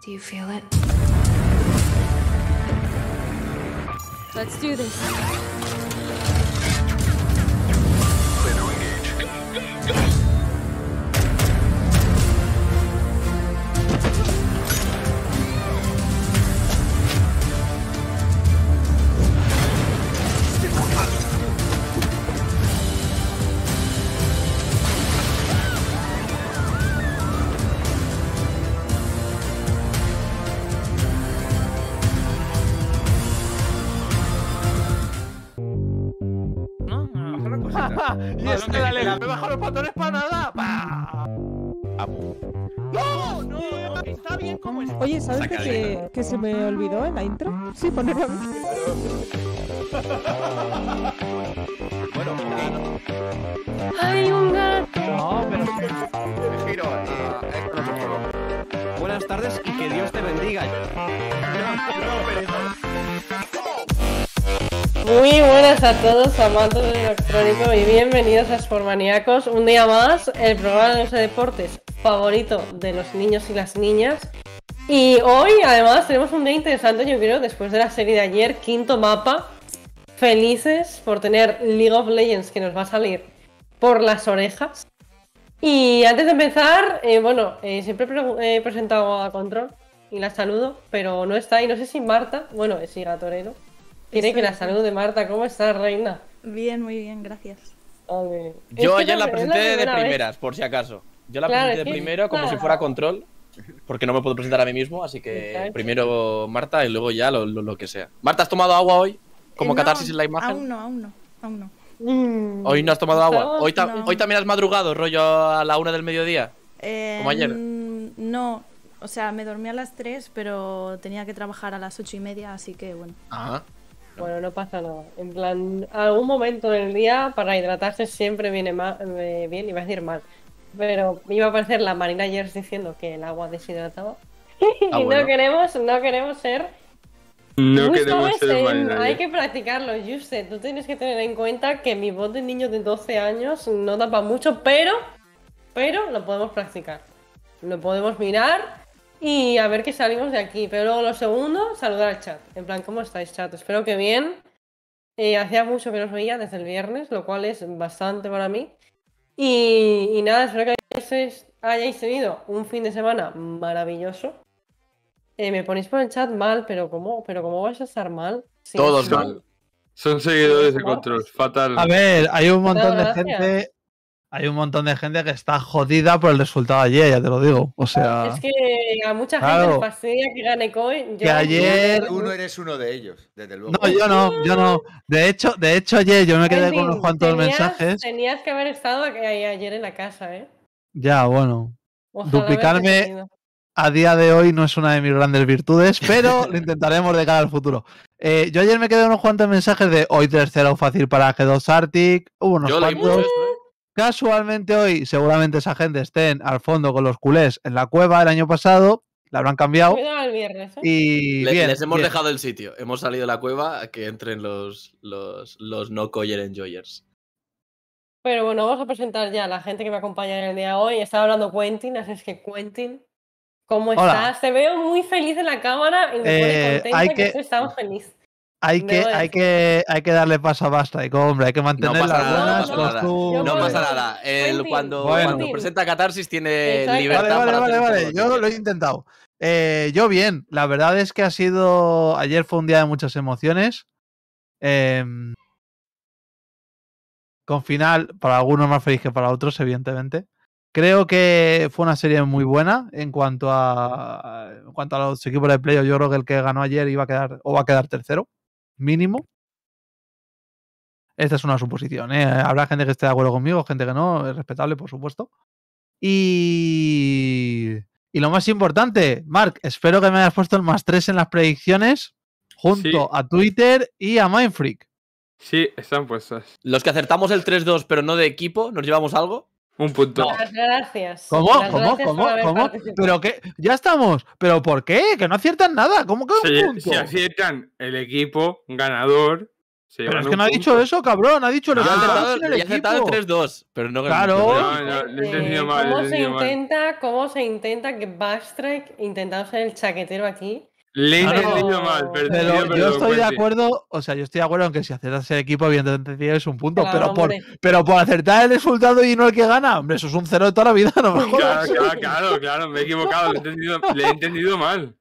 Do you feel it? Let's do this. Clear to engage. Go, go, go! Y no, es la lela, me bajo los pantalones para nada. ¡Pah! No, no, está bien como está. Oye, ¿sabes que, que, que, se me olvidó en la intro? Sí, poner a mí. bueno, okay. Hay un gato. No, pero. Giro, eh, eh Buenas tardes y que Dios te bendiga. No, no, pero... Muy buenas a todos, amantes del electrónico, y bienvenidos a Sportmaniacos. Un día más, el programa de los deportes favorito de los niños y las niñas. Y hoy, además, tenemos un día interesante, yo creo, después de la serie de ayer, quinto mapa. Felices por tener League of Legends que nos va a salir por las orejas. Y antes de empezar, eh, bueno, eh, siempre he presentado a Control y la saludo, pero no está. Y no sé si Marta, bueno, siga Torero tiene que la de Marta. ¿Cómo estás, reina? Bien, muy bien, gracias. Yo ayer la presenté de primeras, por si acaso. Yo la presenté de primero como si fuera control, porque no me puedo presentar a mí mismo, así que primero Marta y luego ya lo, que sea. Marta, ¿has tomado agua hoy? ¿Como eh, catarsis en la imagen? Aún no, aún no, aún no. Mm. hoy no has tomado agua. Hoy, hoy, también has madrugado, rollo a la una del mediodía. Eh, como ayer. Mm, no, o sea, me dormí a las tres pero tenía que trabajar a las ocho y media, así que bueno. Ajá. Bueno, no pasa nada. En plan, algún momento del día para hidratarse siempre viene mal, y bien, a ir mal. Pero me iba a aparecer la Marina ayer diciendo que el agua deshidrataba. y ah, no queremos, no queremos ser. No queremos ser Hay que practicarlo, Juste. Tú tienes que tener en cuenta que mi voz de niño de 12 años no tapa mucho, pero, pero lo podemos practicar. Lo podemos mirar y a ver qué salimos de aquí. Pero lo segundo, saludar al chat. En plan, ¿cómo estáis, chat? Espero que bien. Eh, hacía mucho que no os veía desde el viernes, lo cual es bastante para mí. Y, nada, espero que hayáis, tenido un fin de semana maravilloso. Eh, me ponéis por el chat mal, pero ¿cómo, pero vais a estar mal? Todos mal. Son seguidores de Control, fatal. A ver, hay un pues montón de gente hay un montón de gente que está jodida por el resultado de ayer, ya te lo digo. O sea. Es que a mucha gente les fastidia que gane Coin. Que ayer. eres uno de ellos, desde luego. No, yo no, yo no. De hecho, de hecho ayer yo me quedé con unos cuantos mensajes. Tenías que haber estado ayer en la casa, ¿eh? Ya, bueno. Duplicarme a día de hoy no es una de mis grandes virtudes, pero lo intentaremos de cara al futuro. Eh, yo ayer me quedé unos cuantos mensajes de hoy 3-0 fácil para G2 Arctic. Hubo unos cuantos. ¿eh? Casualmente hoy, seguramente esa gente estén al fondo con los culés en la cueva el año pasado, la habrán cambiado. ¿eh? Y les hemos dejado el sitio. Hemos salido de la cueva a que entren los, los, los no coyer enjoyers. Pero bueno, vamos a presentar ya a la gente que me acompaña en el día de hoy. Estaba hablando Quentin, así es que Quentin, ¿cómo estás? Te veo muy feliz en la cámara y me eh, contenta que, estamos feliz. Hay que, hay, que, hay que darle paso a Basta, y hombre, hay que mantener las no pasa Nada. cuando, presenta Catarsis tiene libertad. Vale, vale, vale, vale. Yo lo he intentado. Eh, yo bien, la verdad es que ha sido. Ayer fue un día de muchas emociones. Em, con final, para algunos más feliz que para otros, evidentemente. Creo que fue una serie muy buena en cuanto a, en cuanto a los equipos de playoff. Yo creo que el que ganó ayer iba a quedar o va a quedar tercero mínimo. Esta es una suposición, ¿eh? Habrá gente que esté de acuerdo conmigo, gente que no, es respetable, por supuesto. Y... y lo más importante, Mark, espero que me hayas puesto el más 3 en las predicciones junto a Twitter y a Mindfreak. Sí, están puestas. Los que acertamos el 3-2, pero no de equipo, ¿nos llevamos algo? Un punto. Gracias. ¿Cómo? ¿Cómo? ¿Cómo? ¿Cómo? ¿Pero qué? Ya estamos. ¿Pero por qué? Que no aciertan nada. ¿Cómo que un punto? Si aciertan el equipo ganador. pero es que no ha dicho eso, cabrón. Ha dicho el equipo. ha 3-2, pero no Claro. No, he eh, mal. ¿Cómo, se Intenta, ¿Cómo se intenta que Backstrike, intentando ser el chaquetero aquí, le he entendido mal, perdón. pero yo estoy de acuerdo, o sea, yo estoy de acuerdo en que si acertas el equipo, entendido es un punto, pero, por, pero por acertar el resultado y no el que gana, hombre, eso es un cero de toda la vida, no Claro, claro, claro, me he equivocado, le he entendido, mal.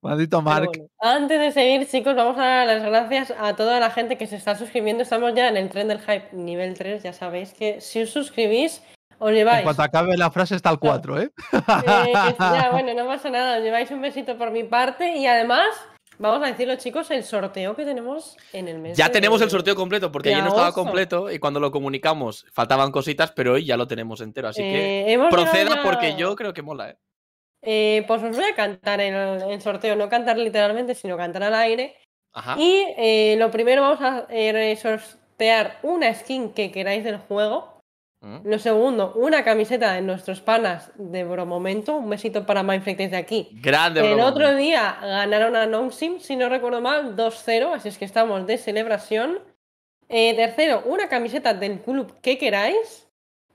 Maldito Mark. antes de seguir, chicos, vamos a dar las gracias a toda la gente que se está suscribiendo. Estamos ya en el tren del hype nivel 3. Ya sabéis que si os suscribís, os lleváis. En acabe la frase está el 4, ¿eh? eh bueno, no pasa nada. Os lleváis un besito por mi parte y además. Vamos a decirlo, chicos, el sorteo que tenemos en el mes. Ya tenemos el sorteo completo, porque ayer no estaba completo y cuando lo comunicamos faltaban cositas, pero hoy ya lo tenemos entero. Así que eh, proceda porque yo creo que mola, ¿eh? eh pues os voy a cantar el, sorteo, no cantar literalmente, sino cantar al aire. Ajá. Y lo primero vamos a sortear una skin que queráis del juego. Lo segundo, una camiseta de nuestros panas de Bromomento. Un besito para Mindfreak desde aquí. Grande, El otro día ganaron a Nonsim si no recuerdo mal, 2-0, así es que estamos de celebración. Eh, tercero, una camiseta del club que queráis.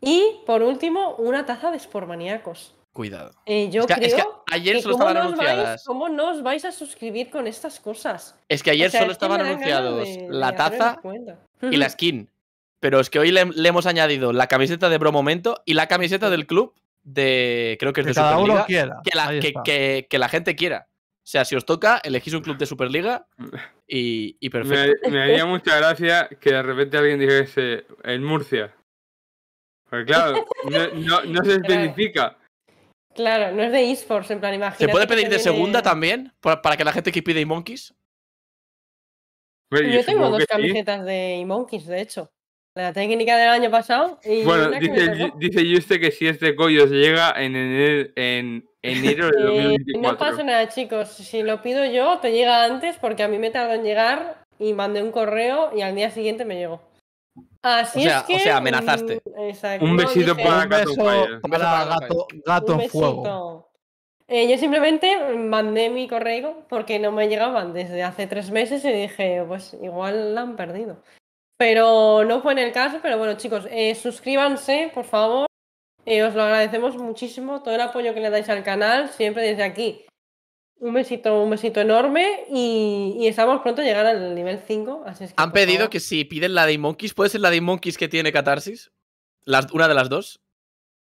Y por último, una taza de Spormaníacos. Cuidado. Eh, yo que, creo ayer solo estaban anunciadas. ¿Cómo no os vais a suscribir con estas cosas? Es que ayer solo estaban anunciados la taza y la skin. Pero es que hoy le, hemos añadido la camiseta de Momento y la camiseta del club de. Creo que es de Superliga. Que, la, gente quiera. O sea, si os toca, elegís un club de Superliga y, perfecto. Me, haría mucha gracia que de repente alguien dijese en Murcia. Porque claro, no, se especifica. Claro, no es de esports, en plan, imagínate. ¿Se puede pedir de segunda también? Para, que la gente que pide Monkeys. Yo, tengo dos camisetas de Monkeys, de hecho la técnica del año pasado. Y bueno, dice, dice usted que si este collo se llega en enero, en enero de 2024. Eh, no pasa nada, chicos. Si lo pido yo, te llega antes porque a mí me tardó en llegar y mandé un correo y al día siguiente me llegó. Así o sea, es o sea, mm, amenazaste. un besito para, gato, para, gato, un en fuego. Eh, yo simplemente mandé mi correo porque no me llegaban desde hace tres meses y dije, pues igual la han perdido. Pero no fue en el caso, pero bueno chicos, eh, suscríbanse, por favor. Eh, os lo agradecemos muchísimo, todo el apoyo que le dais al canal, siempre desde aquí. Un besito, un besito enorme y, estamos pronto a llegar al nivel 5. Han pedido que si piden la de Monkeys, ¿puede ser la de Monkeys que tiene Catarsis? ¿Una de las dos?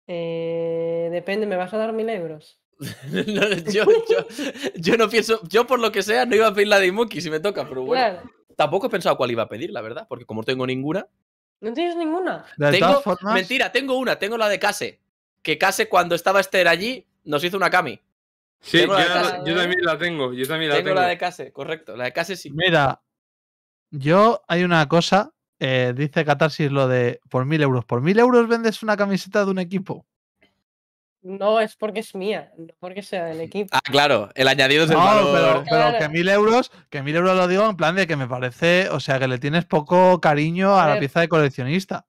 Eh, depende, ¿me vas a dar mil euros? yo, no pienso, yo por lo que sea no iba a pedir la de Monkeys si me toca, pero bueno. Tampoco he pensado cuál iba a pedir, la verdad, porque como no tengo ninguna. ¿No tienes ninguna? Mentira, tengo una, tengo la de Case. Que Case, cuando estaba Esther allí, nos hizo una cami. Sí, yo, también la tengo. Yo también la tengo. Tengo la de Case, correcto. La de Case sí. Mira, yo hay una cosa. Eh, dice Catarsis lo de por mil euros. Por mil euros vendes una camiseta de un equipo no es porque es mía, no porque sea del equipo. Ah, claro, el añadido es el no, Pero, que mil euros, que mil euros lo digo en plan de que me parece, o sea, que le tienes poco cariño a, la pieza de coleccionista.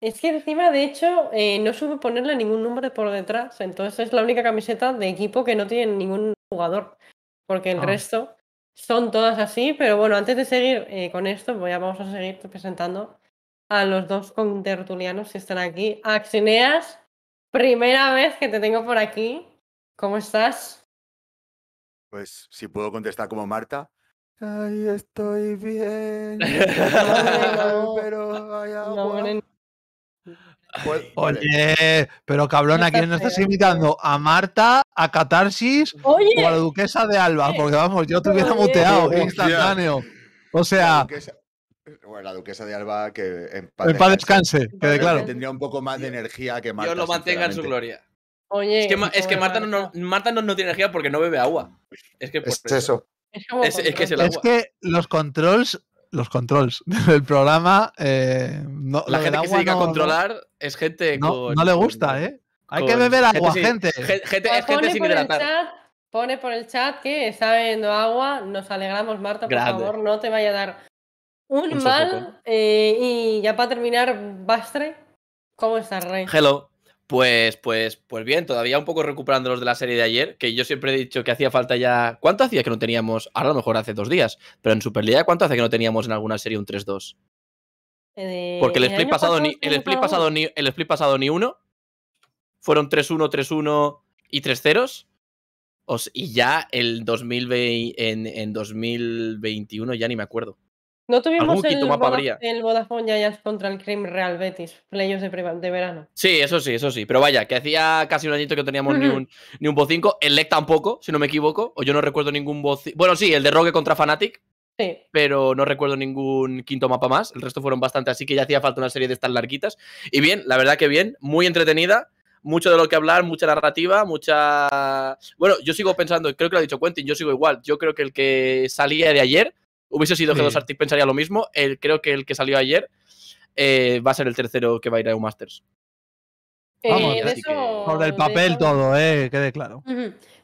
Es que encima, de hecho, eh, no supe ponerle ningún nombre por detrás, entonces es la única camiseta de equipo que no tiene ningún jugador, porque el ah. resto son todas así, pero bueno, antes de seguir eh, con esto, voy a, vamos a seguir presentando a los dos contertulianos que están aquí. Axeneas. Primera vez que te tengo por aquí. ¿Cómo estás? Pues si puedo contestar como Marta. Ay, estoy bien. pero pues, Oye, pero a ¿quién nos estás invitando? ¿A Marta, a Catarsis o a la duquesa de Alba? Porque vamos, yo te hubiera muteado instantáneo. O sea, bueno, la duquesa de Alba que en paz, descanse, que claro. tendría un poco más de energía que Marta. Dios lo mantenga en su gloria. Oye, es que, Marta, no, tiene energía porque no bebe agua. Es que es eso. Es, que los controls, los controls del programa, eh, la gente que se dedica a controlar es gente con, no, le gusta, ¿eh? Hay que beber agua, gente. es gente sin hidratar. Pone por el chat que está bebiendo agua. Nos alegramos, Marta. Por favor, no te vaya a dar un, mal. Eh, y ya para terminar, Bastre, ¿cómo estás, Rey? Hello. Pues, pues, pues bien, todavía un poco recuperando los de la serie de ayer, que yo siempre he dicho que hacía falta ya. ¿Cuánto hacía que no teníamos? Ahora a lo mejor hace dos días, pero en Superliga, ¿cuánto hace que no teníamos en alguna serie un 3-2? Eh, Porque el, split pasado, ni, el split pasado ni, el split pasado ni uno. Fueron 3-1, 3-1 y 3-0. Y ya el 2020, en 2021 ya ni me acuerdo. No tuvimos el, Vodafone, el Vodafone contra el crime Real Betis, playos de, de, verano. Sí, eso sí, eso sí. Pero vaya, que hacía casi un añito que teníamos ni un ni 5. El LEC tampoco, si no me equivoco. O yo no recuerdo ningún voz. Bueno, sí, el de Rogue contra Fnatic. Sí. Pero no recuerdo ningún quinto mapa más. El resto fueron bastante, así que ya hacía falta una serie de estas larguitas. Y bien, la verdad que bien, muy entretenida mucho de lo que hablar, mucha narrativa, mucha... Bueno, yo sigo pensando, creo que lo ha dicho Quentin, yo sigo igual. Yo creo que el que salía de ayer Hubiese sido G2 Arctic pensaría lo mismo. creo que el que salió ayer eh, va a ser el tercero que va a ir a Masters. Por eh, el papel todo, eh, quede claro.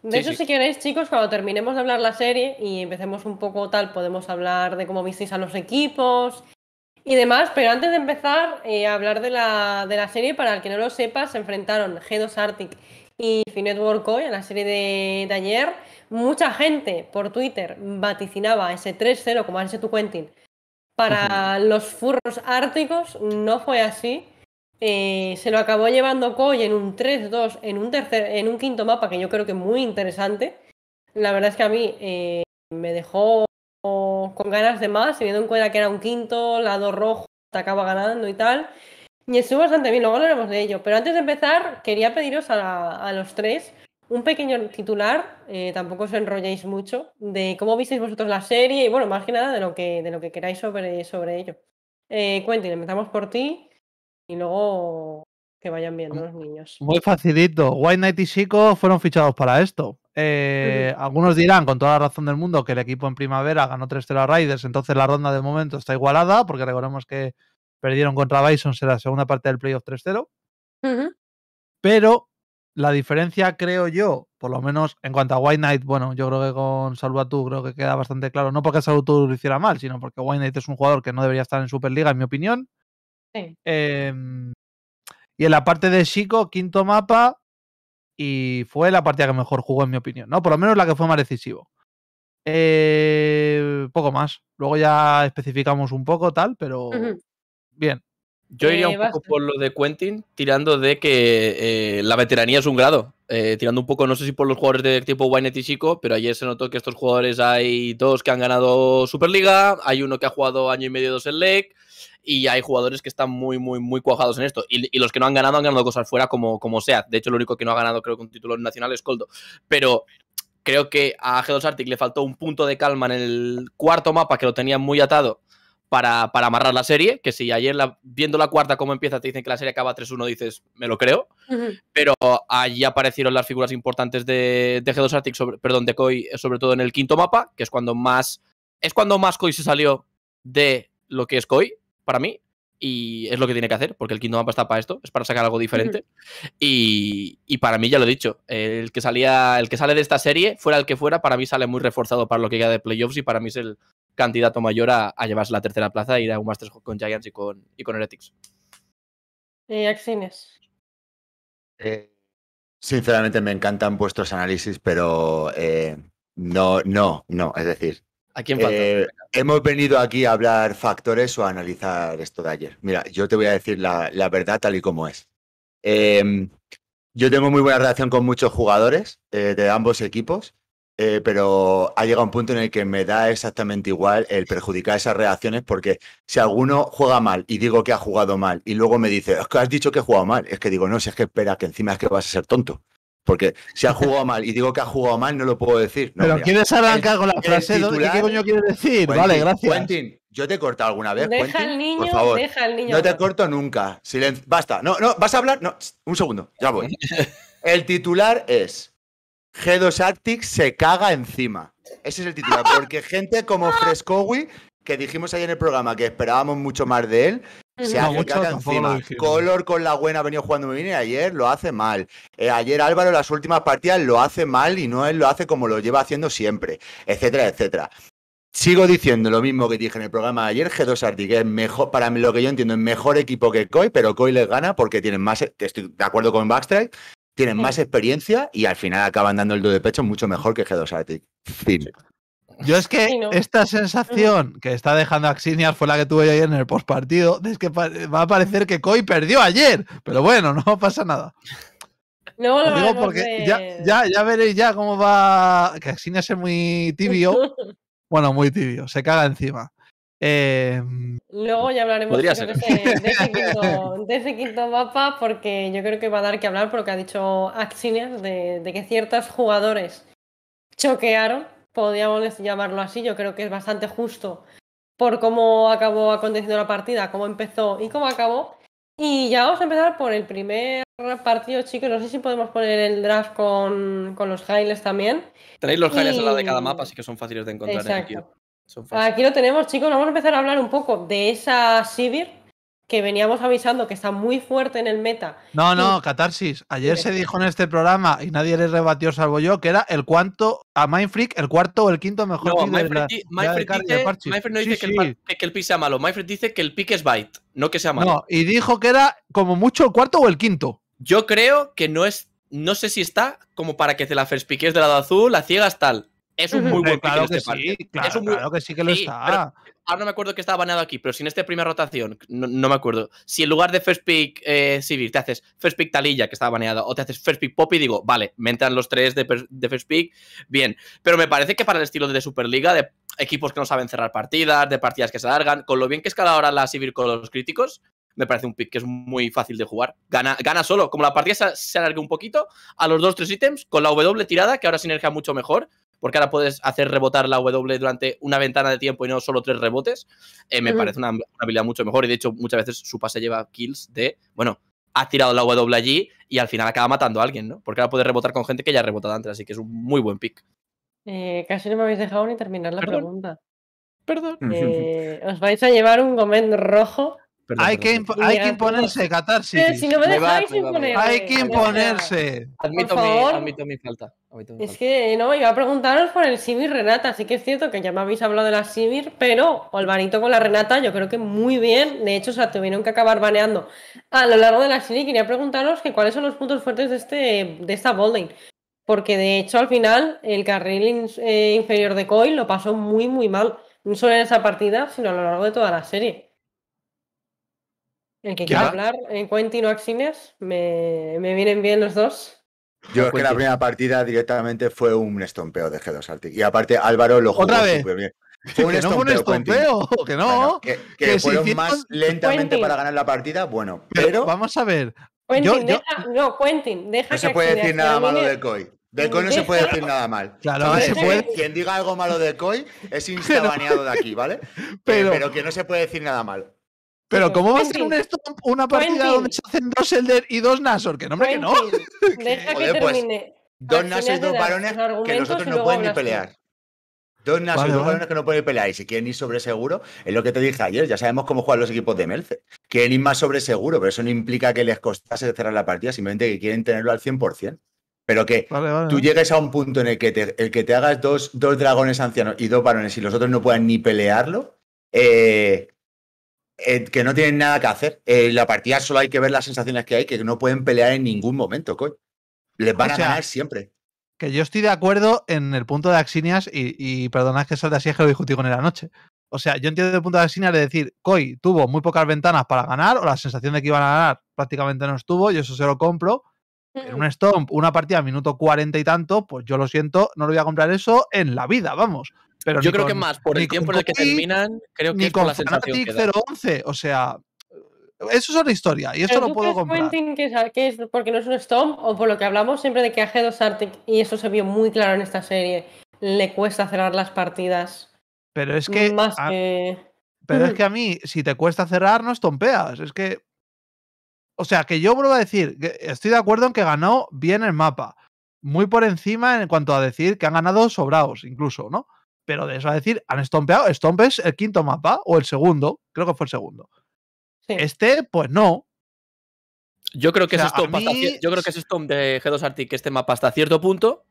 De eso, si queréis, chicos, cuando terminemos de hablar la serie y empecemos un poco tal, podemos hablar de cómo visteis a los equipos y demás. Pero antes de empezar eh, a hablar de la, serie, para el que no lo sepa, se enfrentaron G2 Arctic y Finetwork hoy en la serie de ayer. Mucha gente por Twitter vaticinaba ese 3-0, como hace tu Quentin, para los furros árticos. No fue así. Eh, se lo acabó llevando Coy en un 3-2, en un en un quinto mapa que yo creo que muy interesante. La verdad es que a mí eh, me dejó con ganas de más, teniendo en cuenta que era un quinto, lado rojo, te acaba ganando y tal. Y estuvo bastante bien, luego hablaremos de ello. Pero antes de empezar, quería pediros a los tres un pequeño titular, eh, tampoco os enrolléis mucho, de cómo visteis vosotros la serie y bueno, más que nada de lo que, de lo que queráis sobre, sobre ello. Eh, Quentin, empezamos por ti y luego que vayan viendo los niños. Muy facilito. White Knight y Chico fueron fichados para esto. Eh, algunos dirán, con toda la razón del mundo, que el equipo en primavera ganó 3-0 a Raiders, entonces la ronda de momento está igualada, porque recordemos que perdieron contra Bison en la segunda parte del playoff 3-0. Pero la diferencia, creo yo, por lo menos en cuanto a White Knight, bueno, yo creo que con Salvatú creo que queda bastante claro. No porque Salvatú lo hiciera mal, sino porque White Knight es un jugador que no debería estar en Superliga, en mi opinión. Em, y en la parte de Chico, quinto mapa, y fue la partida que mejor jugó, en mi opinión, ¿no? Por lo menos la que fue más decisivo. Eh, poco más. Luego ya especificamos un poco, tal, pero bien. Yo iría eh, un poco por lo de Quentin, tirando de que eh, la veteranía es un grado. Eh, tirando un poco, no sé si por los jugadores de tipo Wynette y Chico, pero ayer se notó que estos jugadores hay dos que han ganado Superliga, hay uno que ha jugado año y medio dos en LEC, y hay jugadores que están muy, muy, muy cuajados en esto. Y, los que no han ganado han ganado cosas fuera, como, como sea. De hecho, lo único que no ha ganado, creo que un título nacional es Coldo. Pero creo que a G2 Arctic le faltó un punto de calma en el cuarto mapa, que lo tenía muy atado para, amarrar la serie, que si ayer viendo la cuarta cómo empieza te dicen que la serie acaba 3-1, dices, me lo creo, pero allí aparecieron las figuras importantes de, G2 Arctic, perdón, de Koi, eh, sobre todo en el quinto mapa, que es cuando más, es cuando más Koi se salió de lo que es Koi, para mí, y es lo que tiene que hacer, porque el quinto mapa está para esto, es para sacar algo diferente, y, para mí, ya lo he dicho, el que, salía, el que sale de esta serie, fuera el que fuera, para mí sale muy reforzado para lo que queda de playoffs y para mí es el candidato mayor a, llevarse la tercera plaza y e ir a un Masters con Giants y con, y con Heretics. Y Axines. Eh, sinceramente me encantan vuestros análisis, pero eh, no, no, no. Es decir, eh, hemos venido aquí a hablar factores o a analizar esto de ayer. Mira, yo te voy a decir la, verdad tal y como es. Em, yo tengo muy buena relación con muchos jugadores de ambos equipos eh, pero ha llegado un punto en el que me da exactamente igual el perjudicar esas reacciones porque si alguno juega mal y digo que ha jugado mal y luego me dice, es que has dicho que he jugado mal, es que digo, no, si es que espera, que encima es que vas a ser tonto. Porque si ha jugado mal y digo que ha jugado mal, no lo puedo decir. pero quieres arrancar con la frase, ¿qué coño quieres decir? vale, gracias. Quentin, yo te he cortado alguna vez. Deja niño, por favor. deja al niño. No te corto nunca. Silencio. Basta. No, no, vas a hablar. No, un segundo, ya voy. El titular es G2 Arctic se caga encima. Ese es el título. porque gente como ah. Frescowi, que dijimos ayer en el programa que esperábamos mucho más de él, se ha cagado encima. Color con la buena ha venido jugando muy bien y ayer lo hace mal. Eh, ayer Álvaro las últimas partidas lo hace mal y no él lo hace como lo lleva haciendo siempre, etcétera, etcétera. Sigo diciendo lo mismo que dije en el programa de ayer, G2 Arctic es mejor, para lo que yo entiendo, es mejor equipo que Koi, pero Koi les gana porque tienen más, estoy de acuerdo con Backstrike, tienen más experiencia y al final acaban dando el do de pecho mucho mejor que G2 Yo es que esta sensación que está dejando Axinias fue la que tuve ayer en el postpartido. Es que va a parecer que Koi perdió ayer, pero bueno, no pasa nada. No lo digo porque ya, ya, ya, veréis ya cómo va. Que Axinias es muy tibio. bueno, muy tibio, se caga encima. Em, Luego ya hablaremos de ese, quinto, mapa, porque yo creo que va a dar que hablar por lo que ha dicho Axinias de, que ciertos jugadores choquearon, podríamos llamarlo así, yo creo que es bastante justo por cómo acabó aconteciendo la partida, cómo empezó y cómo acabó. Y ya vamos a empezar por el primer partido, chicos. No sé si podemos poner el draft con, los highlights también. Tenéis los y... a al lado de cada mapa, así que son fáciles de encontrar en ¿eh? el Ah, aquí lo tenemos, chicos. Vamos a empezar a hablar un poco de esa Sibir que veníamos avisando que está muy fuerte en el meta. No, no, Catarsis. Ayer se dijo en este programa, y nadie le rebatió salvo yo, que era el cuanto a Mindfreak, el cuarto o el quinto mejor no, de Mindfreak no dice que, El, pick sea malo. Mindfreak dice que el pick es bite, no que sea malo. No, y dijo que era como mucho el cuarto o el quinto. Yo creo que no es. No sé si está como para que te la first del lado azul, la ciegas tal. Es un muy buen claro este que, sí, claro, que sí que lo está. Ahora no me acuerdo que estaba baneado aquí, pero si en esta primera rotación, no, me acuerdo. Si en lugar de first pick eh, te haces first pick Talilla, que estaba baneado, o te haces first pick Poppy, digo, vale, me entran los tres de, first pick, bien. Pero me parece que para el estilo de Superliga, de equipos que no saben cerrar partidas, de partidas que se alargan, con lo bien que escala ahora la Civil con los críticos, me parece un pick que es muy fácil de jugar. Gana, gana solo. Como la partida se, se alargue un poquito, a los dos, tres ítems, con la W tirada, que ahora sinergia mucho mejor, porque ahora puedes hacer rebotar la W durante una ventana de tiempo y no solo tres rebotes, eh, me parece una, habilidad mucho mejor. Y de hecho, muchas veces su pase lleva kills de, bueno, ha tirado la W allí y al final acaba matando a alguien, ¿no? Porque ahora puedes rebotar con gente que ya ha rebotado antes, así que es un muy buen pick. Eh, casi no me habéis dejado ni terminar la pregunta. Perdón. Eh, os vais a llevar un gomen rojo hay, que imponerse, catarsis. si no me, dejáis imponer. Hay que imponerse. Admito, mi, falta. es que no, iba a preguntaros por el Simir Renata. así que es cierto que ya me habéis hablado de la Simir, pero Olvarito con la Renata, yo creo que muy bien. De hecho, se sea, tuvieron que acabar baneando a lo largo de la serie. Quería preguntaros que cuáles son los puntos fuertes de, este, de esta Bolding. Porque de hecho, al final, el carril eh, inferior de Coil lo pasó muy, muy mal. No solo en esa partida, sino a lo largo de toda la serie. El que quiera hablar en Quentin o Axines, me, vienen bien los dos. Yo creo que la primera partida directamente fue un estompeo de G2 Arctic. Y aparte, Álvaro lo jugó ¿Otra vez? bien. Fue un estompeo, que no. que, fueron más lentamente para ganar la partida, bueno, pero... vamos a ver. Quentin, deja, No, Quentin, deja No se puede decir nada malo de COI. De COI no se puede decir nada mal. Claro, no se puede. Quien diga algo malo de COI es instabaneado de aquí, ¿vale? Eh, pero que no se puede decir nada mal. Pero ¿cómo va a ser una partida donde se hacen dos Elder y dos Nasor? Que nombre que no. Deja que pues, dos Nasor y dos varones que los no pueden ni pelear. Dos Nasor y dos varones que no pueden pelear y si quieren ir sobre seguro, es lo que te dije ayer, ya sabemos cómo juegan los equipos de Melce. Quieren ir más sobre seguro, pero eso no implica que les costase cerrar la partida, simplemente que quieren tenerlo al 100%. Pero que tú llegues a un punto en el que te, el que te hagas dos, dos dragones ancianos y dos varones y los otros no puedan ni pelearlo, eh, eh, que no tienen nada que hacer. En la partida solo hay que ver las sensaciones que hay, que no pueden pelear en ningún momento, coño. Les van a ganar siempre. Que yo estoy de acuerdo en el punto de Axinias, y, perdonad que salte así es que lo discutí con él anoche. O sea, yo entiendo el punto de Axinias de decir, Koi tuvo muy pocas ventanas para ganar, o la sensación de que iban a ganar prácticamente no estuvo, Y eso se lo compro. En mm. un Stomp, una partida a minuto cuarenta y tanto, pues yo lo siento, no lo voy a comprar eso en la vida, vamos yo creo que más por el tiempo en el que terminan, creo que con, la sensación que o sea, eso es otra historia y eso lo puedo comprar. porque no es un stomp, o por lo que hablamos siempre de que a G2 Arctic, y eso se vio muy claro en esta serie, le cuesta cerrar las partidas. Pero es que. Más Pero es que a mí, si te cuesta cerrar, no estompeas. Es que. O sea, que yo vuelvo a decir, estoy de acuerdo en que ganó bien el mapa. Muy por encima en cuanto a decir que han ganado sobrados, incluso, ¿no? Pero de eso a decir, han estompeado. Stomp es el quinto mapa o el segundo. Creo que fue el segundo. Este, pues no. Yo creo que es Stomp Yo creo que es de G2 Arctic este mapa hasta cierto punto.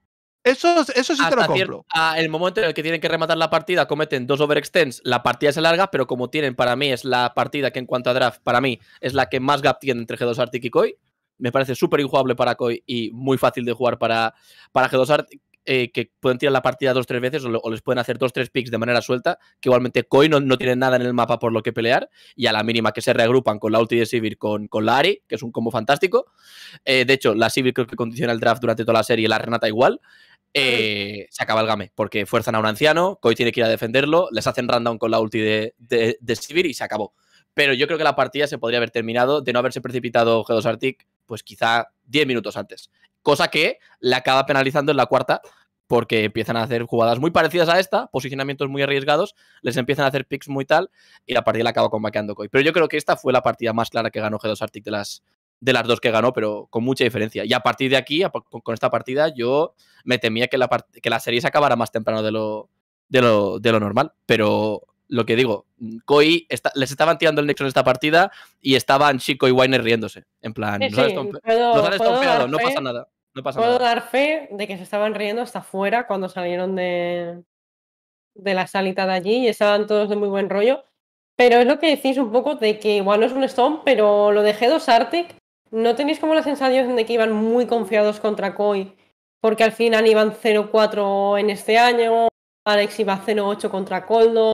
Eso, eso sí te lo compro. A ah, el momento en el que tienen que rematar la partida, cometen dos overextends, la partida se larga, pero como tienen, para mí es la partida que en cuanto a draft, para mí es la que más gap tiene entre G2 Arctic y Koi. Me parece súper injugable para Koi y muy fácil de jugar para, para G2 Arctic. Eh, que pueden tirar la partida dos tres veces o, les pueden hacer dos tres picks de manera suelta, que igualmente Koi no, tiene tienen nada en el mapa por lo que pelear, y a la mínima que se reagrupan con la ulti de Sivir con, con la Ari, que es un combo fantástico. Eh, de hecho, la Sivir creo que condiciona el draft durante toda la serie, la Renata igual. Eh, se acaba el game, porque fuerzan a un anciano, Koi tiene que ir a defenderlo, les hacen random con la ulti de, de, Sivir y se acabó. Pero yo creo que la partida se podría haber terminado de no haberse precipitado G2 Arctic, pues quizá 10 minutos antes cosa que le acaba penalizando en la cuarta porque empiezan a hacer jugadas muy parecidas a esta, posicionamientos muy arriesgados, les empiezan a hacer picks muy tal y la partida la acaba combateando Koi. Pero yo creo que esta fue la partida más clara que ganó G2 Arctic de las, dos que ganó, pero con mucha diferencia. Y a partir de aquí, con esta partida, yo me temía que la, que la serie se acabara más temprano de lo, de lo, de lo normal. Pero lo que digo, Koi les estaban tirando el Nexo en esta partida y estaban Chico y Winer riéndose. En plan, no han estompeado, no pasa nada. Puedo dar fe de que se estaban riendo hasta afuera cuando salieron de, de la salita de allí y estaban todos de muy buen rollo. Pero es lo que decís un poco de que igual no es un Stone, pero lo dejé dos 2 Arctic, ¿no tenéis como la sensación de que iban muy confiados contra Koi? Porque al final iban 0-4 en este año, Alex iba 0-8 contra Coldo.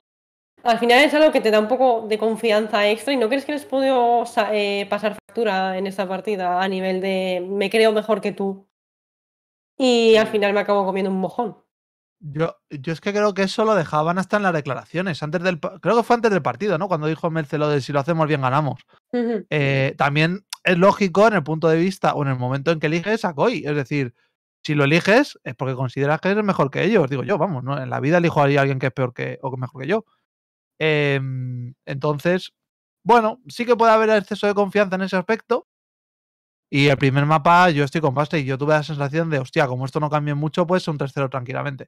Al final es algo que te da un poco de confianza extra y no crees que les puedo eh, pasar factura en esta partida a nivel de me creo mejor que tú y al final me acabo comiendo un mojón. Yo, yo es que creo que eso lo dejaban hasta en las declaraciones. Antes del, creo que fue antes del partido, ¿no? Cuando dijo Mercelo de si lo hacemos bien ganamos. Eh, también es lógico en el punto de vista o en el momento en que eliges a Koi. Es decir, si lo eliges es porque consideras que eres mejor que ellos. Digo yo, vamos, ¿no? En la vida elijo a alguien que es peor que o mejor que yo. Em, entonces, bueno, sí que puede haber exceso de confianza en ese aspecto, y el primer mapa yo estoy con Paste y yo tuve la sensación de, hostia, como esto no cambia mucho, pues un tercero tranquilamente.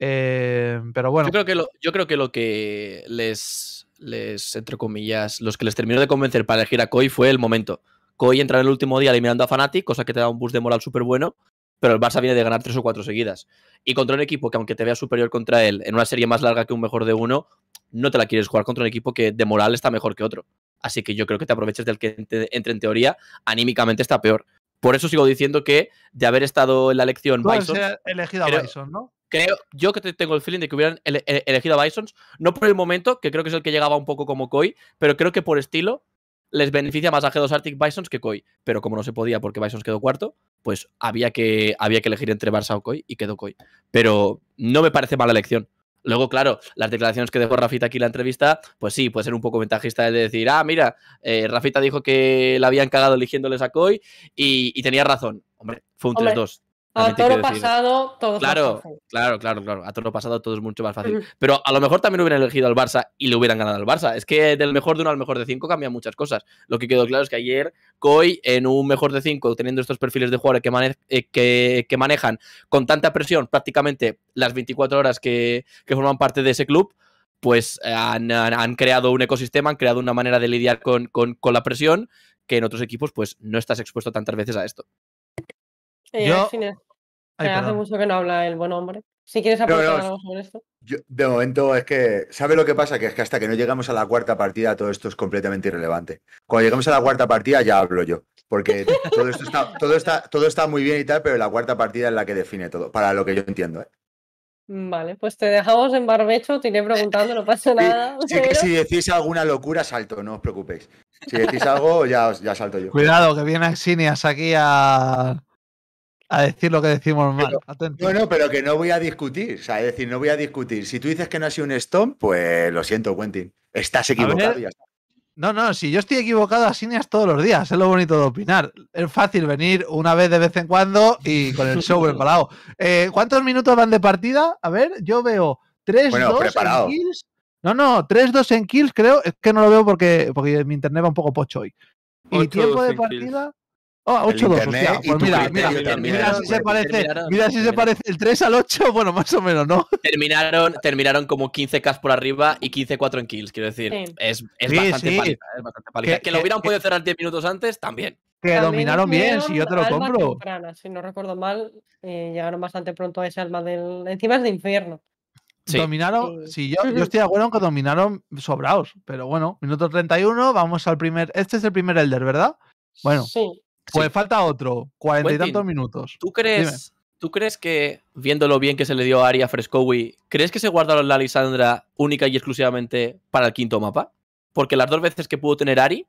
Eh, pero bueno. Yo creo que lo, yo creo que, lo que les, les, entre comillas, los que les terminó de convencer para elegir a Koi fue el momento. Koi entra en el último día eliminando a Fnatic, cosa que te da un boost de moral súper bueno, pero el Barça viene de ganar tres o cuatro seguidas. Y contra un equipo que, aunque te vea superior contra él, en una serie más larga que un mejor de uno, no te la quieres jugar contra un equipo que de moral está mejor que otro. Así que yo creo que te aproveches del que entre, en teoría anímicamente está peor. Por eso sigo diciendo que de haber estado en la elección Bison. Eh, elegido a Bison, ¿no? Creo, yo que tengo el feeling de que hubieran eh, elegido a Bison, no por el momento, que creo que es el que llegaba un poco como Koi, pero creo que por estilo les beneficia más a G2 Arctic Bisons que Koi. Pero como no se podía porque Bisons quedó cuarto, pues había que, había que elegir entre Barça o Koi y quedó Koi. Pero no me parece mala elección. Luego, claro, las declaraciones que dejó Rafita aquí en la entrevista, pues sí, puede ser un poco ventajista el de decir, ah, mira, eh, Rafita dijo que la habían cagado eligiéndoles a Coy y, y tenía razón. Hombre, fue un 3-2. A toro pasado, todo claro, fácil. Claro, claro, claro. A toro pasado todo es mucho más fácil. Pero a lo mejor también hubieran elegido al Barça y le hubieran ganado al Barça. Es que del mejor de uno al mejor de cinco cambian muchas cosas. Lo que quedó claro es que ayer Coy, en un mejor de cinco, teniendo estos perfiles de jugadores que, eh, que, manejan con tanta presión prácticamente las 24 horas que, forman parte de ese club, pues eh, han, creado un ecosistema, han creado una manera de lidiar con, con la presión que en otros equipos pues no estás expuesto tantas veces a esto. Me eh, hace mucho que no habla el buen hombre. Si quieres aportar esto. de momento es que, ¿sabe lo que pasa? Que es que hasta que no llegamos a la cuarta partida todo esto es completamente irrelevante. Cuando llegamos a la cuarta partida ya hablo yo. Porque todo, está, todo, está, todo está muy bien y tal, pero la cuarta partida es la que define todo, para lo que yo entiendo. ¿eh? Mm, vale, pues te dejamos en barbecho, te iré preguntando, no pasa nada. Si, decís alguna locura, salto, no os preocupéis. Si decís algo, ya, ya salto yo. Cuidado, que viene Xinias aquí a a decir lo que decimos mal. Bueno, no, pero que no voy a discutir. O sea, es decir, no voy a discutir. Si tú dices que no ha sido un stomp, pues lo siento, Quentin. Estás equivocado ya No, no, si yo estoy equivocado a todos los días, es lo bonito de opinar. Es fácil venir una vez de vez en cuando y con el show preparado. Eh, ¿Cuántos minutos van de partida? A ver, yo veo 3-2 en kills. No, no, 3-2 en kills, creo. Es que no lo veo porque, porque mi internet va un poco pocho hoy. Y tiempo de partida, 8 ah, pues mira, si se parece, el 3 al 8, bueno, más o menos, ¿no? Terminaron, terminaron como 15K por arriba y 15-4 en kills, quiero decir. ¿eh? Es, bastante sí. que, lo hubieran podido podido cerrar 10 minutos antes, también. Que dominaron bien, si yo te lo compro. si no recuerdo mal, eh, llegaron bastante pronto a ese alma del. Encima es de infierno. Sí. Dominaron, sí. yo, yo estoy de acuerdo en que dominaron sobrados, pero bueno, minuto 31, vamos al primer. Este es el primer Elder, ¿verdad? Bueno, sí. Pues falta otro, cuarenta y tantos minutos. ¿Tú crees, ¿Tú crees que, viendo lo bien que se le dio a Aria Frescowi, crees que se guardaron la Lisandra única y exclusivamente para el quinto mapa? Porque las dos veces que pudo tener Ari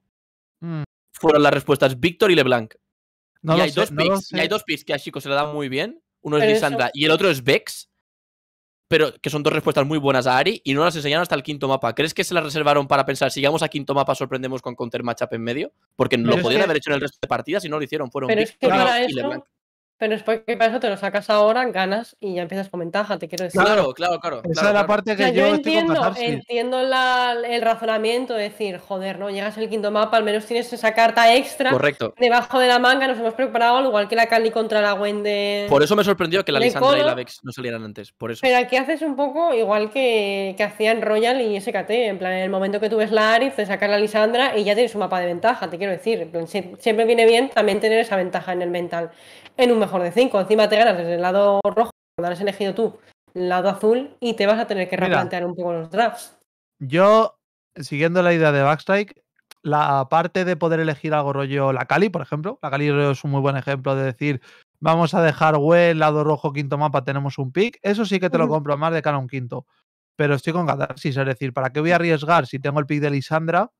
mm. fueron las respuestas Víctor y LeBlanc. y, hay hay dos picks, que a Chico se le da muy bien. Uno es Lisandra y el otro es Vex pero que son dos respuestas muy buenas a Ari y no las enseñaron hasta el quinto mapa. ¿Crees que se las reservaron para pensar, si llegamos a quinto mapa, sorprendemos con counter matchup en medio? Porque no lo podían haber hecho en el resto de partidas y no lo hicieron. Fueron pero pero es porque para eso te lo sacas ahora, ganas y ya empiezas con ventaja, te quiero decir. Claro, claro, claro. Esa es la parte que yo, entiendo, entiendo el razonamiento de decir, joder, no llegas al quinto mapa, al menos tienes esa carta extra Correcto. debajo de la manga, nos hemos preparado, al igual que la Cali contra la Wende. Por eso me sorprendió que la Lisandra y la Vex no salieran antes, por eso. Pero aquí haces un poco igual que, que hacían Royal y SKT, en plan, en el momento que tú ves la Aris, te sacas la Lisandra y ya tienes un mapa de ventaja, te quiero decir. siempre viene bien también tener esa ventaja en el mental en un mejor de 5. Encima te ganas desde el lado rojo, cuando has elegido tú el lado azul, y te vas a tener que replantear un poco los drafts. Yo, siguiendo la idea de Backstrike, la parte de poder elegir algo rollo la Cali, por ejemplo. La Cali es un muy buen ejemplo de decir, vamos a dejar web, lado rojo, quinto mapa, tenemos un pick. Eso sí que te lo compro más de cara a un quinto. Pero estoy con si es decir, ¿para qué voy a arriesgar si tengo el pick de Lisandra?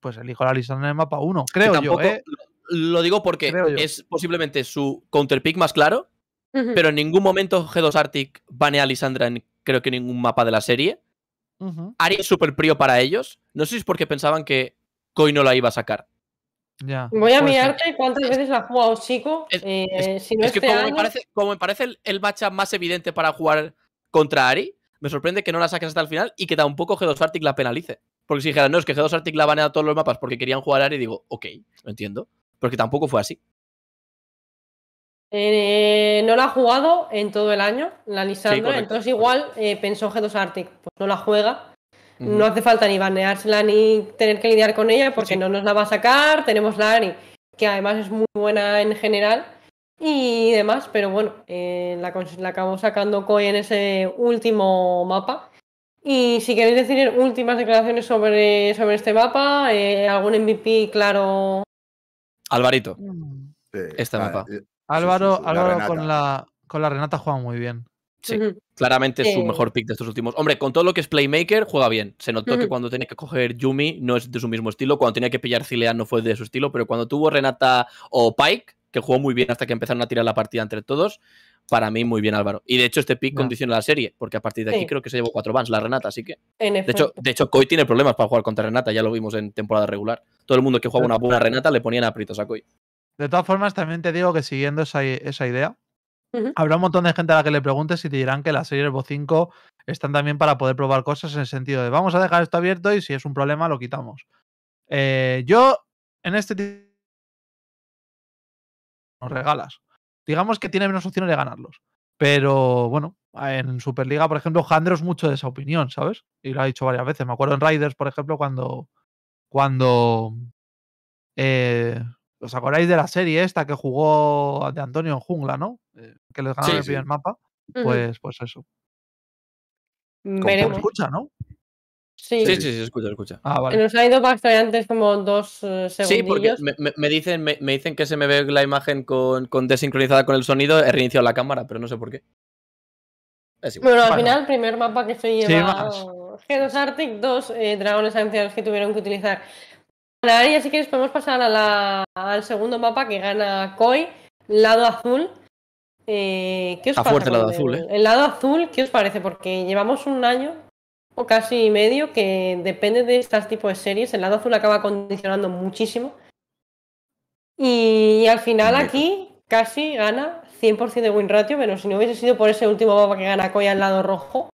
Pues elijo la Lisandra en el mapa 1, creo yo. ¿eh? Lo digo porque es posiblemente su counterpick más claro, pero en ningún momento G2 Arctic banea a Lisandra en creo que ningún mapa de la serie. Ari es súper prio para ellos. No sé si es porque pensaban que Koi no la iba a sacar. Voy a mirarte cuántas veces la ha jugado Chico. Eh, es, que este como, me parece, como, me parece, el, el más evidente para jugar contra Ari, me sorprende que no la saques hasta el final y que tampoco G2 Arctic la penalice. Porque si dijeran, no, es que G2 Arctic la a todos los mapas porque querían jugar a Ari, digo, ok, lo entiendo porque tampoco fue así. Eh, no la ha jugado en todo el año, la Lisandra, entonces igual eh, pensó G2 Arctic, pues no la juega. No hace falta ni baneársela ni tener que lidiar con ella porque no nos la va a sacar. Tenemos la Ari, que además es muy buena en general y demás, pero bueno, eh, la, la acabó sacando Koi en ese último mapa. Y si queréis decir últimas declaraciones sobre, sobre este mapa, algún MVP claro Alvarito. Mm. este ah, mapa. Eh, Álvaro, con, la, con la Renata juega muy bien. Sí, claramente es su mejor pick de estos últimos. Hombre, con todo lo que es Playmaker, juega bien. Se notó que cuando tenía que coger Yumi no es de su mismo estilo. Cuando tenía que pillar Zilean no fue de su estilo. Pero cuando tuvo Renata o Pike, que jugó muy bien hasta que empezaron a tirar la partida entre todos, para mí muy bien Álvaro. Y de hecho este pick condiciona la serie, porque a partir de aquí creo que se llevó cuatro bans la Renata, así que... de hecho, de hecho, Koi tiene problemas para jugar contra Renata, ya lo vimos en temporada regular. Todo el mundo que jugaba una buena Renata le ponían aprietos a Koi. De todas formas, también te digo que siguiendo esa, esa idea, habrá un montón de gente a la que le preguntes y te dirán que las series bo 5 están también para poder probar cosas en el sentido de vamos a dejar esto abierto y si es un problema lo quitamos. Eh, yo en este tipo... Nos regalas digamos que tiene menos opciones de ganarlos. Pero bueno, en Superliga, por ejemplo, Jandro es mucho de esa opinión, ¿sabes? Y lo ha dicho varias veces. Me acuerdo en Riders, por ejemplo, cuando. cuando eh, ¿Os acordáis de la serie esta que jugó de Antonio en Jungla, no? Eh, que les ganó el primer mapa. Pues, pues eso. Mm, veremos. Escucha, ¿no? Sí. sí, sí, escucha, escucha. Ah, vale. Nos ha ido backstory antes como dos segundos. Eh, sí, porque me, dicen, me, dicen que se me ve la imagen con, desincronizada con el sonido. He reiniciado la cámara, pero no sé por qué. Bueno, al final, primer mapa que se lleva Genos G2 Arctic, dos eh, dragones ancianos que tuvieron que utilizar. y así que podemos pasar al segundo mapa que gana Koi, lado azul. Eh, ¿Qué os a lado azul, ¿eh? el lado azul, ¿qué os parece? Porque llevamos un año o casi medio, que depende de estos tipos de series. El lado azul acaba condicionando muchísimo. Y al final aquí casi gana 100% de win ratio, pero si no hubiese sido por ese último mapa que gana Koya al lado rojo.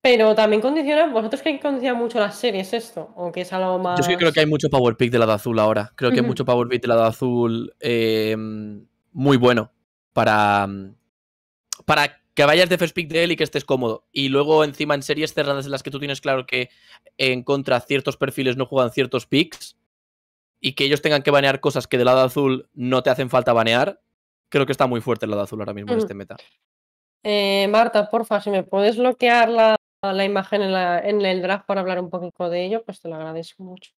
Pero también condiciona, vosotros creéis que condiciona mucho las series esto, o que es algo más. Yo creo que hay mucho power pick del lado azul ahora. Creo que hay mucho power pick del lado azul eh, muy bueno para, para que vayas de first pick de él y que estés cómodo. Y luego encima en series cerradas en las que tú tienes claro que en contra ciertos perfiles no juegan ciertos picks y que ellos tengan que banear cosas que del lado azul no te hacen falta banear, creo que está muy fuerte el lado azul ahora mismo en mm. este meta. Eh, Marta, porfa, si me puedes bloquear la, imagen en, el draft para hablar un poquito de ello, pues te lo agradezco mucho.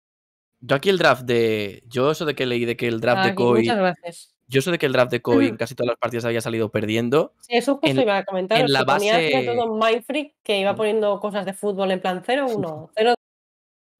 Yo aquí el draft de... Yo eso de que leí de que el draft de Koi... Muchas gracias yo sé de que el draft de Koi en casi todas las partidas había salido perdiendo. Sí, eso justo iba a comentar. En la base... Tenía todo Mindfreak que iba poniendo cosas de fútbol en plan 0-1, 0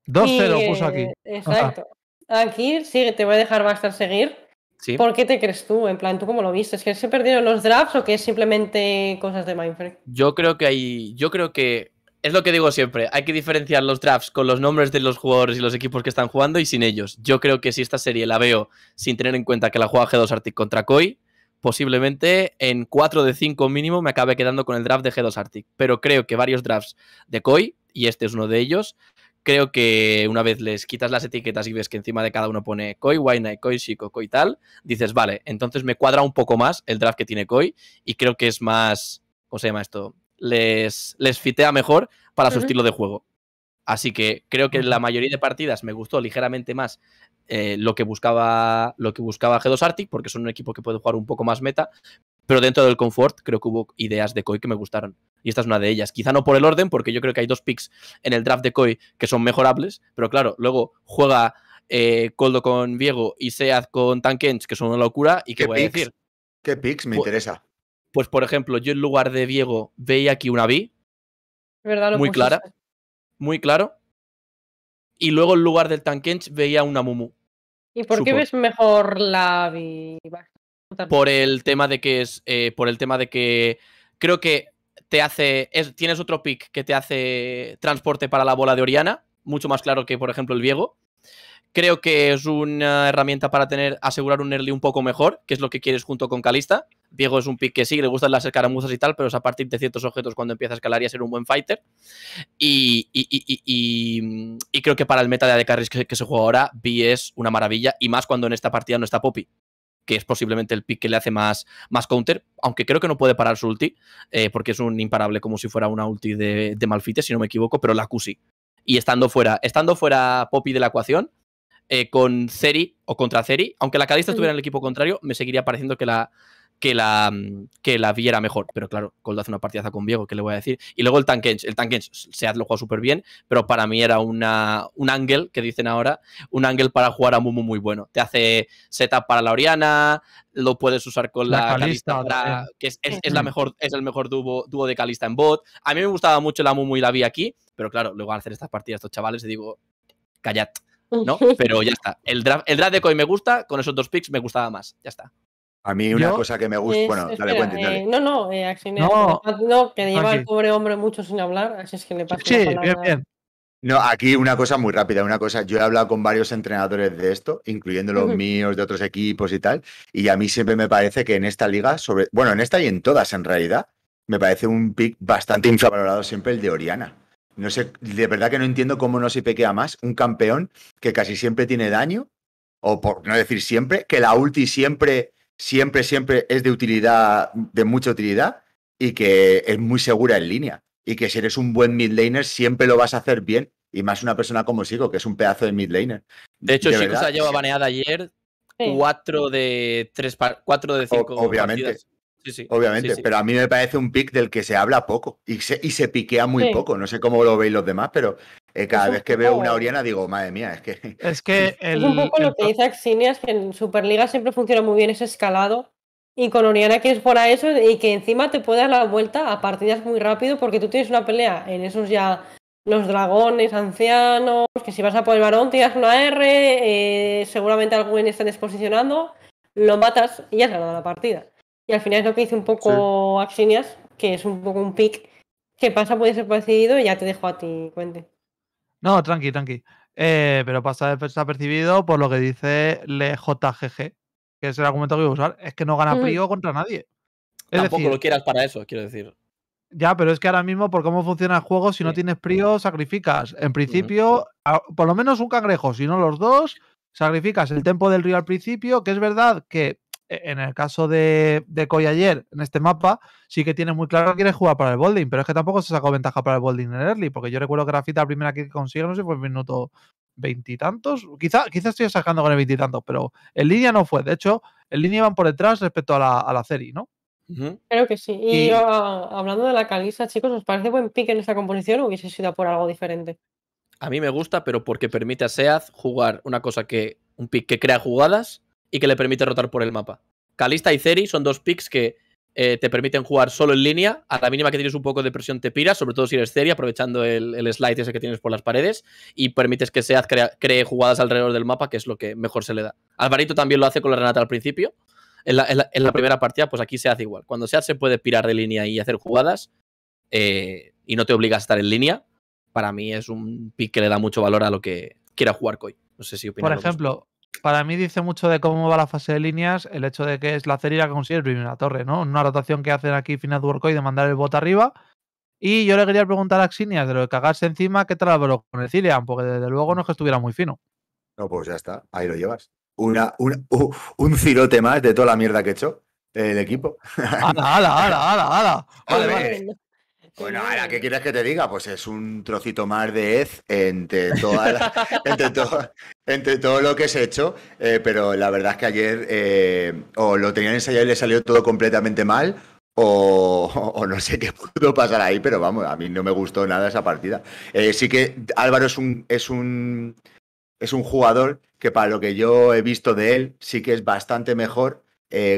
2-0 puso aquí. Exacto. Aquí sí, te voy a dejar Baxter seguir. ¿Sí? ¿Por qué te crees tú? En plan, ¿tú cómo lo viste? ¿Es que se perdieron los drafts o que es simplemente cosas de Mindfreak? Yo creo que hay. Yo creo que es lo que digo siempre, hay que diferenciar los drafts con los nombres de los jugadores y los equipos que están jugando y sin ellos. Yo creo que si esta serie la veo sin tener en cuenta que la juega G2 Arctic contra Koi, posiblemente en 4 de 5 mínimo me acabe quedando con el draft de G2 Arctic. Pero creo que varios drafts de Koi, y este es uno de ellos, creo que una vez les quitas las etiquetas y ves que encima de cada uno pone Koi, Wainai, Koi, Shiko, Koi tal, dices, vale, entonces me cuadra un poco más el draft que tiene Koi y creo que es más, ¿cómo se llama esto? les, les fitea mejor para su estilo de juego. Así que creo que en la mayoría de partidas me gustó ligeramente más eh, lo, que buscaba, lo que buscaba G2 Arctic, porque son un equipo que puede jugar un poco más meta, pero dentro del confort creo que hubo ideas de Koi que me gustaron. Y esta es una de ellas. Quizá no por el orden, porque yo creo que hay dos picks en el draft de Koi que son mejorables, pero claro, luego juega Coldo eh, con Viego y Sead con Tankens, que son una locura. ¿Y qué, voy a decir? ¿Qué picks me pues interesa? Pues, por ejemplo, yo en lugar de Diego veía aquí una B. ¿Verdad? muy clara. Muy claro. Y luego en lugar del Tankench veía una Mumu. ¿Y por qué ves mejor la B? Por el tema de que es. Eh, por el tema de que. Creo que te hace. tienes otro pick que te hace transporte para la bola de Oriana. Mucho más claro que, por ejemplo, el Diego. Creo que es una herramienta para tener, asegurar un early un poco mejor, que es lo que quieres junto con Calista. Diego es un pick que sí, le gustan las escaramuzas y tal, pero es a partir de ciertos objetos cuando empieza a escalar y a ser un buen fighter. Y, creo que para el meta de Adecarris que, se juega ahora, Vi es una maravilla, y más cuando en esta partida no está Poppy, que es posiblemente el pick que le hace más, más counter, aunque creo que no puede parar su ulti, eh, porque es un imparable como si fuera una ulti de, de si no me equivoco, pero la Q sí. Y estando fuera, estando fuera Poppy de la ecuación, eh, con Ceri o contra Ceri, aunque la cadista estuviera en el equipo contrario, me seguiría pareciendo que la, que la, que la viera mejor. Pero claro, Coldo hace una partida con Viego, que le voy a decir? Y luego el Tank El Tank se ha lo jugado súper bien, pero para mí era una, un ángel, que dicen ahora, un ángel para jugar a Mumu muy bueno. Te hace setup para la Oriana, lo puedes usar con la, Calista, que es, la mejor, es el mejor dúo, dúo de Calista en bot. A mí me gustaba mucho la Mumu y la vi aquí, pero claro, luego al hacer estas partidas estos chavales, y digo, callad. ¿No? Pero ya está. El draft, el draft de Koi me gusta, con esos dos picks me gustaba más. Ya está. A mí una cosa que me gusta. bueno, dale, eh, no, no, eh, no, que lleva el pobre hombre mucho sin hablar, así es que le pasa. Sí, bien, bien. No, aquí una cosa muy rápida, una cosa, yo he hablado con varios entrenadores de esto, incluyendo los míos, de otros equipos y tal, y a mí siempre me parece que en esta liga, sobre, bueno, en esta y en todas en realidad, me parece un pick bastante infravalorado siempre el de Oriana. No sé, de verdad que no entiendo cómo no se pequea más un campeón que casi siempre tiene daño, o por no decir siempre, que la ulti siempre siempre, siempre es de utilidad, de mucha utilidad y que es muy segura en línea. Y que si eres un buen mid laner, siempre lo vas a hacer bien. Y más una persona como sigo que es un pedazo de mid laner. De hecho, Sigo se ha a baneada ayer cuatro de tres, cuatro de cinco Obviamente. Obviamente, pero a mí me parece un pick del que se habla poco y y se piquea muy poco. No sé cómo lo veis los demás, pero eh, cada vez que veo una Oriana digo, madre mía, es que. Es que. El, un poco lo que dice Axinias, que en Superliga siempre funciona muy bien ese escalado. Y con Oriana que es a eso y que encima te puede dar la vuelta a partidas muy rápido porque tú tienes una pelea en esos ya los dragones ancianos, que si vas a por el varón tiras una R, eh, seguramente algún está desposicionando, lo matas y ya has ganado la partida. Y al final es lo que dice un poco Axinias, que es un poco un pick que pasa, puede ser parecido y ya te dejo a ti, cuente. No, tranqui, tranqui. Eh, pero pasa desapercibido por lo que dice LJGG, que es el argumento que voy a usar. Es que no gana mm. Prio contra nadie. Tampoco lo quieras para eso, quiero decir. Ya, pero es que ahora mismo, por cómo funciona el juego, si no tienes Prio, sacrificas. En mm. principio, por lo menos un cangrejo, si no los dos, sacrificas el tempo del río al principio, que es verdad que e-, en el caso de, de ayer, en este mapa, sí que tiene muy claro que quiere jugar para el bolding, pero es que tampoco se sacó ventaja para el bolding en early, porque yo recuerdo que la primera que consigue, no sé, fue el minuto veintitantos, quizá, quizá estoy sacando con el veintitantos, pero en línea no fue, de hecho, en línea iban por detrás respecto a la, a serie, ¿no? Creo que sí. Y, hablando de la caliza, chicos, ¿os parece buen pick en esta composición o hubiese sido por algo diferente? A mí me gusta, pero porque permite a Seaz jugar una cosa que, un pick que crea jugadas y que le permite rotar por el mapa. Calista y Ceri son dos picks que eh, te permiten jugar solo en línea. A la mínima que tienes un poco de presión te piras, sobre todo si eres Ceri, aprovechando el, slide ese que tienes por las paredes y permites que Sead cree jugadas alrededor del mapa, que es lo que mejor se le da. Alvarito también lo hace con la Renata al principio. En la, primera partida, pues aquí se hace igual. Cuando Sead se puede pirar de línea y hacer jugadas eh, y no te obliga a estar en línea, para mí es un pick que le da mucho valor a lo que quiera jugar Koi. No sé si opinas. Por ejemplo, para mí dice mucho de cómo va la fase de líneas el hecho de que es la cerilla que consigue la torre, ¿no? Una rotación que hacen aquí de Workoy de mandar el bote arriba. Y yo le quería preguntar a Xinias de lo de cagarse encima, ¿qué tal lo con el Cilian? Porque desde luego no es que estuviera muy fino. No, pues ya está, ahí lo llevas. Una, uh, un cirote más de toda la mierda que he hecho el equipo. ¡Hala, hala, hala, hala! hala! Bueno, ahora, ¿qué quieres que te diga? Pues es un trocito más de Ed entre, entre, todo lo que ha hecho, eh, pero la verdad es que ayer eh, o lo tenían ensayado y le salió todo completamente mal, o, no sé qué pudo pasar ahí, pero vamos, a mí no me gustó nada esa partida. Eh, sí que Álvaro es un, es un, es un jugador que para lo que yo he visto de él, sí que es bastante mejor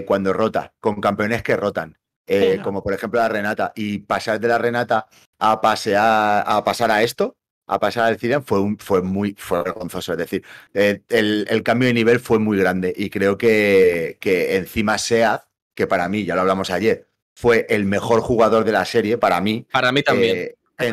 cuando rota, con campeones que rotan. Eh, como por ejemplo la Renata, y pasar de la Renata a, pasear, a pasar a esto, a pasar al cine, fue, fue muy vergonzoso. Es decir, eh, el, cambio de nivel fue muy grande y creo que, que encima SEAD, que para mí, ya lo hablamos ayer, fue el mejor jugador de la serie, para mí. Para mí también. Eh, es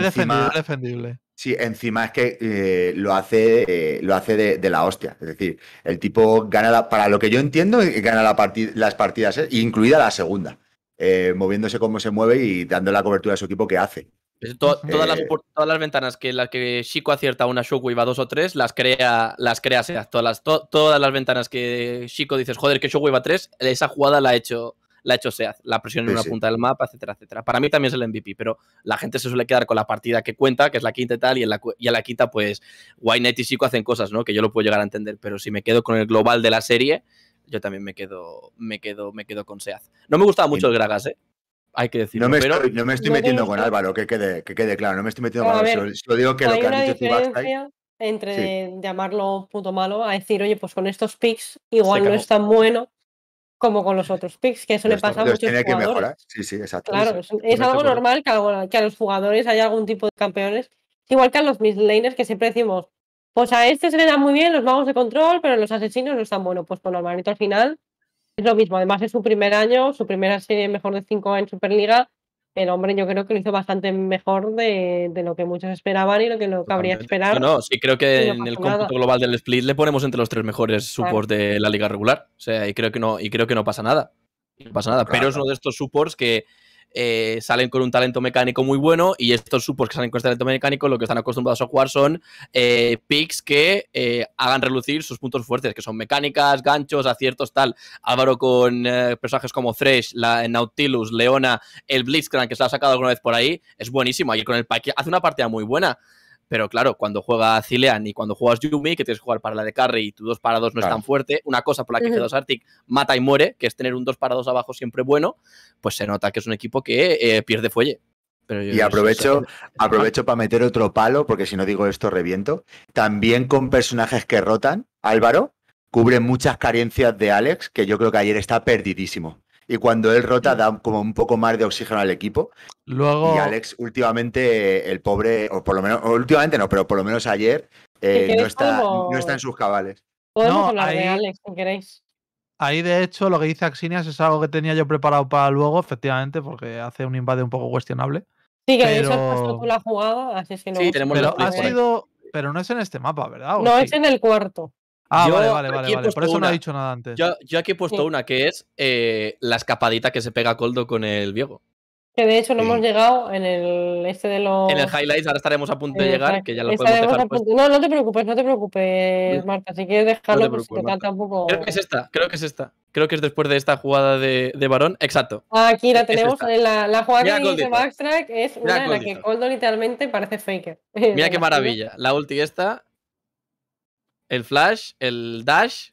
defendible. Sí, encima es que lo hace, lo hace de, la hostia. Es decir, el tipo gana, para lo que yo entiendo, gana la las partidas, incluida la segunda. Eh, moviéndose como se mueve y dando la cobertura a su equipo que hace. Pues todas, las, eh, todas, las, ventanas que las que Chico acierta una Shockwave a dos o tres, las crea, las crea Todas las, todas las ventanas que Chico dices, joder, que showwave a tres, esa jugada la ha hecho, la ha hecho la presión en una punta del mapa, etcétera, etcétera. Para mí también es el MVP, pero la gente se suele quedar con la partida que cuenta, que es la quinta y tal, y en la, quinta, pues, Wynette y Chico hacen cosas, ¿no? Que yo lo puedo llegar a entender, pero si me quedo con el global de la serie, yo también me quedo, me quedo, me quedo con Seaz. No me gustaba mucho el Gragas, ¿eh? Hay que decirlo. No me estoy, metiendo con Álvaro, que quede, que quede claro. No me estoy metiendo con Álvaro. Solo digo que entre llamarlo punto malo a decir, oye, pues con estos picks igual no es tan bueno como con los otros picks, que eso le pasa a muchos tiene Que mejorar. Sí, sí, exacto. Claro, es, algo normal que a, que a, los jugadores haya algún tipo de campeones. Igual que a los mislaners, que siempre decimos, o pues sea, este se le da muy bien los magos de control, pero los asesinos no están bueno. Pues con Normalito al final es lo mismo. Además es su primer año, su primera serie mejor de cinco en Superliga. El hombre yo creo que lo hizo bastante mejor de, lo que muchos esperaban y lo que, lo habría esperado. No, no, sí creo que en el cómputo global del split le ponemos entre los tres mejores supports de la liga regular. O sea, y creo que no, y creo que no pasa nada. pasa nada. Pero es uno de estos supports que eh, salen con un talento mecánico muy bueno y estos supos que salen con este talento mecánico lo que están acostumbrados a jugar son eh, picks que eh, hagan relucir sus puntos fuertes, que son mecánicas, ganchos, aciertos, tal. Álvaro con personajes como Thresh, la, Nautilus, Leona, el Blitzcrank que se ha sacado alguna vez por ahí, es buenísimo. Y con el Pike hace una partida muy buena. Pero claro, cuando juega Zilean y cuando juegas Yumi, que tienes que jugar para la de carry y tu 2 para 2 no es tan fuerte, una cosa por la que G2 Arctic mata y muere, que es tener un 2 para 2 abajo siempre bueno, pues se nota que es un equipo que eh, pierde fuelle. y aprovecho, aprovecho para meter otro palo, porque si no digo esto reviento. También con personajes que rotan, Álvaro cubre muchas carencias de Alex, que yo creo que ayer está perdidísimo y cuando él rota da como un poco más de oxígeno al equipo. Luego... Y Alex últimamente, el pobre, o por lo menos, últimamente no, pero por lo menos ayer, eh, no, está, no está en sus cabales. Podemos hablar de Alex, si queréis. Ahí, de hecho, lo que dice Axinias es algo que tenía yo preparado para luego, efectivamente, porque hace un invade un poco cuestionable. Sí, que pero... eso la jugada, así que no. Sí, tenemos pero ha sido... Pero no es en este mapa, ¿verdad? No, es en el cuarto. Ah, vale, vale, vale, vale. Por eso no he dicho nada antes. Yo, aquí he puesto una que es eh, la escapadita que se pega Coldo con el viejo. Que de hecho no hemos llegado en el este de los. En el highlights, ahora estaremos a punto de llegar, No, no te preocupes, no te preocupes, Marta. Si quieres dejarlo, pues total tampoco. Creo que es esta, creo que es esta. Creo que es después de esta jugada de, varón. Exacto. Aquí la tenemos. Eh, la, la, jugada de que es una en la que Coldo literalmente parece faker. Mira qué maravilla. La ulti esta el flash, el dash.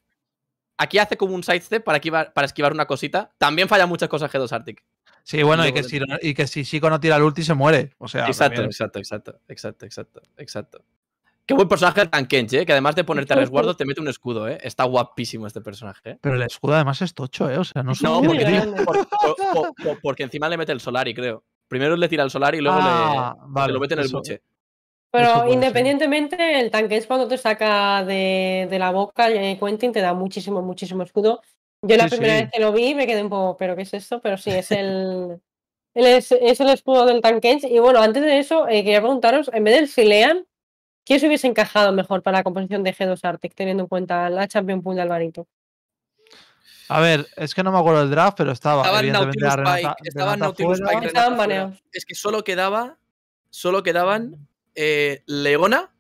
Aquí hace como un sidestep para esquivar, para esquivar una cosita. También falla muchas cosas G2 Arctic. Sí, bueno, y que, si, y Chico no tira el ulti se muere. O sea, exacto, exacto, exacto, exacto, exacto, Qué buen personaje tan Tankench, eh, que además de ponerte al resguardo te mete un escudo, ¿eh? Está guapísimo este personaje. Eh. Pero el escudo además es tocho, ¿eh? O sea, no, no porque, porque encima le mete el Solari, creo. Primero le tira el Solari y luego le, ah, lo mete en el buche. Pero independientemente, el tanque es cuando te saca de, la boca, y Quentin te da muchísimo, muchísimo escudo. Yo la primera vez que lo vi me quedé un poco, ¿pero qué es esto? Pero sí, es el. es, el escudo del tanque. Y bueno, antes de eso, eh, quería preguntaros, en vez del Silean, ¿qué se hubiese encajado mejor para la composición de G2 Arctic, teniendo en cuenta la Champion Pool de Alvarito? A ver, es que no me acuerdo el draft, pero estaba. Estaban Nautilus estaban Nautilus Es que solo quedaba. Solo quedaban eh, Leona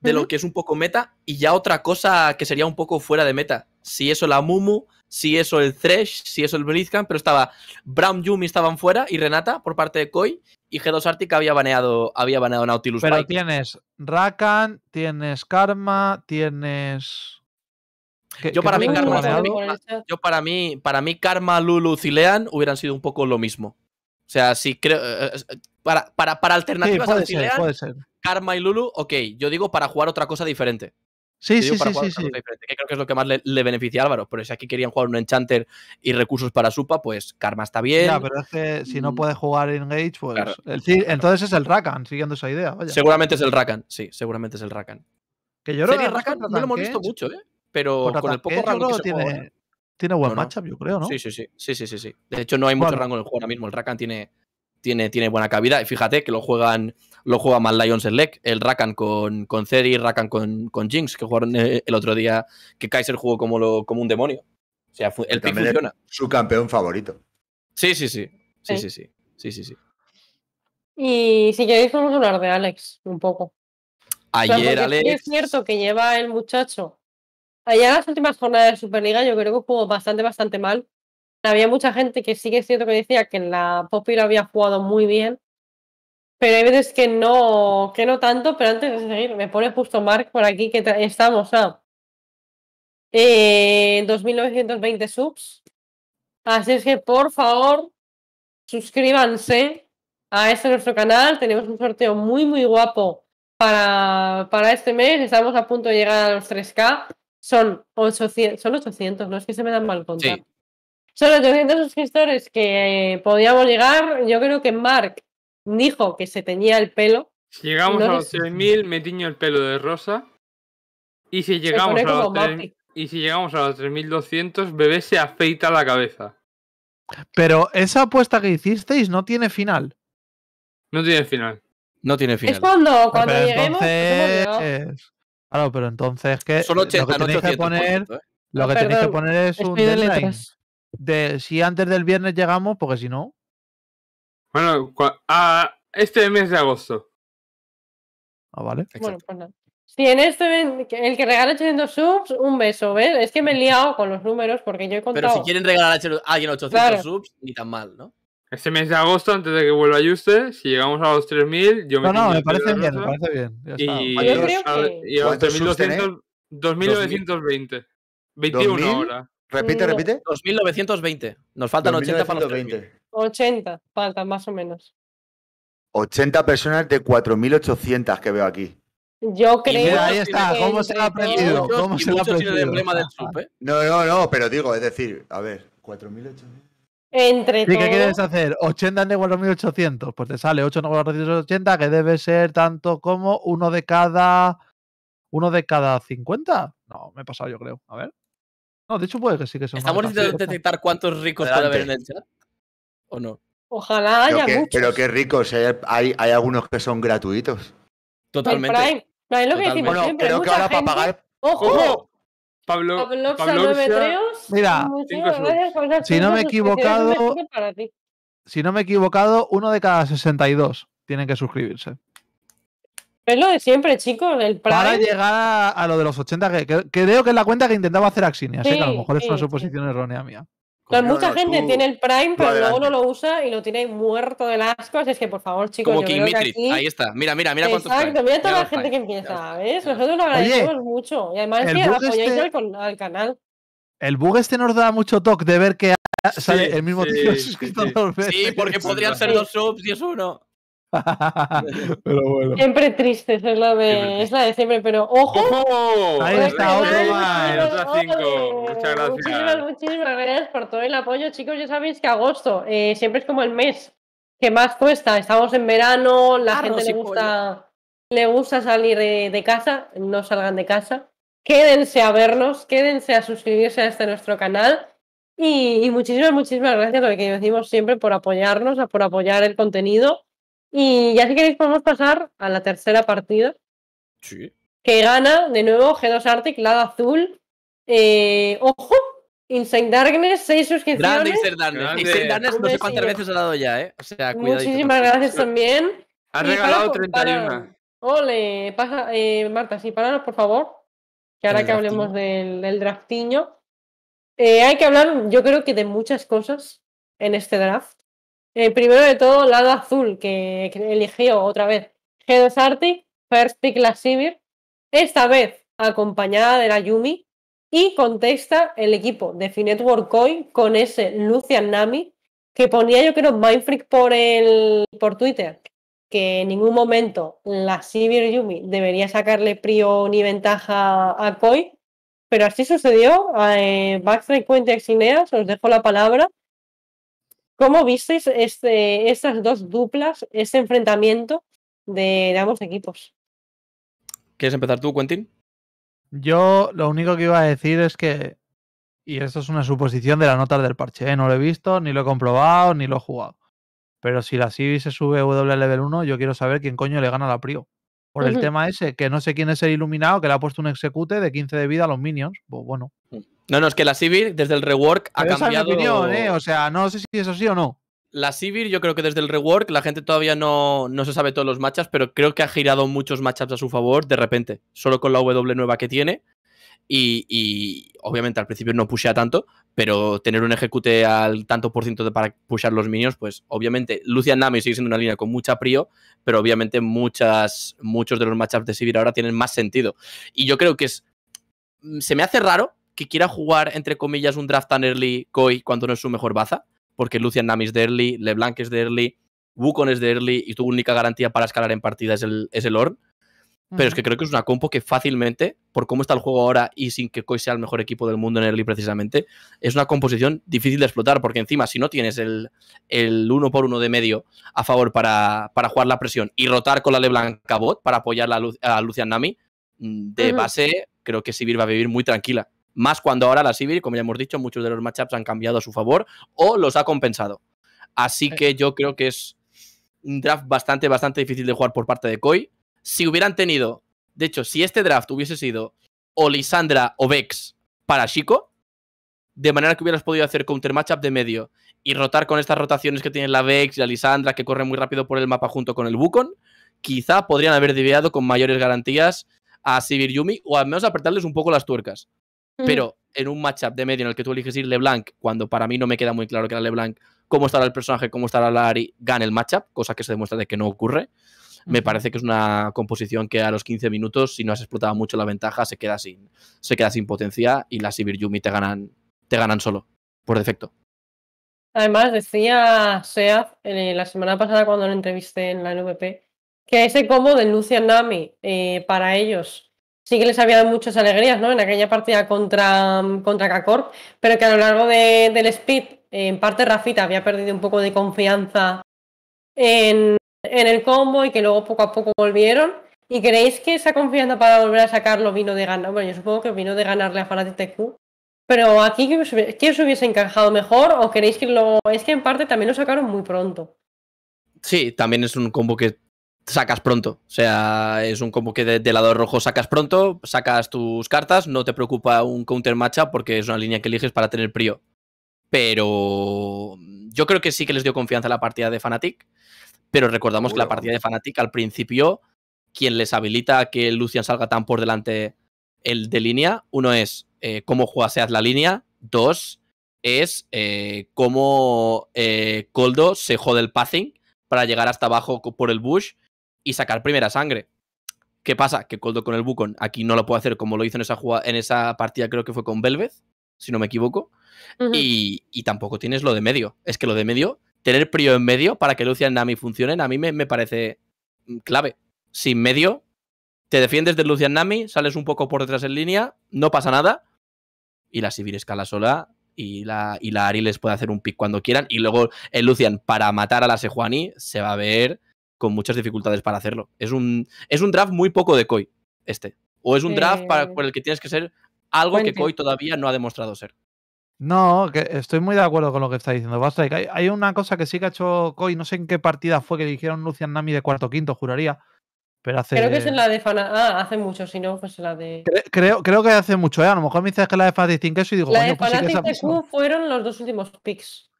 de lo que es un poco meta y ya otra cosa que sería un poco fuera de meta. Si eso la Mumu, si eso el Thresh, si eso el Belizcan, pero estaba Brown Yumi estaban fuera y Renata por parte de Koi y G2 Arctic había baneado, había baneado Nautilus Pero tienes Rakan, tienes Karma, tienes yo, para mí, Karma, yo para mí, para mí Karma, Lulu, Zilean hubieran sido un poco lo mismo. O sea, sí creo. Eh, eh, para, para, alternativas sí, puede, ser, Karma y Lulu, ok. Yo digo para jugar otra cosa diferente. Sí, sí, sí, que creo que es lo que más le, beneficia a Álvaro. Pero si aquí querían jugar un Enchanter y recursos para Supa, pues Karma está bien. Ya, pero es que si no mm. puede jugar Engage, pues. Entonces es el Rakan, siguiendo esa idea. Seguramente es el Rakan, sí, seguramente es el Rakan. Que yo creo Rakan no lo hemos visto mucho, ¿eh? Pero con el poco rango que tiene, tiene buen matchup, yo creo, ¿no? Sí, sí, sí, sí, sí, De hecho, no hay mucho rango en el juego ahora mismo. El Rakan tiene, tiene, tiene buena cabida. Y fíjate que lo juegan, lo juega más Lions en Leck, el Rakan con, con Ceri, Rakan con, con Jinx, que jugaron eh, el otro día, que Kaiser jugó como, lo, como un demonio. O sea, el pick funciona. Su campeón favorito. Sí, sí, sí. Sí, sí, sí. Sí, sí, sí. Y si queréis, podemos hablar de Alex un poco. Ayer, Alex. es cierto que lleva el muchacho Allá en las últimas jornadas de Superliga yo creo que jugó bastante, bastante mal. Había mucha gente que sigue que cierto que decía que en la Poppy lo había jugado muy bien, pero hay veces que no, que no tanto, pero antes de seguir, me pone justo Mark por aquí que estamos a 2.920 eh, subs. Así es que por favor, suscríbanse a este nuestro canal. Tenemos un sorteo muy, muy guapo para, para este mes. Estamos a punto de llegar a los 3K son 800, son 800, no es que se me dan mal contar. Sí. Son 800 suscriptores que eh, podíamos llegar. Yo creo que Mark dijo que se teñía el pelo. Si llegamos a los 3.000, me tiño el pelo de rosa. Y si llegamos a los y si llegamos a los 3.200, bebé se afeita la cabeza. Pero esa apuesta que hicisteis no tiene final. No tiene final. No tiene final. Es cuando, cuando lleguemos. Pues Claro, pero entonces que ¿eh? lo que tenéis que poner, lo que tenéis que poner es un deadline. De, si antes del viernes llegamos, porque si no. Bueno, a este mes de agosto. Ah, vale. Bueno, pues nada. Si en este, el que regala 800 subs, un beso, ¿ves? Es que me he liado con los números porque yo he contado. Pero si quieren regalar a alguien 800 subs, ni tan mal, ¿no? Este mes de agosto, antes de que vuelva Juste, si llegamos a los 3.000, yo me... No, no, me parece bien, me parece bien. Y, yo y a 3.200, 2.920. 21 ahora. Repite, repite. 2.920. Nos faltan 80 para los 80, faltan más o menos. 80 personas de 4.800 que veo aquí. Yo creo. Mira, ahí está, ¿cómo se lo ha aprendido? ¿Cómo se ha aprendido? El emblema del sub, ¿eh? No, no, no, pero digo, es decir, a ver, 4.800. ¿Y qué quieres hacer? 80 de 4.800. Pues te sale 8 de 480, que debe ser tanto como uno de cada. ¿Uno de cada 50? No, me he pasado yo, creo. A ver. No, de hecho puede que sí que son. ¿Estamos intentando detectar cuántos ricos puede haber en el chat? ¿O no? Ojalá haya muchos. Pero qué ricos. ¿eh? Hay, algunos que son gratuitos. Totalmente. Pero Prime, lo que Decimos bueno, siempre, creo que ahora para pagar. ¡Ojo! Pablo, Pablo, Mira, si no me he equivocado, si no me he equivocado, uno de cada 62 tienen que suscribirse. Es lo de siempre, chicos. El Para llegar a, lo de los 80, que, creo que es la cuenta que intentaba hacer Axinia. que a lo mejor es una suposición errónea mía. Pues mucha gente tiene el Prime, pero luego no lo usa y lo tiene muerto de asco. Así es que, por favor, chicos. Como King aquí... ahí está. Mira, mira, mira cuántos Exacto, mira toda la gente que empieza, ¿ves? Nosotros lo agradecemos mucho. Y además que apoyáis este al, canal. El bug este nos da mucho toque de ver que sale el mismo tipo tío sí, Sí, porque podrían ser dos subs y es uno. pero Siempre triste, es la de, es la de siempre, pero ¡ojo! Ahí está, otro más. Muchas gracias. Muchísimas, muchísimas gracias por todo el apoyo, chicos. Ya sabéis que agosto eh, siempre es como el mes que más cuesta. Estamos en verano, la gente le gusta, le gusta salir de, casa, no salgan de casa. Quédense a vernos, quédense a suscribirse a este nuestro canal. Y, muchísimas, muchísimas gracias, lo que decimos siempre, por apoyarnos, por apoyar el contenido y ya si queréis podemos pasar a la tercera partida. Sí. Que gana de nuevo G2 Arctic, Lada Azul. Eh, ojo, Insane Darkness, 6 suscripciones. Grande Insane Darkness. Darkness no sé cuántas veces ha dado ya, ¿eh? O sea, Muchísimas gracias también. Has regalado 31. Ole, eh, Marta, sí, páranos, por favor. Que ahora que hablemos del, del eh, hay que hablar, yo creo que de muchas cosas en este draft. Eh, primero de todo, lado azul, que, eligió otra vez G2 First Pick la Sivir, esta vez acompañada de la Yumi, y contesta el equipo de network Coin con ese Lucian Nami, que ponía yo creo Mindfreak por, el, por Twitter, que en ningún momento la Sivir Yumi debería sacarle prio ni ventaja a Coin, pero así sucedió. Eh, Backstreet Quentin Exineas, os dejo la palabra ¿Cómo visteis este, estas dos duplas, ese enfrentamiento de, ambos equipos? ¿Quieres empezar tú, Quentin? Yo lo único que iba a decir es que, y esto es una suposición de la nota del parche, ¿eh? no lo he visto, ni lo he comprobado, ni lo he jugado. Pero si la Civi se sube W level 1, yo quiero saber quién coño le gana a la Prio. Por el tema ese, que no sé quién es el iluminado que le ha puesto un execute de 15 de vida a los minions. Pues bueno. Mm. No, no, es que la Sivir desde el rework ha cambiado. opinión, ¿eh? O sea, no sé si eso así o no. La Sivir, yo creo que desde el rework, la gente todavía no, no se sabe todos los matchups, pero creo que ha girado muchos matchups a su favor de repente, solo con la W nueva que tiene. Y, obviamente al principio no pushea tanto, pero tener un ejecute al tanto por ciento de para pushar los minions, pues obviamente Lucian Nami sigue siendo una línea con mucha prio, pero obviamente muchas, muchos de los matchups de Sivir ahora tienen más sentido. Y yo creo que es. Se me hace raro que quiera jugar, entre comillas, un draft tan early Koi cuando no es su mejor baza, porque Lucian Nami es de early, LeBlanc es de early, Wukong es de early y tu única garantía para escalar en partida es el, es el Orn. Pero es que creo que es una compo que fácilmente, por cómo está el juego ahora y sin que Koi sea el mejor equipo del mundo en early precisamente, es una composición difícil de explotar, porque encima si no tienes el, el uno por uno de medio a favor para, para jugar la presión y rotar con la LeBlanc a bot para apoyar a, Lucian Nami, mm, de base creo que Sibir va a vivir muy tranquila. Más cuando ahora la Sibir, como ya hemos dicho, muchos de los matchups han cambiado a su favor o los ha compensado. Así eh. que yo creo que es un draft bastante, bastante difícil de jugar por parte de Koi. Si hubieran tenido, de hecho, si este draft hubiese sido o Lisandra o Vex para Chico, de manera que hubieras podido hacer counter matchup de medio y rotar con estas rotaciones que tienen la Vex y la Lisandra, que corren muy rápido por el mapa junto con el Wukong, quizá podrían haber deviado con mayores garantías a Sibir Yumi o al menos apretarles un poco las tuercas. Pero en un matchup de medio en el que tú eliges ir LeBlanc, cuando para mí no me queda muy claro que era LeBlanc, cómo estará el personaje, cómo estará la Ari, gana el matchup, cosa que se demuestra de que no ocurre. Me parece que es una composición que a los 15 minutos, si no has explotado mucho la ventaja, se queda sin, se queda sin potencia y la Sibir Yumi te ganan, te ganan solo, por defecto. Además, decía Sead eh, la semana pasada cuando lo entrevisté en la NVP que ese combo de Lucian Nami eh, para ellos sí que les había dado muchas alegrías, ¿no? En aquella partida contra, contra pero que a lo largo del speed, en parte Rafita había perdido un poco de confianza en, el combo y que luego poco a poco volvieron. ¿Y creéis que esa confianza para volver a sacarlo vino de ganar? Bueno, yo supongo que vino de ganarle a Fanatic TQ. Pero aquí, que os hubiese encajado mejor? ¿O creéis que lo.? Es que en parte también lo sacaron muy pronto. Sí, también es un combo que sacas pronto. O sea, es un combo que de, lado rojo sacas pronto, sacas tus cartas, no te preocupa un counter matchup porque es una línea que eliges para tener prio. Pero yo creo que sí que les dio confianza la partida de Fnatic. Pero recordamos que la partida de Fnatic al principio, quien les habilita que Lucian salga tan por delante el de línea, uno es eh, cómo seas la línea, dos es eh, cómo Coldo eh, se jode el passing para llegar hasta abajo por el bush y sacar primera sangre. ¿Qué pasa? Que Coldo con el Bucon aquí no lo puedo hacer como lo hizo en esa, en esa partida, creo que fue con Velvet, si no me equivoco. y, tampoco tienes lo de medio. Es que lo de medio, tener prio en medio para que Lucian Nami funcionen, a mí me, parece mm, clave. Sin medio, te defiendes de Lucian Nami, sales un poco por detrás en línea, no pasa nada. Y la Sivir escala sola y la, y la Ari les puede hacer un pick cuando quieran. Y luego el Lucian, para matar a la Sejuani, se va a ver con muchas dificultades para hacerlo. Es un, es un draft muy poco de Koi, este. O es un draft para, eh, por el que tienes que ser algo que Koi todavía no ha demostrado ser. No, estoy muy de acuerdo con lo que está diciendo Basta Hay, una cosa que sí que ha hecho Koi, no sé en qué partida fue que le dijeron Lucian Nami de cuarto quinto, juraría. Pero Creo que es en la de Fana. Ah, hace mucho, si no, pues en la de. Creo, creo, que hace mucho, ¿eh? A lo mejor me dices que la de Fanatic 5 y digo, la de Fanatic pues sí fueron los dos últimos picks.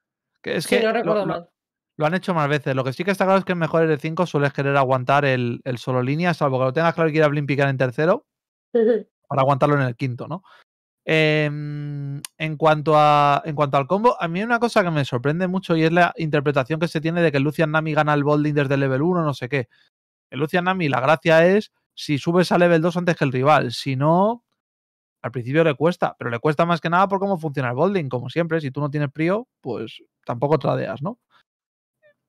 Que es si no recuerdo mal. Lo han hecho más veces. Lo que sí que está claro es que en mejores de 5 sueles querer aguantar el, solo línea, salvo que lo tengas claro que ir a en tercero para aguantarlo en el quinto, ¿no? Em, en, cuanto a, en cuanto al combo, a mí una cosa que me sorprende mucho y es la interpretación que se tiene de que Lucian Nami gana el Bolding desde el level 1, no sé qué. El Lucian Nami, la gracia es si subes a level 2 antes que el rival. Si no, al principio le cuesta, pero le cuesta más que nada por cómo funciona el Bolding. Como siempre, si tú no tienes prio, pues tampoco tradeas, ¿no?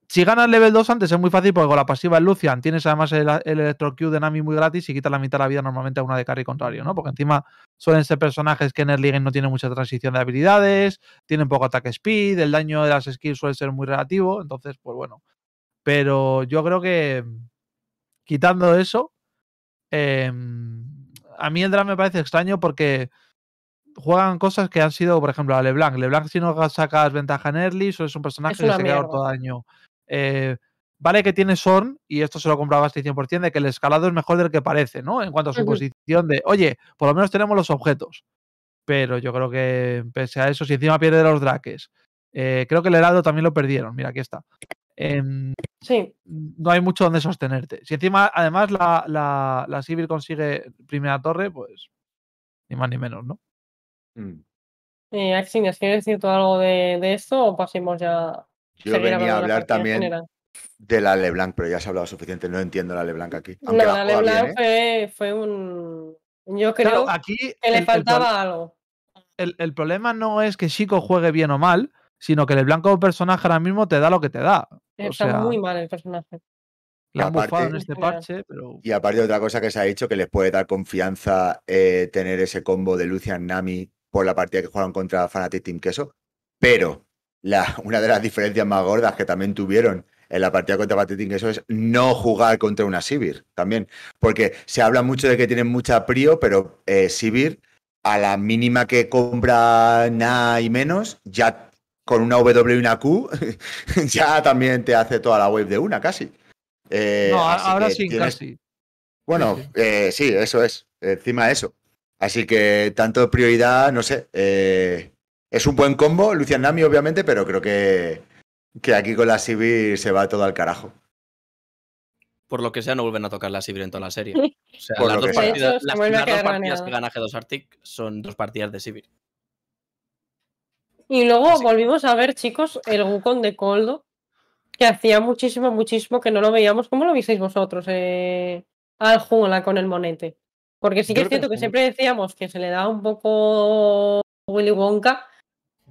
Si ganas level 2 antes es muy fácil porque con la pasiva en Lucian tienes además el, Electro de Nami muy gratis y quitas la mitad de la vida normalmente a una de carry contrario, ¿no? Porque encima suelen ser personajes que en early game no tienen mucha transición de habilidades, tienen poco ataque speed, el daño de las skills suele ser muy relativo, entonces, pues bueno. Pero yo creo que quitando eso, em, a mí el drama me parece extraño porque juegan cosas que han sido, por ejemplo, a LeBlanc. LeBlanc, si no sacas ventaja en early, suele es un personaje que se queda todo daño. Eh, vale que tiene son y esto se lo compraba este 100%, de que el escalado es mejor del que parece, ¿no? En cuanto a su posición de, oye, por lo menos tenemos los objetos. Pero yo creo que, pese a eso, si encima pierde los draques, eh, creo que el helado también lo perdieron. Mira, aquí está. Em, sí. No hay mucho donde sostenerte. Si encima, además, la, la, la Civil consigue primera torre, pues ni más ni menos, ¿no? Mm. Eh, ¿quieres decir tú algo de, de esto o pasemos ya yo venía a hablar también de la Leblanc, pero ya se ha hablado suficiente, no entiendo la Leblanc aquí. No, la, Leblanc ¿eh? fue, un... Yo creo que le faltaba algo. El, problema no es que Chico juegue bien o mal, sino que el Leblanc como personaje ahora mismo te da lo que te da. Está muy mal el personaje. La aparte, en este parche, pero... Y aparte otra cosa que se ha dicho que les puede dar confianza eh, tener ese combo de Lucian Nami por la partida que jugaron contra Fanatic Team Queso, pero una de las diferencias más gordas que también tuvieron en la partida contra Batetín, eso es no jugar contra una Sivir, también. Porque se habla mucho de que tienen mucha prio, pero eh, Sivir a la mínima que compra nada y menos, ya con una W y una Q, ya también te hace toda la wave de una casi. Eh, no, ahora sí, casi. Bueno, eh, sí, eso es. Encima eso. Así que tanto prioridad, no sé. Es un buen combo, Lucian Nami, obviamente, pero creo que, que aquí con la Sibir se va todo al carajo. Por lo que sea, no vuelven a tocar la Sibir en toda la serie. O sea, las dos, partidas, las, dos que gana G2 Arctic son dos partidas de Sibir. Y luego volvimos a ver, chicos, el Wukong de Coldo, que hacía muchísimo, muchísimo que no lo veíamos. ¿Cómo lo visteis vosotros eh, al jungla con el monete? Porque sí que es cierto que, que siempre decíamos que se le da un poco Willy Wonka,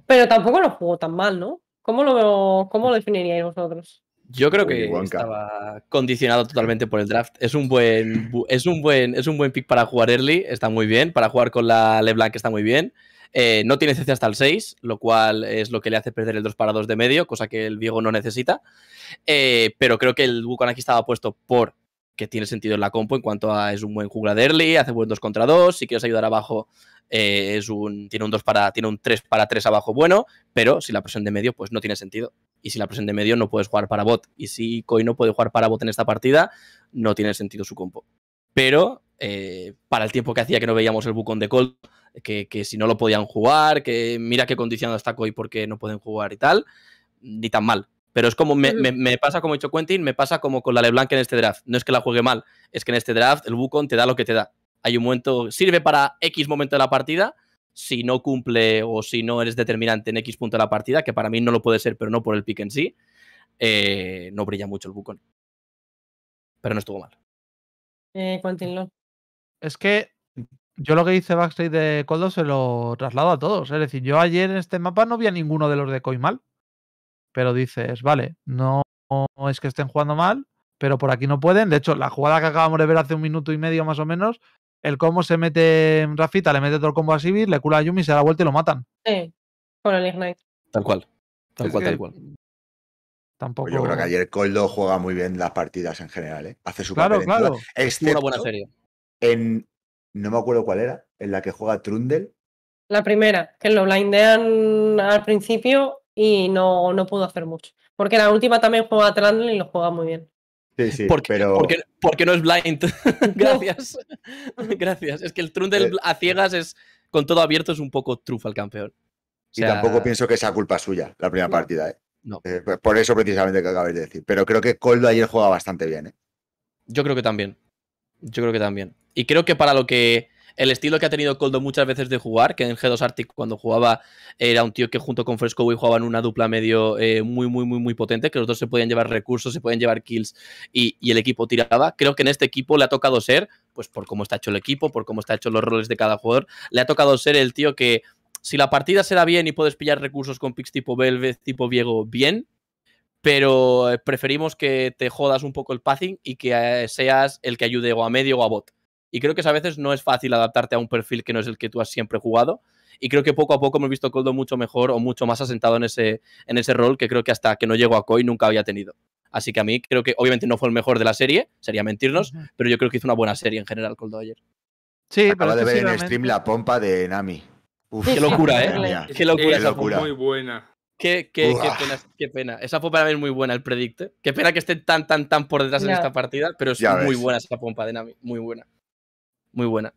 pero tampoco lo jugó tan mal, ¿no? ¿Cómo lo, lo definiríais vosotros? Yo creo que estaba condicionado totalmente por el draft. Es un buen, es un buen, es un buen pick para jugar early, está muy bien. Para jugar con la LeBlanc está muy bien. Eh, no tiene CC hasta el 6, lo cual es lo que le hace perder el 2 para 2 de medio, cosa que el Diego no necesita. Eh, pero creo que el Wukong aquí estaba puesto por que tiene sentido en la compo en cuanto a es un buen jugador de early, hace buen 2 contra 2, si quieres ayudar abajo eh, es un, tiene un dos para, tiene un 3 para 3 abajo bueno, pero si la presión de medio pues no tiene sentido. Y si la presión de medio no puedes jugar para bot. Y si Koi no puede jugar para bot en esta partida, no tiene sentido su compo. Pero eh, para el tiempo que hacía que no veíamos el bucón de Col, que, que, si no lo podían jugar, que mira qué condicionado está Koi porque no pueden jugar y tal, ni tan mal. Pero es como, me, pasa como ha dicho Quentin, me pasa como con la LeBlanc en este draft. No es que la juegue mal, es que en este draft el Wukong te da lo que te da. Hay un momento, sirve para X momento de la partida, si no cumple o si no eres determinante en X punto de la partida, que para mí no lo puede ser, pero no por el pick en sí, eh, no brilla mucho el Wukong. Pero no estuvo mal. Eh, Quentin Es que yo lo que hice backstage de Coldo se lo traslado a todos. Es decir, yo ayer en este mapa no vi a ninguno de los de Coimal pero dices, vale, no es que estén jugando mal, pero por aquí no pueden. De hecho, la jugada que acabamos de ver hace un minuto y medio más o menos, el combo se mete Rafita, le mete todo el combo a Sibir, le cura a Yumi, se da la vuelta y lo matan. Sí, con el Ignite. Tal cual. Tal cual, tal cual. Tampoco. Pues yo creo que ayer Coldo juega muy bien las partidas en general, ¿eh? Hace su claro, claro. Excepto En. No me acuerdo cuál era, en la que juega Trundle. La primera, que lo blindean al principio y no, no pudo hacer mucho. Porque la última también juega trundle y lo juega muy bien. Sí, sí, porque, pero... porque, no es blind. Gracias. Gracias. Es que el trundle eh. a ciegas es con todo abierto es un poco trufa el campeón. Y tampoco pienso que sea culpa suya la primera partida. ¿eh? No. Eh, pues, por eso precisamente que acabas de decir. Pero creo que Coldo ayer juega bastante bien. ¿eh? Yo creo que también. Yo creo que también. Y creo que para lo que el estilo que ha tenido Coldo muchas veces de jugar, que en G2 Arctic cuando jugaba era un tío que junto con Fresco y jugaban una dupla medio eh, muy, muy, muy, muy potente, que los dos se podían llevar recursos, se podían llevar kills y, el equipo tiraba. Creo que en este equipo le ha tocado ser, pues por cómo está hecho el equipo, por cómo está hecho los roles de cada jugador, le ha tocado ser el tío que si la partida se da bien y puedes pillar recursos con picks tipo Velvet, tipo Viego, bien, pero eh, preferimos que te jodas un poco el passing y que eh, seas el que ayude o a medio o a bot. Y creo que a veces no es fácil adaptarte a un perfil que no es el que tú has siempre jugado. Y creo que poco a poco me hemos visto Coldo mucho mejor o mucho más asentado en ese, en ese rol que creo que hasta que no llegó a Koi nunca había tenido. Así que a mí creo que obviamente no fue el mejor de la serie, sería mentirnos, pero yo creo que hizo una buena serie en general Coldo ayer. Sí, Acaba de ver en stream la pompa de Nami. qué locura, ¿eh? qué locura. Esa locura. Muy buena. Qué, pena, qué, pena, Esa pompa para mí es muy buena, el predict. ¿eh? Qué pena que esté tan, tan, tan por detrás en esta partida, pero es muy buena esa pompa de Nami, muy buena muy buena.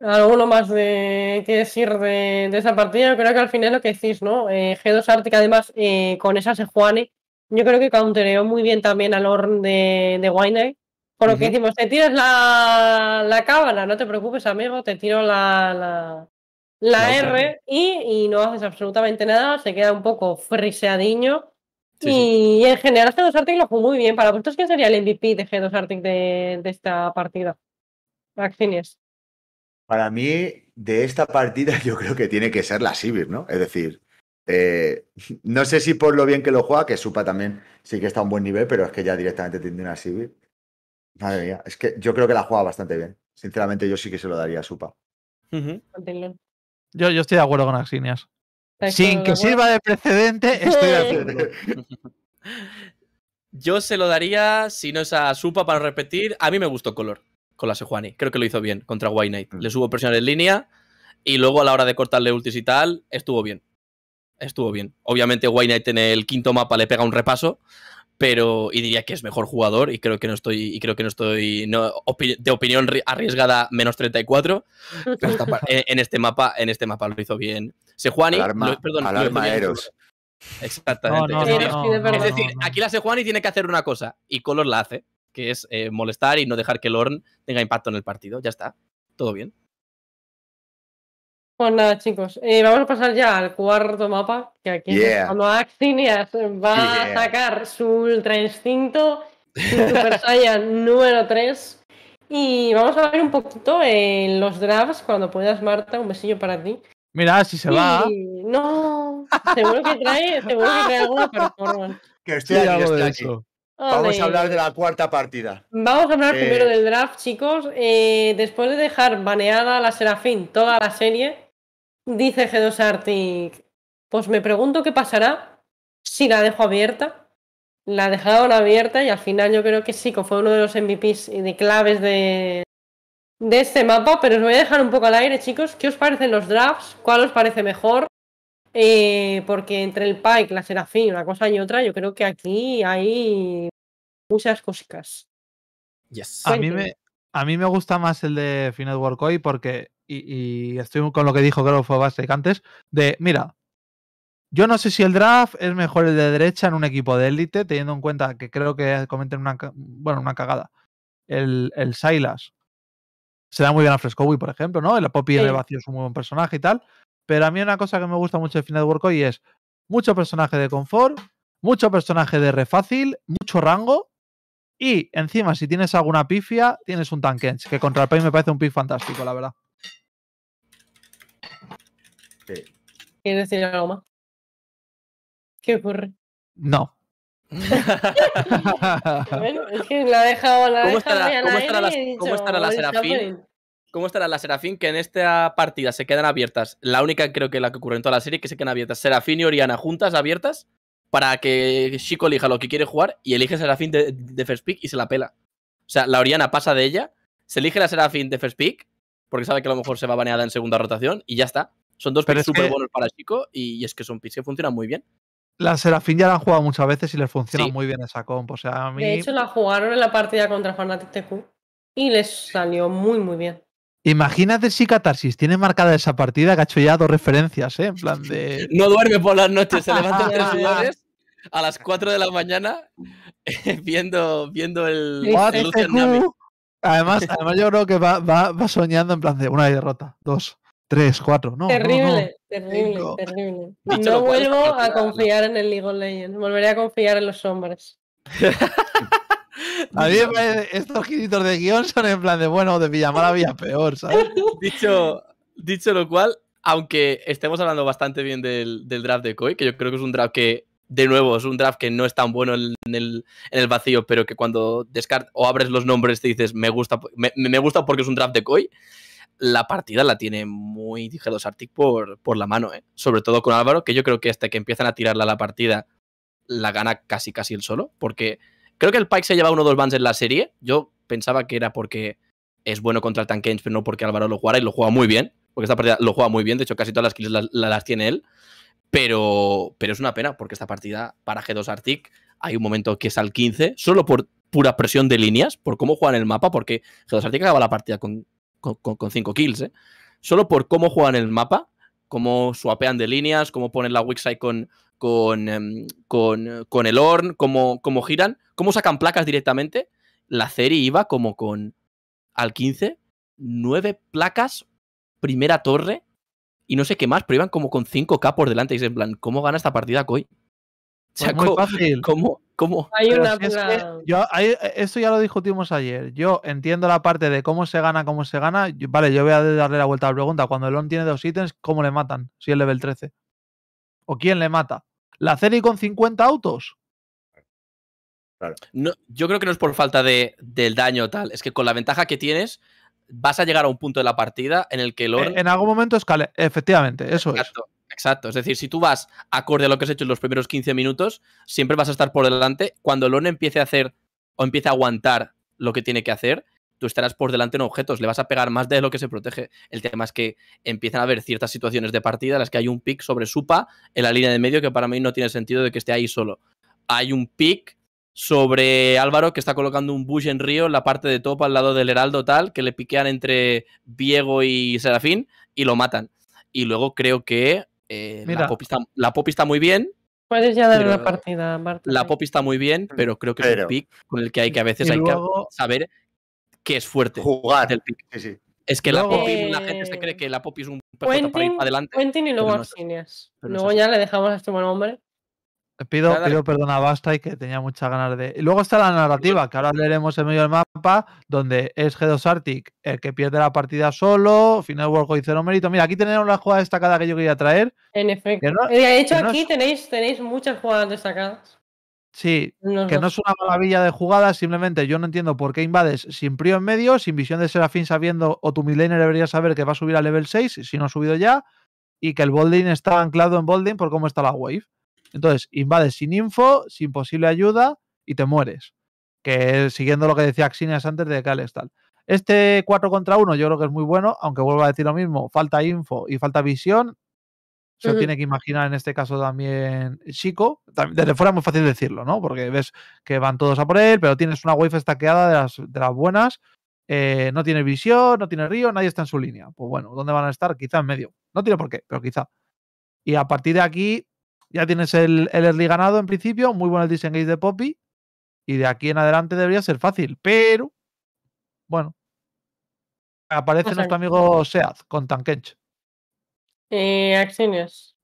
¿Alguno más de qué decir de, esa partida? yo Creo que al final lo que decís, ¿no? Eh, G2 Arctic, además, eh, con esa Sejuani, yo creo que countereó muy bien también al horn de, de Por lo que decimos, te tiras la, la cábala, no te preocupes, amigo, te tiro la, la, R y, no haces absolutamente nada, se queda un poco friseadiño. y en general, G2 Arctic lo jugó muy bien. Para vosotros, ¿quién sería el MVP de G2 Arctic de esta partida? Para mí, de esta partida, yo creo que tiene que ser la Sibir, ¿no? Es decir, eh, no sé si por lo bien que lo juega, que Supa también sí que está a un buen nivel, pero es que ya directamente tiene una Sibir. Madre mía, es que yo creo que la juega bastante bien. Sinceramente, yo sí que se lo daría a Supa. yo, yo, estoy de acuerdo con Axinias. Sin que sirva de precedente, estoy de acuerdo. yo se lo daría, si no es a Supa para repetir, a mí me gustó color con la Sejuani. Creo que lo hizo bien contra White Knight. Mm. Le subo presión en línea y luego a la hora de cortarle ultis y tal, estuvo bien. Estuvo bien. Obviamente White Knight en el quinto mapa le pega un repaso, pero y diría que es mejor jugador y creo que no estoy y creo que no estoy de opinión arriesgada menos 34 en, este mapa en este mapa lo hizo bien Sejuani exactamente es decir, aquí la Sejuani tiene que hacer una cosa y Color la hace que es eh, molestar y no dejar que Lorn tenga impacto en el partido. Ya está, todo bien. Pues nada, chicos, eh, vamos a pasar ya al cuarto mapa, que aquí yeah. cuando Axinias va a sacar su Ultra Instinto, Super Saiyan número 3. Y vamos a ver un poquito en eh, los drafts, cuando puedas, Marta, un besillo para ti. Mira, si se va. No, seguro que trae, seguro que trae alguna performance. Que estoy, sí, Eso. Vamos a hablar de la cuarta partida. Vamos a hablar eh, primero del draft, chicos. Eh, después de dejar baneada a la Serafín toda la serie, dice G2 Arctic, pues me pregunto qué pasará si la dejo abierta. La dejaron abierta y al final yo creo que sí, que fue uno de los MVPs y de claves de, de este mapa, pero os voy a dejar un poco al aire, chicos. ¿Qué os parecen los drafts? ¿Cuál os parece mejor? Eh, porque entre el Pike, la Serafín, una cosa y otra, yo creo que aquí hay muchas cositas. A, mí me, gusta más el de Final hoy porque, y, estoy con lo que dijo creo fue antes, de, mira, yo no sé si el draft es mejor el de derecha en un equipo de élite, teniendo en cuenta que creo que comenten una, bueno, una cagada. El, el Silas se da muy bien a Frescowi, por ejemplo, ¿no? El Poppy sí. el vacío es un muy buen personaje y tal. Pero a mí una cosa que me gusta mucho de Final World y es mucho personaje de confort, mucho personaje de refácil, mucho rango. Y encima, si tienes alguna pifia, tienes un tankens que contra el Pay me parece un pick fantástico, la verdad. ¿Quieres decir algo más? ¿Qué ocurre? No. bueno, es que la ¿Cómo, la Serafín? ¿Cómo estará la Serafín? Que en esta partida se quedan abiertas. La única, creo que la que ocurre en toda la serie, que se quedan abiertas. Serafín y Oriana juntas, abiertas, para que Chico elija lo que quiere jugar y elige Serafín de, First Pick y se la pela. O sea, la Oriana pasa de ella, se elige la Serafín de First Pick, porque sabe que a lo mejor se va baneada en segunda rotación y ya está. Son dos picks súper buenos para Chico y, es que son picks que funcionan muy bien. La Serafín ya la han jugado muchas veces y les funciona muy bien esa comp. O sea, a mí... De hecho, la jugaron en la partida contra Fnatic TQ y les salió muy, muy bien. Imagínate si Catarsis tiene marcada esa partida, que ha hecho ya dos referencias, ¿eh? En plan de. No duerme por las noches, se levanta a las 4 de la mañana eh, viendo, viendo el. además, además, yo creo que va, va, soñando en plan de una derrota, dos, tres, cuatro. No, terrible, terrible, terrible. no vuelvo a confiar en el League of Legends, volveré a confiar en los hombres. A mí estos giritos de guión son en plan de, bueno, de Villamar había peor, ¿sabes? Dicho, dicho lo cual, aunque estemos hablando bastante bien del, draft de Koi, que yo creo que es un draft que, de nuevo, es un draft que no es tan bueno en el, vacío, pero que cuando descartas o abres los nombres te dices, me gusta, me, gusta porque es un draft de Koi, la partida la tiene muy los Arctic por, por la mano, ¿eh? sobre todo con Álvaro, que yo creo que hasta que empiezan a tirarla la partida, la gana casi casi el solo, porque Creo que el Pike se lleva uno o dos bans en la serie. Yo pensaba que era porque es bueno contra el Tankens, pero no porque Álvaro lo jugara y lo juega muy bien. Porque esta partida lo juega muy bien. De hecho, casi todas las kills las, tiene él. Pero, pero es una pena porque esta partida para G2 Arctic hay un momento que es al 15, solo por pura presión de líneas, por cómo juegan el mapa, porque G2 Arctic acaba la partida con 5 kills. ¿eh? Solo por cómo juegan el mapa, cómo suapean de líneas, cómo ponen la weak con, Em, con, con, el horn, cómo, giran, cómo sacan placas directamente. La serie iba como con al 15, nueve placas, primera torre y no sé qué más, pero iban como con 5K por delante. Y en plan, ¿cómo gana esta partida, coy pues ¿Cómo? ¿Cómo? Hay una esto eh, ya lo discutimos ayer. Yo entiendo la parte de cómo se gana, cómo se gana. vale, yo voy a darle la vuelta a la pregunta. Cuando el orn tiene dos ítems, ¿cómo le matan? Si es level 13. ¿O quién le mata? la serie con 50 autos. No, yo creo que no es por falta de, del daño tal, es que con la ventaja que tienes vas a llegar a un punto de la partida en el que el e, En algún momento escale, efectivamente, eso es. Exacto, es decir, si tú vas acorde a lo que has hecho en los primeros 15 minutos, siempre vas a estar por delante. Cuando el empiece a hacer o empiece a aguantar lo que tiene que hacer, tú estarás por delante en objetos, le vas a pegar más de lo que se protege. El tema es que empiezan a haber ciertas situaciones de partida en las que hay un pick sobre Supa en la línea de medio que para mí no tiene sentido de que esté ahí solo. Hay un pick sobre Álvaro que está colocando un bush en Río en la parte de topa al lado del Heraldo tal, que le piquean entre Diego y Serafín y lo matan. Y luego creo que eh, la, pop está, muy bien, Puedes ya dar una partida, Marta. La pop está muy bien, pero creo que es un pick con el que hay que a veces hay que saber que es fuerte. Jugar. Del Es que la Poppy, la gente se cree que la Poppy es un pez para ir adelante. Quentin y luego luego ya le dejamos a este buen hombre. Pido, pido perdón a Basta y que tenía muchas ganas de. Y luego está la narrativa, que ahora leeremos en medio del mapa, donde es G2 Arctic el que pierde la partida solo, final World y cero mérito. Mira, aquí tenemos una jugada destacada que yo quería traer. En efecto. Eh, de hecho, aquí tenéis, tenéis muchas jugadas destacadas. Sí, que no es una maravilla de jugada, simplemente yo no entiendo por qué invades sin Prio en medio, sin visión de Serafín sabiendo, o tu midlaner debería saber que va a subir a level 6, si no ha subido ya, y que el bolding está anclado en bolding por cómo está la wave. Entonces, invades sin info, sin posible ayuda, y te mueres. Que siguiendo lo que decía Axinias antes de Cales tal. Este 4 contra 1 yo creo que es muy bueno, aunque vuelvo a decir lo mismo, falta info y falta visión, se tiene que imaginar en este caso también Chico. Desde fuera es muy fácil decirlo, ¿no? Porque ves que van todos a por él, pero tienes una wave estaqueada de las, buenas. Eh, no tiene visión, no tiene río, nadie está en su línea. Pues bueno, ¿dónde van a estar? Quizá en medio. No tiene por qué, pero quizá. Y a partir de aquí ya tienes el, el early ganado en principio, muy bueno el disengage de Poppy. Y de aquí en adelante debería ser fácil, pero bueno. Aparece nuestro amigo Sead con Tankench. Eh, acciones.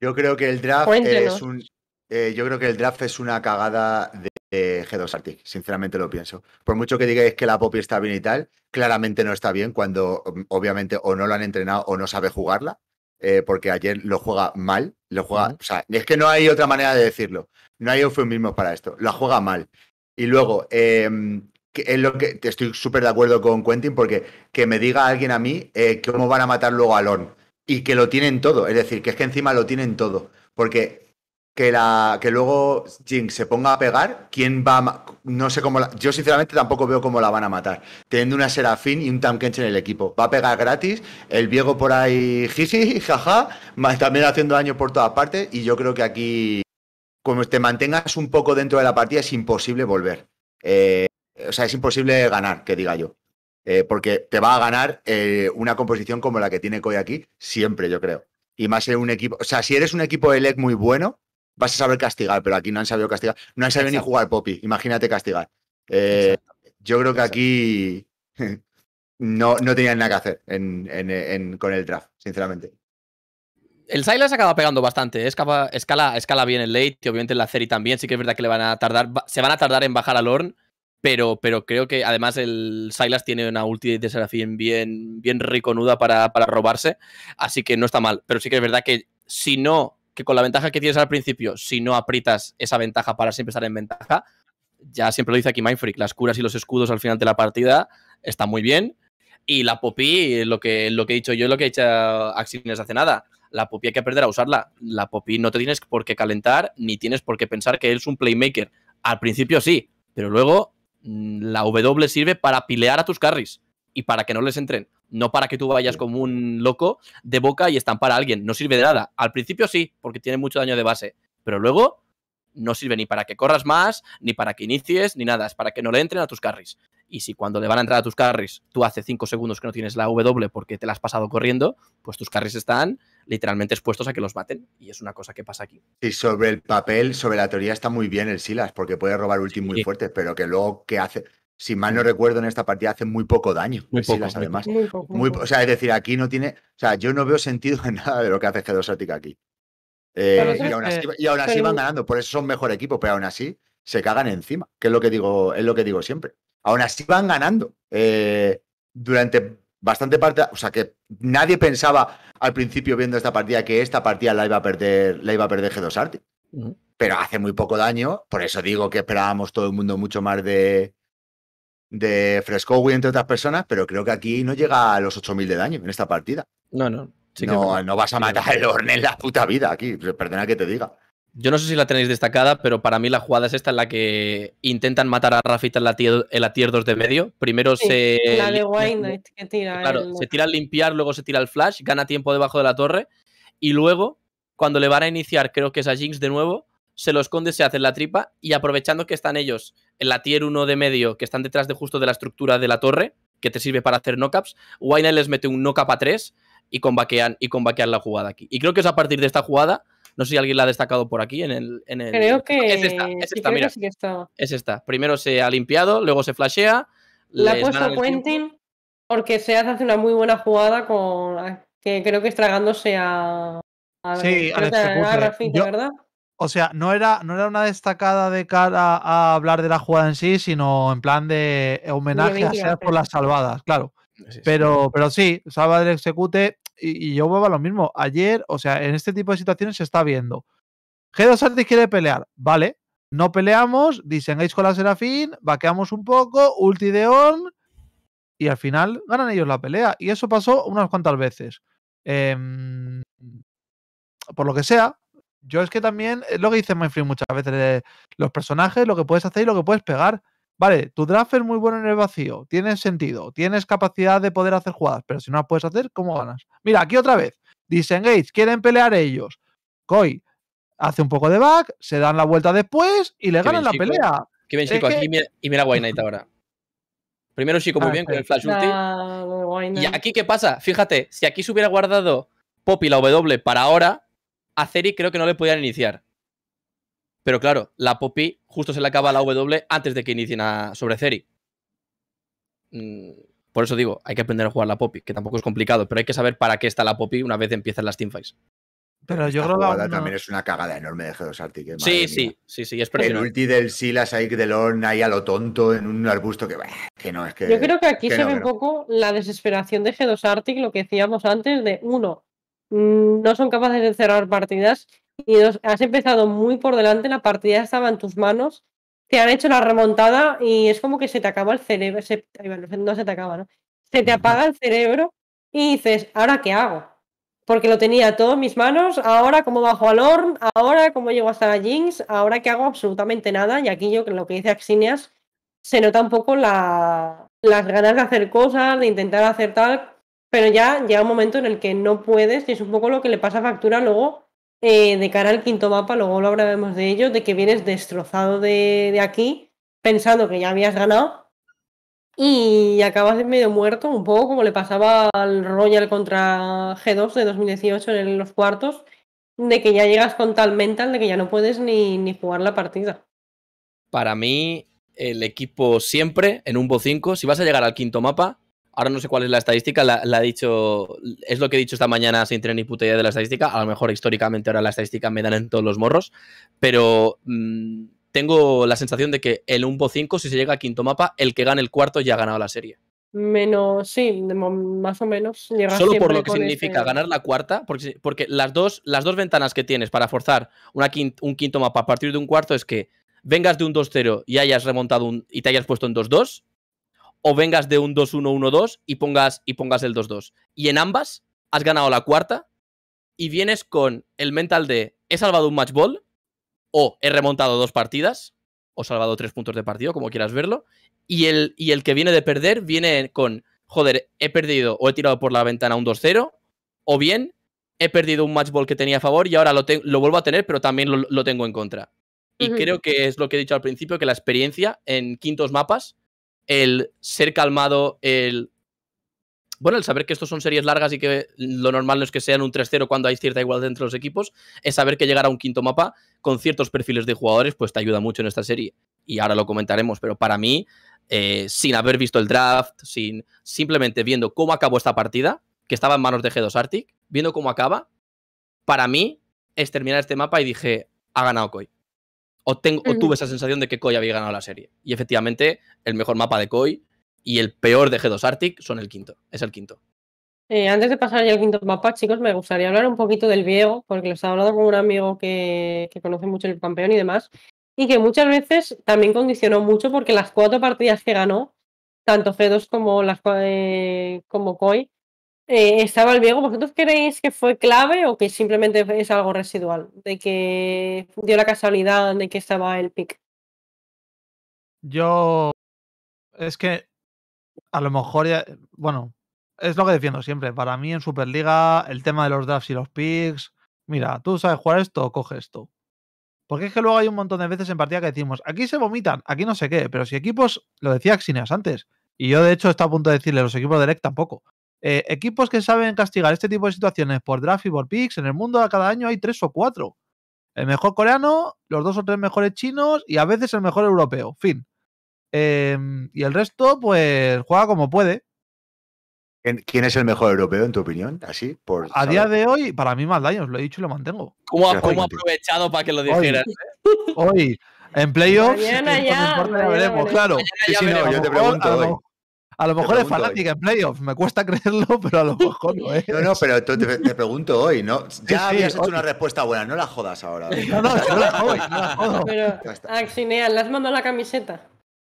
Yo creo que el draft es un. Eh, yo creo que el draft es una cagada de, G2 Arctic, sinceramente lo pienso. Por mucho que digáis que la Poppy está bien y tal, claramente no está bien cuando mm, obviamente o no lo han entrenado o no sabe jugarla, eh, porque ayer lo juega mal, lo juega, o sea, es que no hay otra manera de decirlo, no hay eufemismos para esto, la juega mal. Y luego, em, es lo que estoy súper de acuerdo con Quentin, porque que me diga alguien a mí eh, cómo van a matar luego a Lon y que lo tienen todo. Es decir, que es que encima lo tienen todo. Porque que, la, que luego Jinx se ponga a pegar, ¿quién va No sé cómo. yo, sinceramente, tampoco veo cómo la van a matar. Teniendo una Serafín y un Tamkench en el equipo. Va a pegar gratis. El viejo por ahí, jiji, jaja. También haciendo daño por todas partes. Y yo creo que aquí, como te mantengas un poco dentro de la partida, es imposible volver. Eh, o sea, es imposible ganar, que diga yo. Eh, porque te va a ganar eh, una composición como la que tiene Koi aquí, siempre, yo creo. Y más en un equipo, o sea, si eres un equipo de LEC muy bueno, vas a saber castigar, pero aquí no han sabido castigar, no han sabido ni jugar Poppy, imagínate castigar. Eh, yo creo que aquí no, no tenían nada que hacer con el draft, sinceramente. El Silas acaba pegando bastante, escala, escala, bien el late, y obviamente la serie también, sí que es verdad que le van a tardar, se van a tardar en bajar al Orn, pero, pero creo que además el Silas tiene una ulti de Serafín bien, bien riconuda para, para robarse, así que no está mal. Pero sí que es verdad que si no, que con la ventaja que tienes al principio, si no aprietas esa ventaja para siempre estar en ventaja, ya siempre lo dice aquí Mindfreak, las curas y los escudos al final de la partida están muy bien. Y la Poppy, lo que, lo que he dicho yo, lo que he dicho Axines hace nada, la Poppy hay que aprender a usarla. La Poppy no te tienes por qué calentar, ni tienes por qué pensar que él es un playmaker. Al principio sí, pero luego Mm, la W sirve para pilear a tus carries y para que no les entren. No para que tú vayas como un loco de boca y estampar a alguien. No sirve de nada. Al principio sí, porque tiene mucho daño de base. Pero luego no sirve ni para que corras más, ni para que inicies, ni nada. Es para que no le entren a tus carries. Y si cuando le van a entrar a tus carries, tú hace 5 segundos que no tienes la W porque te la has pasado corriendo, pues tus carries están literalmente expuestos a que los maten. Y es una cosa que pasa aquí. Y sobre el papel, sobre la teoría está muy bien el Silas, porque puede robar ulti muy fuerte, pero que luego que hace. Si mal no recuerdo, en esta partida hace muy poco daño. además. o sea, es decir, aquí no tiene. O sea, yo no veo sentido en nada de lo que hace G2 aquí. Eh, y, aún así, van ganando, por eso son mejor equipo, pero aún así se cagan encima, que es lo que digo, es lo que digo siempre. Aún así van ganando. Eh, durante bastante parte, o sea, que nadie pensaba al principio viendo esta partida que esta partida la iba a perder, la iba a perder G2 Arti. Pero hace muy poco daño, por eso digo que esperábamos todo el mundo mucho más de, de y entre otras personas, pero creo que aquí no llega a los 8.000 de daño en esta partida. No, no. no, no vas a matar el horno en la puta vida aquí, perdona que te diga. Yo no sé si la tenéis destacada, pero para mí la jugada es esta en la que intentan matar a Rafita en la tier, en 2 de medio. Primero se. La que tira. Claro, se tira al limpiar, luego se tira el flash, gana tiempo debajo de la torre. Y luego, cuando le van a iniciar, creo que es a Jinx de nuevo, se lo esconde, se hace la tripa. Y aprovechando que están ellos en la tier 1 de medio, que están detrás de justo de la estructura de la torre, que te sirve para hacer knockups, Wine les mete un knockup a 3 y combaquean, y combaquean la jugada aquí. Y creo que es a partir de esta jugada no sé si alguien la ha destacado por aquí en el. Creo que. Es esta, mira. es esta. Primero se ha limpiado, luego se flashea. La ha puesto Quentin porque se hace una muy buena jugada con. Ah, que creo que estragándose a. sí, ¿verdad? O sea, no era, no era una destacada de cara a hablar de la jugada en sí, sino en plan de homenaje a ser por las salvadas, claro. Pero, pero sí, salva del execute y, yo vuelvo lo mismo. Ayer, o sea, en este tipo de situaciones se está viendo. G2 Artis quiere pelear, vale. No peleamos, disengáis con la Serafín, vaqueamos un poco, ulti de y al final ganan ellos la pelea. Y eso pasó unas cuantas veces. Em, por lo que sea, yo es que también, es lo que dice Mindfree muchas veces, los personajes, lo que puedes hacer y lo que puedes pegar. Vale, tu draft es muy bueno en el vacío, tienes sentido, tienes capacidad de poder hacer jugadas, pero si no las puedes hacer, ¿cómo ganas? Mira, aquí otra vez, disengage, quieren pelear ellos. Koi hace un poco de back, se dan la vuelta después y le ganan la pelea. Qué bien, chico, aquí y mira White Knight ahora. Primero Chico muy ah, bien con el flash ulti. Ah, y aquí, ¿qué pasa? Fíjate, si aquí se hubiera guardado Poppy la W para ahora, a Ceri creo que no le podían iniciar. Pero claro, la Poppy justo se le acaba la W antes de que inicien a sobre Ceri. Mm, por eso digo, hay que aprender a jugar la Poppy, que tampoco es complicado, pero hay que saber para qué está la Poppy una vez empiezan las teamfights. Pero yo creo que. también es una cagada enorme de G2 Arctic. Eh, sí, sí, sí, sí, El ulti del Silas ahí del Orn, ahí a lo tonto en un arbusto que, no es que. Yo creo que aquí se ve un poco la desesperación de G2 Arctic, lo que decíamos antes, de uno, mm, no son capaces de cerrar partidas y has empezado muy por delante, la partida estaba en tus manos, te han hecho la remontada y es como que se te acaba el cerebro, se, te acaba, ¿no? Se te apaga el cerebro y dices, ¿ahora qué hago? Porque lo tenía todo en mis manos, ahora como bajo al horn ahora como llego hasta la Jinx, ahora que hago absolutamente nada, y aquí yo lo que dice Axinias, se nota un poco la, las ganas de hacer cosas, de intentar hacer tal, pero ya llega un momento en el que no puedes, y es un poco lo que le pasa a Factura luego eh, de cara al quinto mapa, luego lo hablaremos de ello, de que vienes destrozado de, aquí, pensando que ya habías ganado, y acabas medio muerto, un poco como le pasaba al Royal contra G2 de 2018 en los cuartos, de que ya llegas con tal mental de que ya no puedes ni, ni jugar la partida. Para mí, el equipo siempre en un Bo 5, si vas a llegar al quinto mapa, ahora no sé cuál es la estadística, la, ha dicho, es lo que he dicho esta mañana sin tener ni puta idea de la estadística, a lo mejor históricamente ahora la estadística me dan en todos los morros, pero mm, tengo la sensación de que el 1-5, si se llega a quinto mapa, el que gane el cuarto ya ha ganado la serie. Menos, sí, más o menos. Solo por lo que significa este ganar la cuarta, porque, porque las, dos, las dos ventanas que tienes para forzar un quinto mapa a partir de un cuarto es que vengas de un 2-0 y hayas remontado un, y te hayas puesto en 2-2 o vengas de un 2-1-1-2 y pongas, y pongas el 2-2. Y en ambas has ganado la cuarta y vienes con el mental de he salvado un match ball o he remontado dos partidas o salvado tres puntos de partido, como quieras verlo. Y el, y el que viene de perder viene con, joder, he perdido o he tirado por la ventana un 2-0 o bien he perdido un match ball que tenía a favor y ahora lo, lo vuelvo a tener, pero también lo, tengo en contra. Y creo que es lo que he dicho al principio, que la experiencia en quintos mapas el ser calmado, el... Bueno, el saber que estos son series largas y que lo normal no es que sean un 3-0 cuando hay cierta igualdad entre los equipos, es saber que llegar a un quinto mapa con ciertos perfiles de jugadores, pues te ayuda mucho en esta serie. Y ahora lo comentaremos, pero para mí, eh, sin haber visto el draft, sin simplemente viendo cómo acabó esta partida, que estaba en manos de G2 Arctic, viendo cómo acaba, para mí es terminar este mapa y dije, ha ganado Koi. O, tuve esa sensación de que Koi había ganado la serie. Y efectivamente, el mejor mapa de Koi y el peor de G2 Arctic son el quinto. Es el quinto. Eh, antes de pasar ya al quinto mapa, chicos, me gustaría hablar un poquito del viejo. porque lo he hablado con un amigo que, conoce mucho el campeón y demás, y que muchas veces también condicionó mucho porque las cuatro partidas que ganó, tanto G2 como, las, eh, como Koi, eh, estaba el Viego, ¿vosotros creéis que fue clave o que simplemente es algo residual? De que dio la casualidad de que estaba el pick. Yo. Es que. A lo mejor ya. Bueno, es lo que defiendo siempre. Para mí en Superliga, el tema de los drafts y los picks. Mira, tú sabes jugar esto, coge esto. Porque es que luego hay un montón de veces en partida que decimos, aquí se vomitan, aquí no sé qué, pero si equipos, lo decía Xineas antes, y yo de hecho está a punto de decirle, los equipos de LEC tampoco. Eh, equipos que saben castigar este tipo de situaciones por draft y por picks, en el mundo a cada año hay tres o cuatro. El mejor coreano, los dos o tres mejores chinos y a veces el mejor europeo. Fin. Em, y el resto, pues juega como puede. ¿Quién es el mejor europeo, en tu opinión? Así, por, a día de hoy, para mí, más daños, lo he dicho y lo mantengo. ¿Cómo, aprovechado para que lo dijeras? Hoy, en playoffs, veremos, claro. yo te pregunto. A lo mejor es fanática en playoffs, me cuesta creerlo, pero a lo mejor no es. No, no, pero te, te pregunto hoy, ¿no? Ya has habías hecho una respuesta buena, no la jodas ahora. No, no, no la jodas, no la Pero, ¿le has mandado la camiseta?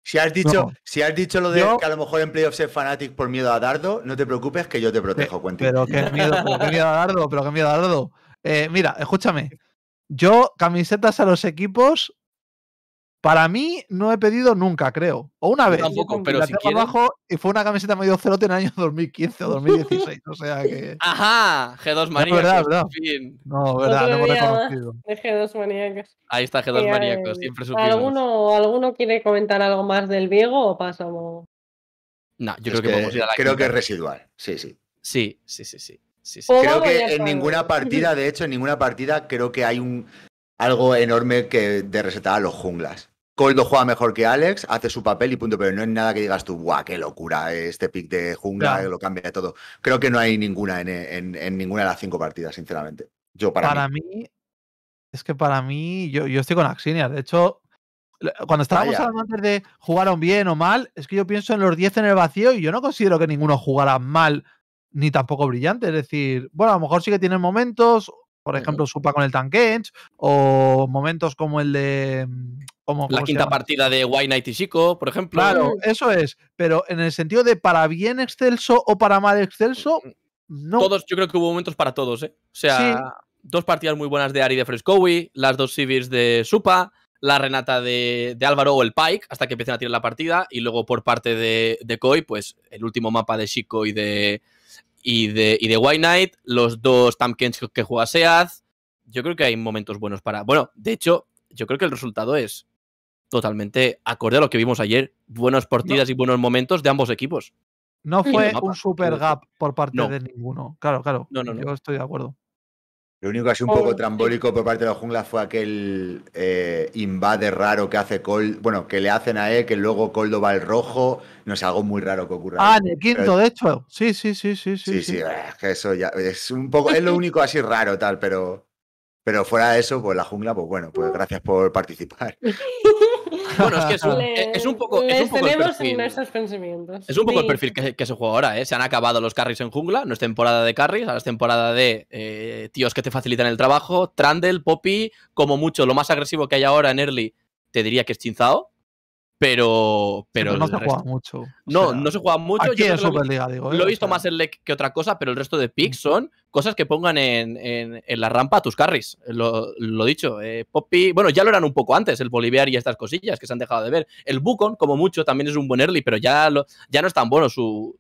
Si has dicho, si has dicho lo de que a lo mejor en playoffs es fanatic por miedo a Dardo, no te preocupes que yo te protejo, cuéntame. Eh, pero qué miedo, miedo a Dardo, pero qué miedo a Dardo. Eh, mira, escúchame. Yo, camisetas a los equipos, para mí no he pedido nunca, creo. O una vez. Tampoco, pero si abajo y fue una camiseta medio cerote en el año 2015 o 2016. o sea que. Ajá, G2 Maníacos. No, verdad, No, he De G2 Maníacos. Ahí está G2 sí, Maníacos, ¿Alguno, ¿Alguno quiere comentar algo más del viejo o pasamos? No, yo creo que, podemos ir a la Creo que es residual, sí, sí. Sí, sí, sí, sí. Pues creo que en ninguna partida, de hecho, en ninguna partida creo que hay un algo enorme que de resetar a los junglas. Coldo juega mejor que Alex, hace su papel y punto, pero no es nada que digas tú, guau, qué locura, este pick de jungla lo cambia todo. Creo que no hay ninguna en, ninguna de las cinco partidas, sinceramente. Yo para, mí. es que para mí, yo, yo estoy con Axinia. De hecho, cuando ah, estábamos hablando antes de jugaron bien o mal, es que yo pienso en los 10 en el vacío y yo no considero que ninguno jugara mal ni tampoco brillante. Es decir, bueno, a lo mejor sí que tienen momentos, por ejemplo, Supa con el Tankens, o momentos como el de. Mm, la quinta partida de y Chico por ejemplo. Claro, eso es. Pero en el sentido de para bien excelso o para mal excelso, mm, no. Todos, yo creo que hubo momentos para todos, ¿eh? O sea, dos partidas muy buenas de Ari de Frescowi, las dos civis de Supa, la Renata de, Álvaro o el Pike, hasta que empiecen a tirar la partida, y luego por parte de, de Koi, pues el último mapa de Chico y de, y de, y de White Knight, los dos Tampkins que juega Seaz. Yo creo que hay momentos buenos para. Bueno, de hecho, yo creo que el resultado es totalmente acorde a lo que vimos ayer. Buenas partidas y buenos momentos de ambos equipos. No fue un super gap por parte de ninguno. Claro, claro. No, yo estoy de acuerdo. Lo único así un poco trambólico por parte de la jungla fue aquel eh, invade raro que hace Col, bueno, que le hacen a él, que luego Coldo va al rojo, no es algo muy raro que ocurra. Ah, en quinto, de hecho. Sí, sí, sí, sí, sí. Sí, es que eso ya es un poco, es lo único así raro tal, pero, pero fuera de eso, pues la jungla, pues bueno, pues gracias por participar. Bueno, es que es un, poco. tenemos el perfil, pensamientos. Es un poco el perfil que, se juega ahora, ¿eh? Se han acabado los carries en jungla, no es temporada de carries, ahora es temporada de eh, tíos que te facilitan el trabajo. Trundle, Poppy, como mucho, lo más agresivo que hay ahora en early, te diría que es Chinzao. Pero, pero, no se juega mucho. No, no se juega mucho. lo, he ¿eh? visto más en LEC que otra cosa, pero el resto de picks son cosas que pongan en, la rampa tus carries. Lo, dicho, eh, Poppy. Bueno, ya lo eran un poco antes, el Boliviar y estas cosillas que se han dejado de ver. El Bucon, como mucho, también es un buen early, pero ya, ya no es tan bueno su,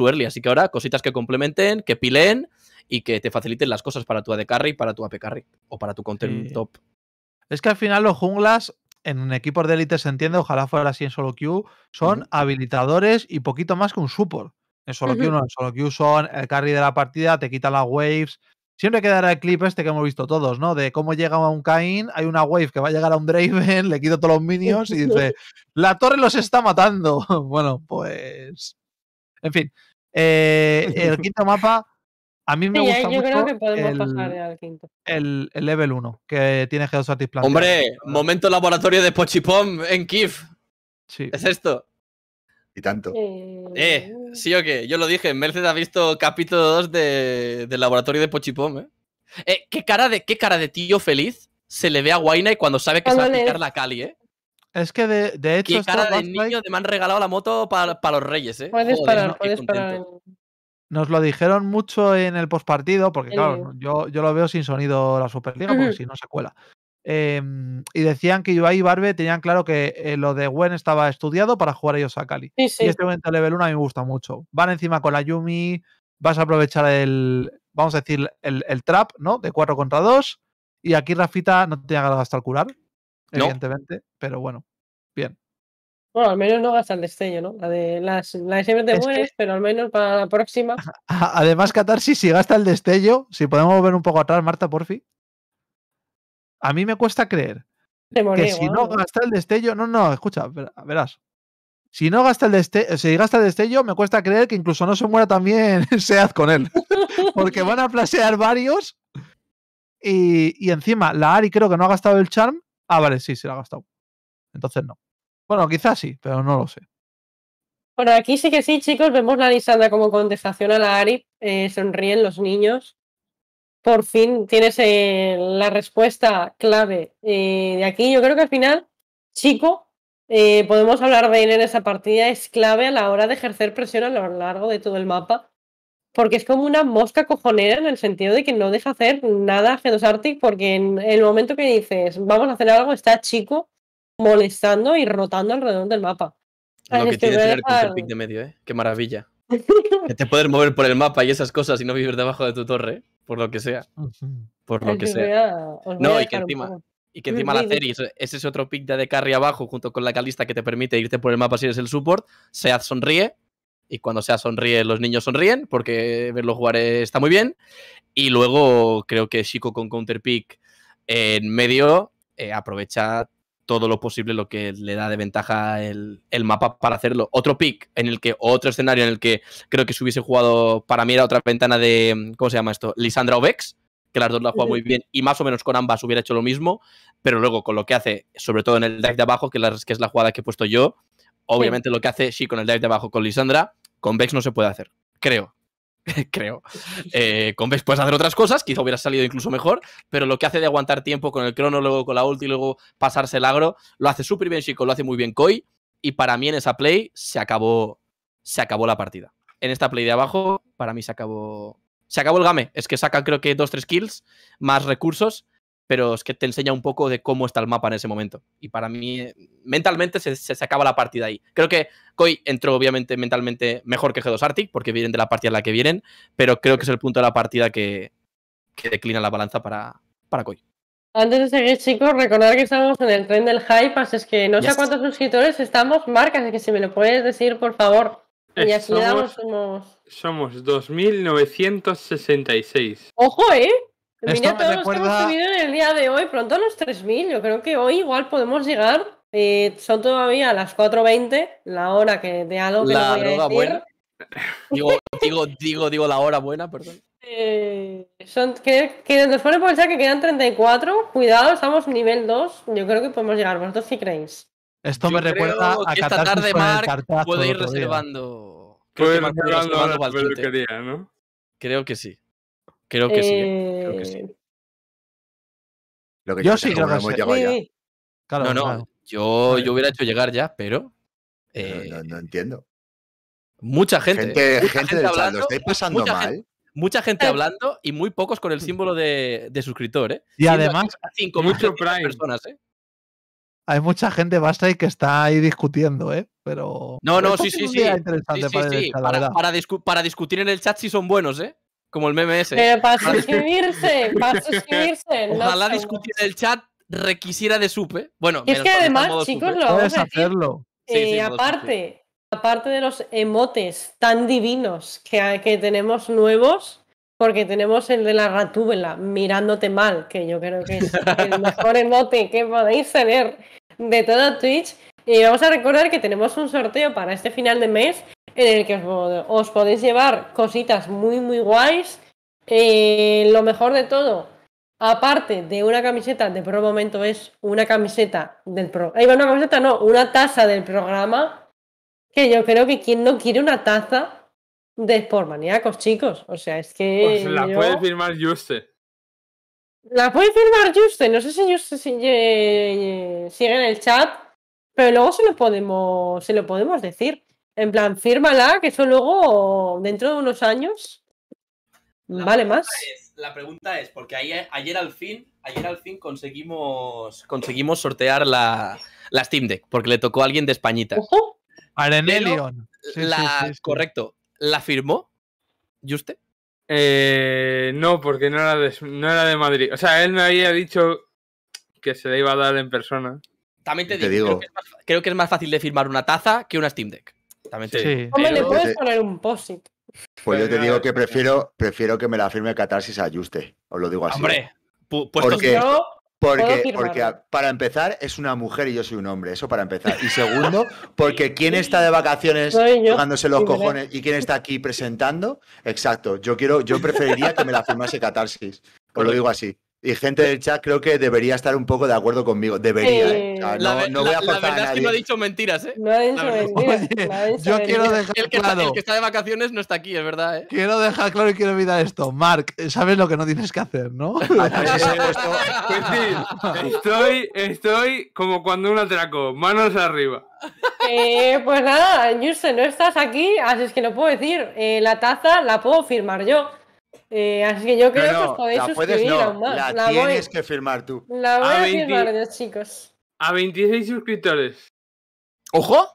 early. Así que ahora, cositas que complementen, que pilen y que te faciliten las cosas para tu AD carry, para tu AP carry o para tu content top. Es que al final los junglas en equipos de élite se entiende, ojalá fuera así en solo queue, son habilitadores y poquito más que un support. En solo no, en solo queue son el eh, carry de la partida, te quitan las waves. Siempre quedará el clip este que hemos visto todos, ¿no? De cómo llega a un Cain, hay una wave que va a llegar a un Draven, le quito todos los minions y dice, la torre los está matando. bueno, pues... En fin, eh, el quinto mapa a mí me yo creo que podemos el, pasar al quinto. El, level 1 que tiene Geo Hombre, momento laboratorio de Pochipom en Kif. Sí. Es esto. Y tanto. Eh, eh uh. sí o qué. Yo lo dije, Merced ha visto capítulo 2 del laboratorio de Pochipom, ¿eh? ¿eh? qué cara de, ¿Qué cara de tío feliz se le ve a Guaina cuando sabe que se va a picar la Cali, eh? Es que de, de hecho. Qué cara de niño te me han regalado la moto para los reyes, eh. Puedes parar, puedes parar. Nos lo dijeron mucho en el postpartido, porque claro, yo, yo lo veo sin sonido la Superliga, porque si no se cuela. Em, y decían que Ibai y Barbe tenían claro que eh, lo de Gwen estaba estudiado para jugar ellos a Cali. Y este momento level 1 a mí me gusta mucho. Van encima con la Yumi, vas a aprovechar el, vamos a decir, el, trap, ¿no? De 4 contra 2. Y aquí Rafita no tenía hasta el curar, evidentemente, pero bueno. Bueno, al menos no gasta el destello, ¿no? La de, la siempre te mueres, pero al menos para la próxima. Además, Catarsis, si gasta el destello, si podemos volver un poco atrás, Marta, por fin. A mí me cuesta creer que si ¿eh? ¿no? gasta el destello. No, no, escucha, verás. Si no gasta el destello, si gasta el destello, me cuesta creer que incluso no se muera también Sead con él. Porque van a flashear varios. Y, y, encima, la Ari creo que no ha gastado el charm. Ah, vale, sí, se la ha gastado. Entonces no. Bueno, quizás sí, pero no lo sé. Bueno, aquí sí que sí, chicos, vemos la Lisanda como contestación a la Ari, eh, sonríen los niños. Por fin tienes eh, la respuesta clave eh, de aquí. Yo creo que al final, chico, podemos hablar de en esa partida, es clave a la hora de ejercer presión a lo largo de todo el mapa, porque es como una mosca cojonera en el sentido de que no deja hacer nada a G2 Arctic, porque en el momento que dices, vamos a hacer algo, está chico molestando y rotando alrededor del mapa. Lo que este tiene tener de medio, ¿eh? Qué maravilla. que te puedes mover por el mapa y esas cosas y no vivir debajo de tu torre, por lo que sea. Por lo que sea. No, y que encima, y que encima la ese es otro pick de, carry abajo junto con la calista que te permite irte por el mapa si eres el support. Sead sonríe. Y cuando sea sonríe, los niños sonríen porque verlo jugar está muy bien. Y luego creo que Chico con Counterpick en medio eh, aprovecha todo lo posible, lo que le da de ventaja el, mapa para hacerlo. Otro pick en el que, otro escenario en el que creo que se hubiese jugado, para mí era otra ventana de, ¿cómo se llama esto? Lisandra o Vex que las dos la juega muy bien y más o menos con ambas hubiera hecho lo mismo, pero luego con lo que hace, sobre todo en el dive de abajo, que, es la jugada que he puesto yo, obviamente lo que hace sí con el dive de abajo con Lisandra, con Vex no se puede hacer, creo. creo. Eh, con puedes hacer otras cosas, quizá hubiera salido incluso mejor, pero lo que hace de aguantar tiempo con el crono, luego con la ulti, luego pasarse el agro, lo hace súper bien Chico, lo hace muy bien Koi, y para mí en esa play se acabó, se acabó la partida. En esta play de abajo, para mí se acabó, se acabó el game. Es que sacan creo que dos 3 kills, más recursos, pero es que te enseña un poco de cómo está el mapa en ese momento. Y para mí, eh, mentalmente se, acaba la partida ahí. Creo que Koi entró obviamente mentalmente mejor que G2 Arctic, porque vienen de la partida en la que vienen, pero creo que es el punto de la partida que, declina la balanza para, para Koi. Antes de seguir, chicos, recordar que estamos en el tren del hype, así es que no sé cuántos suscriptores estamos, marcas, es que si me lo puedes decir, por favor. Y así somos, damos somos... Somos 2.966. ¡Ojo, eh! todos recuerda... los que hemos en el día de hoy, pronto a los 3.000. Yo creo que hoy igual podemos llegar. Eh, son todavía las 4.20, la hora que de algo que la no voy a decir. Buena. Digo, digo, digo, digo, la hora buena, perdón. Eh, que, nos pone por el chat que quedan 34. Cuidado, estamos nivel 2. Yo creo que podemos llegar. ¿Vosotros si creéis? Esto me recuerda a que esta tarde Mark puede ir reservando. reservando, para Creo que sí. Creo que, sí, yo, ¿eh? sí creo que sí. no, no, Yo, hubiera hecho llegar ya, pero. no, eh, entiendo. Mucha gente. Gente, gente hablando, chat, lo estáis pasando mal. mucha gente hablando y muy pocos con el mm. símbolo de, de suscriptor, ¿eh? Y además. muchas personas, ¿eh? hay mucha gente basta y que está ahí discutiendo, ¿eh? Pero. No, no, sí, sí, sí. para, discutir en el chat si son buenos, ¿eh? Como el meme para suscribirse, para suscribirse. Ojalá la discutir el chat requisiera de supe. Bueno, es que además, chicos, lo vamos hacerlo. Eh, aparte, aparte de los emotes tan divinos que, que tenemos nuevos, porque tenemos el de la ratúbela, mirándote mal, que yo creo que es el mejor emote que podéis tener de todo Twitch. Y vamos a recordar que tenemos un sorteo para este final de mes en el que os, podéis llevar cositas muy, muy guays. Eh, lo mejor de todo, aparte de una camiseta de pro momento, es una camiseta del pro. Eh, una camiseta, no, una taza del programa. Que yo creo que quien no quiere una taza de Sport Maníacos, chicos. O sea, es que. Pues la puede firmar Juste. La puede firmar Juste. No sé si Juste sigue, eh, sigue en el chat. Pero luego se lo podemos, se lo podemos decir. En plan, fírmala, que eso luego, dentro de unos años, vale más. la pregunta es, porque ayer, al fin, ayer al fin conseguimos, conseguimos sortear la, Steam Deck, porque le tocó a alguien de Españita. ¡Ojo! Arenelion. Correcto. ¿La firmó? ¿Y usted? Eh, no, porque no era, de, no era de Madrid. O sea, él me había dicho que se le iba a dar en persona. También te, digo, creo que es más fácil de firmar una taza que una Steam Deck. También le puedes poner un post-it Pues yo te digo que prefiero, prefiero que me la firme Catarsis a os lo digo así. Hombre, ¿eh? porque, porque, para empezar es una mujer y yo soy un hombre, eso para empezar. Y segundo, porque quién está de vacaciones jugándose los cojones y quién está aquí presentando, exacto. Yo quiero, yo preferiría que me la firmase Catarsis, os lo digo así. Y gente del chat creo que debería estar un poco de acuerdo conmigo. Debería, eh, eh no, no, voy a pasar la verdad es que no ha dicho mentiras, ¿eh? No ha dicho mentiras. yo quiero dejar claro. Está, el que está de vacaciones no está aquí, es verdad, ¿eh? Quiero dejar claro y quiero olvidar esto. Mark, sabes lo que no tienes que hacer, ¿no? estoy, estoy como cuando un atraco, manos arriba. Eh, pues nada, Justin, no estás aquí, así es que no puedo decir. Eh, la taza la puedo firmar yo. Eh, así que yo creo que os podéis suscribir aún más. La, tienes que firmar tú. La voy a, firmar yo, eh, chicos. A 26 suscriptores. ¡Ojo!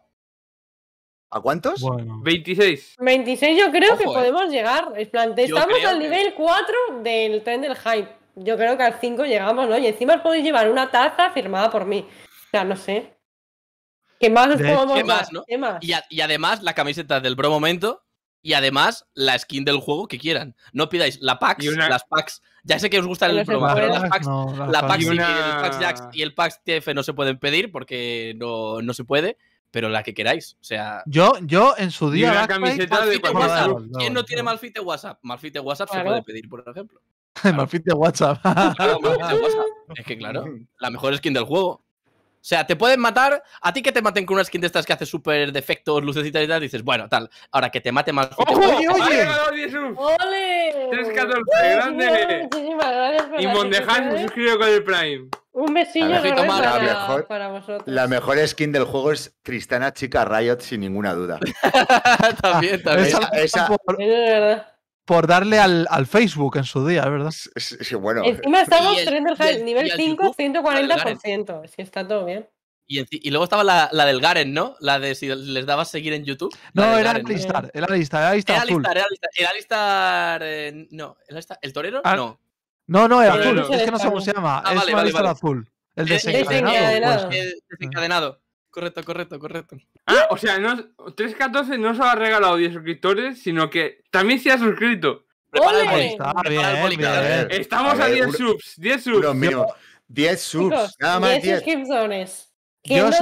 ¿A cuántos? 26. 26 yo creo que eh. podemos llegar. Estamos al nivel 4 del tren del hype. Yo creo que al 5 llegamos, ¿no? Y encima os podéis llevar una taza firmada por mí. O sea, no sé. ¿Qué más os podemos ¿Qué más, ¿no? ¿Qué más? Y, además la camiseta del bro momento y además la skin del juego que quieran. No pidáis la PAX, las PAX. Ya sé que os gusta el promo, pero las PAX, la PAX, y, el PAX Jax y el PAX TF no se pueden pedir porque no, no se puede, pero la que queráis. O sea. Yo, yo en su día. ¿Quién no, tiene Malfite WhatsApp? Malfite WhatsApp se puede pedir, por ejemplo. Claro. Malfite WhatsApp. Es que claro, la mejor skin del juego. O sea, te pueden matar, a ti que te maten con una skin de estas que hace súper defectos, lucecitas y tal, dices, bueno, tal. Ahora que te mate más. ¡Ojo! ¡Oye, oye! ¡Ole! 314, grande. Muchísimas gracias por Y Mondejan se ¿eh? suscribió con el Prime. Un besillo para, para, vosotros. La mejor skin del juego es Cristana Chica Riot, sin ninguna duda. también, también. Esa, Es verdad por darle al, al, Facebook en su día, ¿verdad? Sí, sí bueno. Encima estamos teniendo el, el nivel 5, 140%. Si está todo bien. Y, luego estaba la, la, del Garen, ¿no? La de si les dabas seguir en YouTube. No, era Garen, Alistar, era Alistar, era Alistar, era Alistar, azul. Era Alistar, eh, no, ¿el, Alistar, ¿el torero? Ah, no. No, no, era azul, es que no sé cómo se llama, ah, es Alistar azul. El desencadenado. El desencadenado. Pues. Correcto, correcto, correcto. Ah, o sea, no, 314 no solo ha regalado 10 suscriptores, sino que también se ha suscrito. Estamos a, 10 subs, 10 subs. Dios mío, 10 subs, nada 10. 10 Yo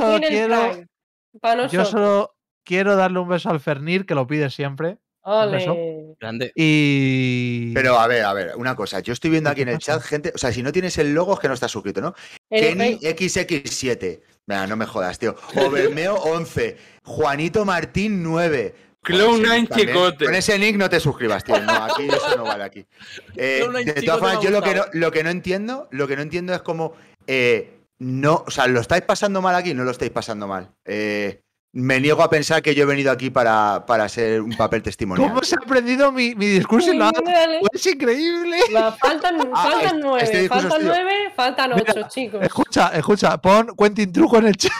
solo quiero... darle un beso al Fernir, que lo pide siempre. Ole. Grande. Y. Pero a ver, a ver, una cosa. Yo estoy viendo aquí en el chat gente. O sea, si no tienes el logo es que no estás suscrito, ¿no? Kenny XX7. Venga, no me jodas, tío. Obermeo, 11, Juanito Martín 9. Clown 9 Chicote. Con ese nick no te suscribas, tío. No, aquí eso no vale aquí. Eh, de todas formas, yo lo que, no, lo que no entiendo, lo que no entiendo es como eh, no, o sea, lo estáis pasando mal aquí, no lo estáis pasando mal. Eh, me niego a pensar que yo he venido aquí para, para ser un papel testimonial. ¿Cómo se ha aprendido mi, mi discurso? es increíble. faltan, ah, faltan este nueve, faltan nueve, faltan ocho, chicos. Escucha, escucha, pon Quentin Truco en el chat.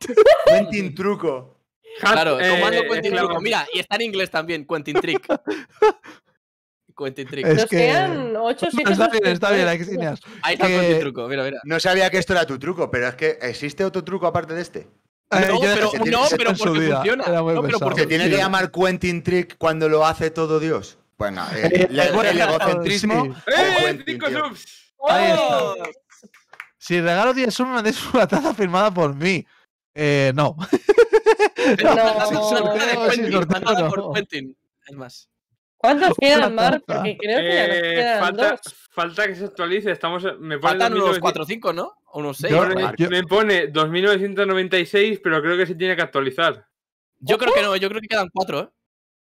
Quentin Truco. Claro, tomando eh, Quentin Truco. Mira, y está en inglés también, Quentin Trick. Quentin Trick. Es nos que... quedan 8 Está bien, está bien, Ahí está Quentin Truco, mira, mira. No sabía que esto era tu truco, pero es que existe otro truco aparte de este. No, pero, porque funciona. ¿Se tiene que llamar Quentin Trick cuando lo hace todo Dios? Bueno, el, ¡Oh! el, egocentrismo. ¡Eh! Cinco subs. Si regalo 10 subs, des una taza firmada por mí. Eh, no. no, no, ¿Cuántos quedan, Mar? Porque creo que ya nos eh, quedan falta, dos. Falta que se actualice. Estamos, me pone Faltan 29... unos 4 o 5, ¿no? Unos 6. Yo, me, yo... me pone 2996, pero creo que se tiene que actualizar. Yo creo que no, yo creo que quedan 4, ¿eh?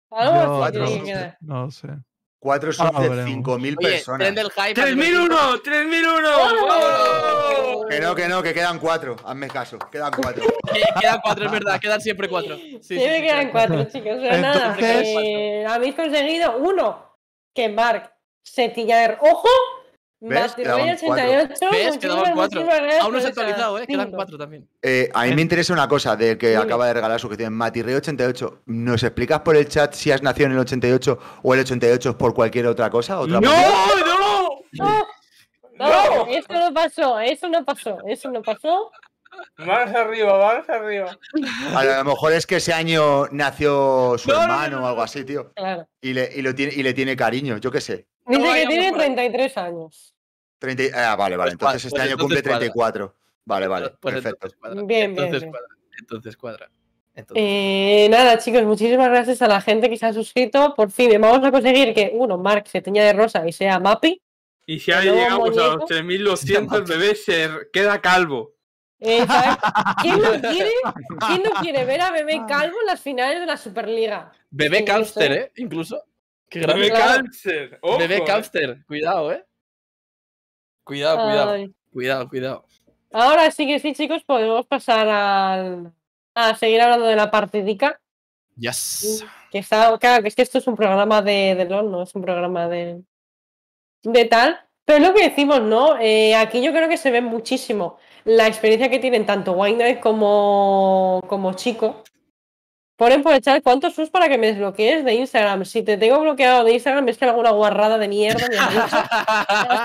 Algo que no, no, sé. 4 son de 5.000 personas. ¡3001! ¡3001! Que no, que no, que quedan 4. Hazme caso, quedan 4. quedan 4, es verdad, quedan siempre 4. Sí, sí, sí me quedan 4, chicos. O sea, nada, que eh, habéis conseguido uno, que Mark se tira ojo ¿Ves? Quedaban 88, ¿eh? pues pues pues Aún no se ha actualizado, ¿eh? Quedan cuatro también. Eh, a mí me interesa una cosa De que acaba de regalar su tiene Matirrey88, ¿nos explicas por el chat si has nacido en el 88 o el 88 es por cualquier otra cosa? ¿Otra ¡No, no! ¡No! No, eso no pasó, eso no pasó, eso no pasó. Más arriba, más arriba. A lo mejor es que ese año nació su hermano o algo así, tío. Claro. Y, le, y, lo tiene, y le tiene cariño, yo qué sé. Dice que tiene 33 años. ah, vale, vale. Pues entonces este pues año cumple 34. Vale, vale. Pues, perfecto. Entonces bien, entonces cuadra. Entonces eh, cuadra. Eh, nada, chicos, muchísimas gracias a la gente que se ha suscrito. Por fin, vamos a conseguir que uno, Mark, se teña de rosa y sea Mappy. Y si ahí llegamos a los 3200, bebé se queda calvo. Eh, ¿Quién, no quiere, ¿Quién no quiere ver a Bebé ah. Calvo en las finales de la Superliga? Bebé Calster, ¿eh? Incluso. Qué Cáncer. Oh, Bebé eh. Cuidado, eh. Cuidado, cuidado. Cuidado, cuidado. Ahora sí que sí, chicos, podemos pasar al... a seguir hablando de la partidica. Yes. Que está, claro, que es que esto es un programa de, de LOL, no es un programa de, de tal. Pero es lo que decimos, ¿no? Eh, aquí yo creo que se ve muchísimo la experiencia que tienen tanto Wine como, como Chico por ejemplo, chat cuántos sus para que me desbloquees de Instagram. Si te tengo bloqueado de Instagram, es que una guarrada de mierda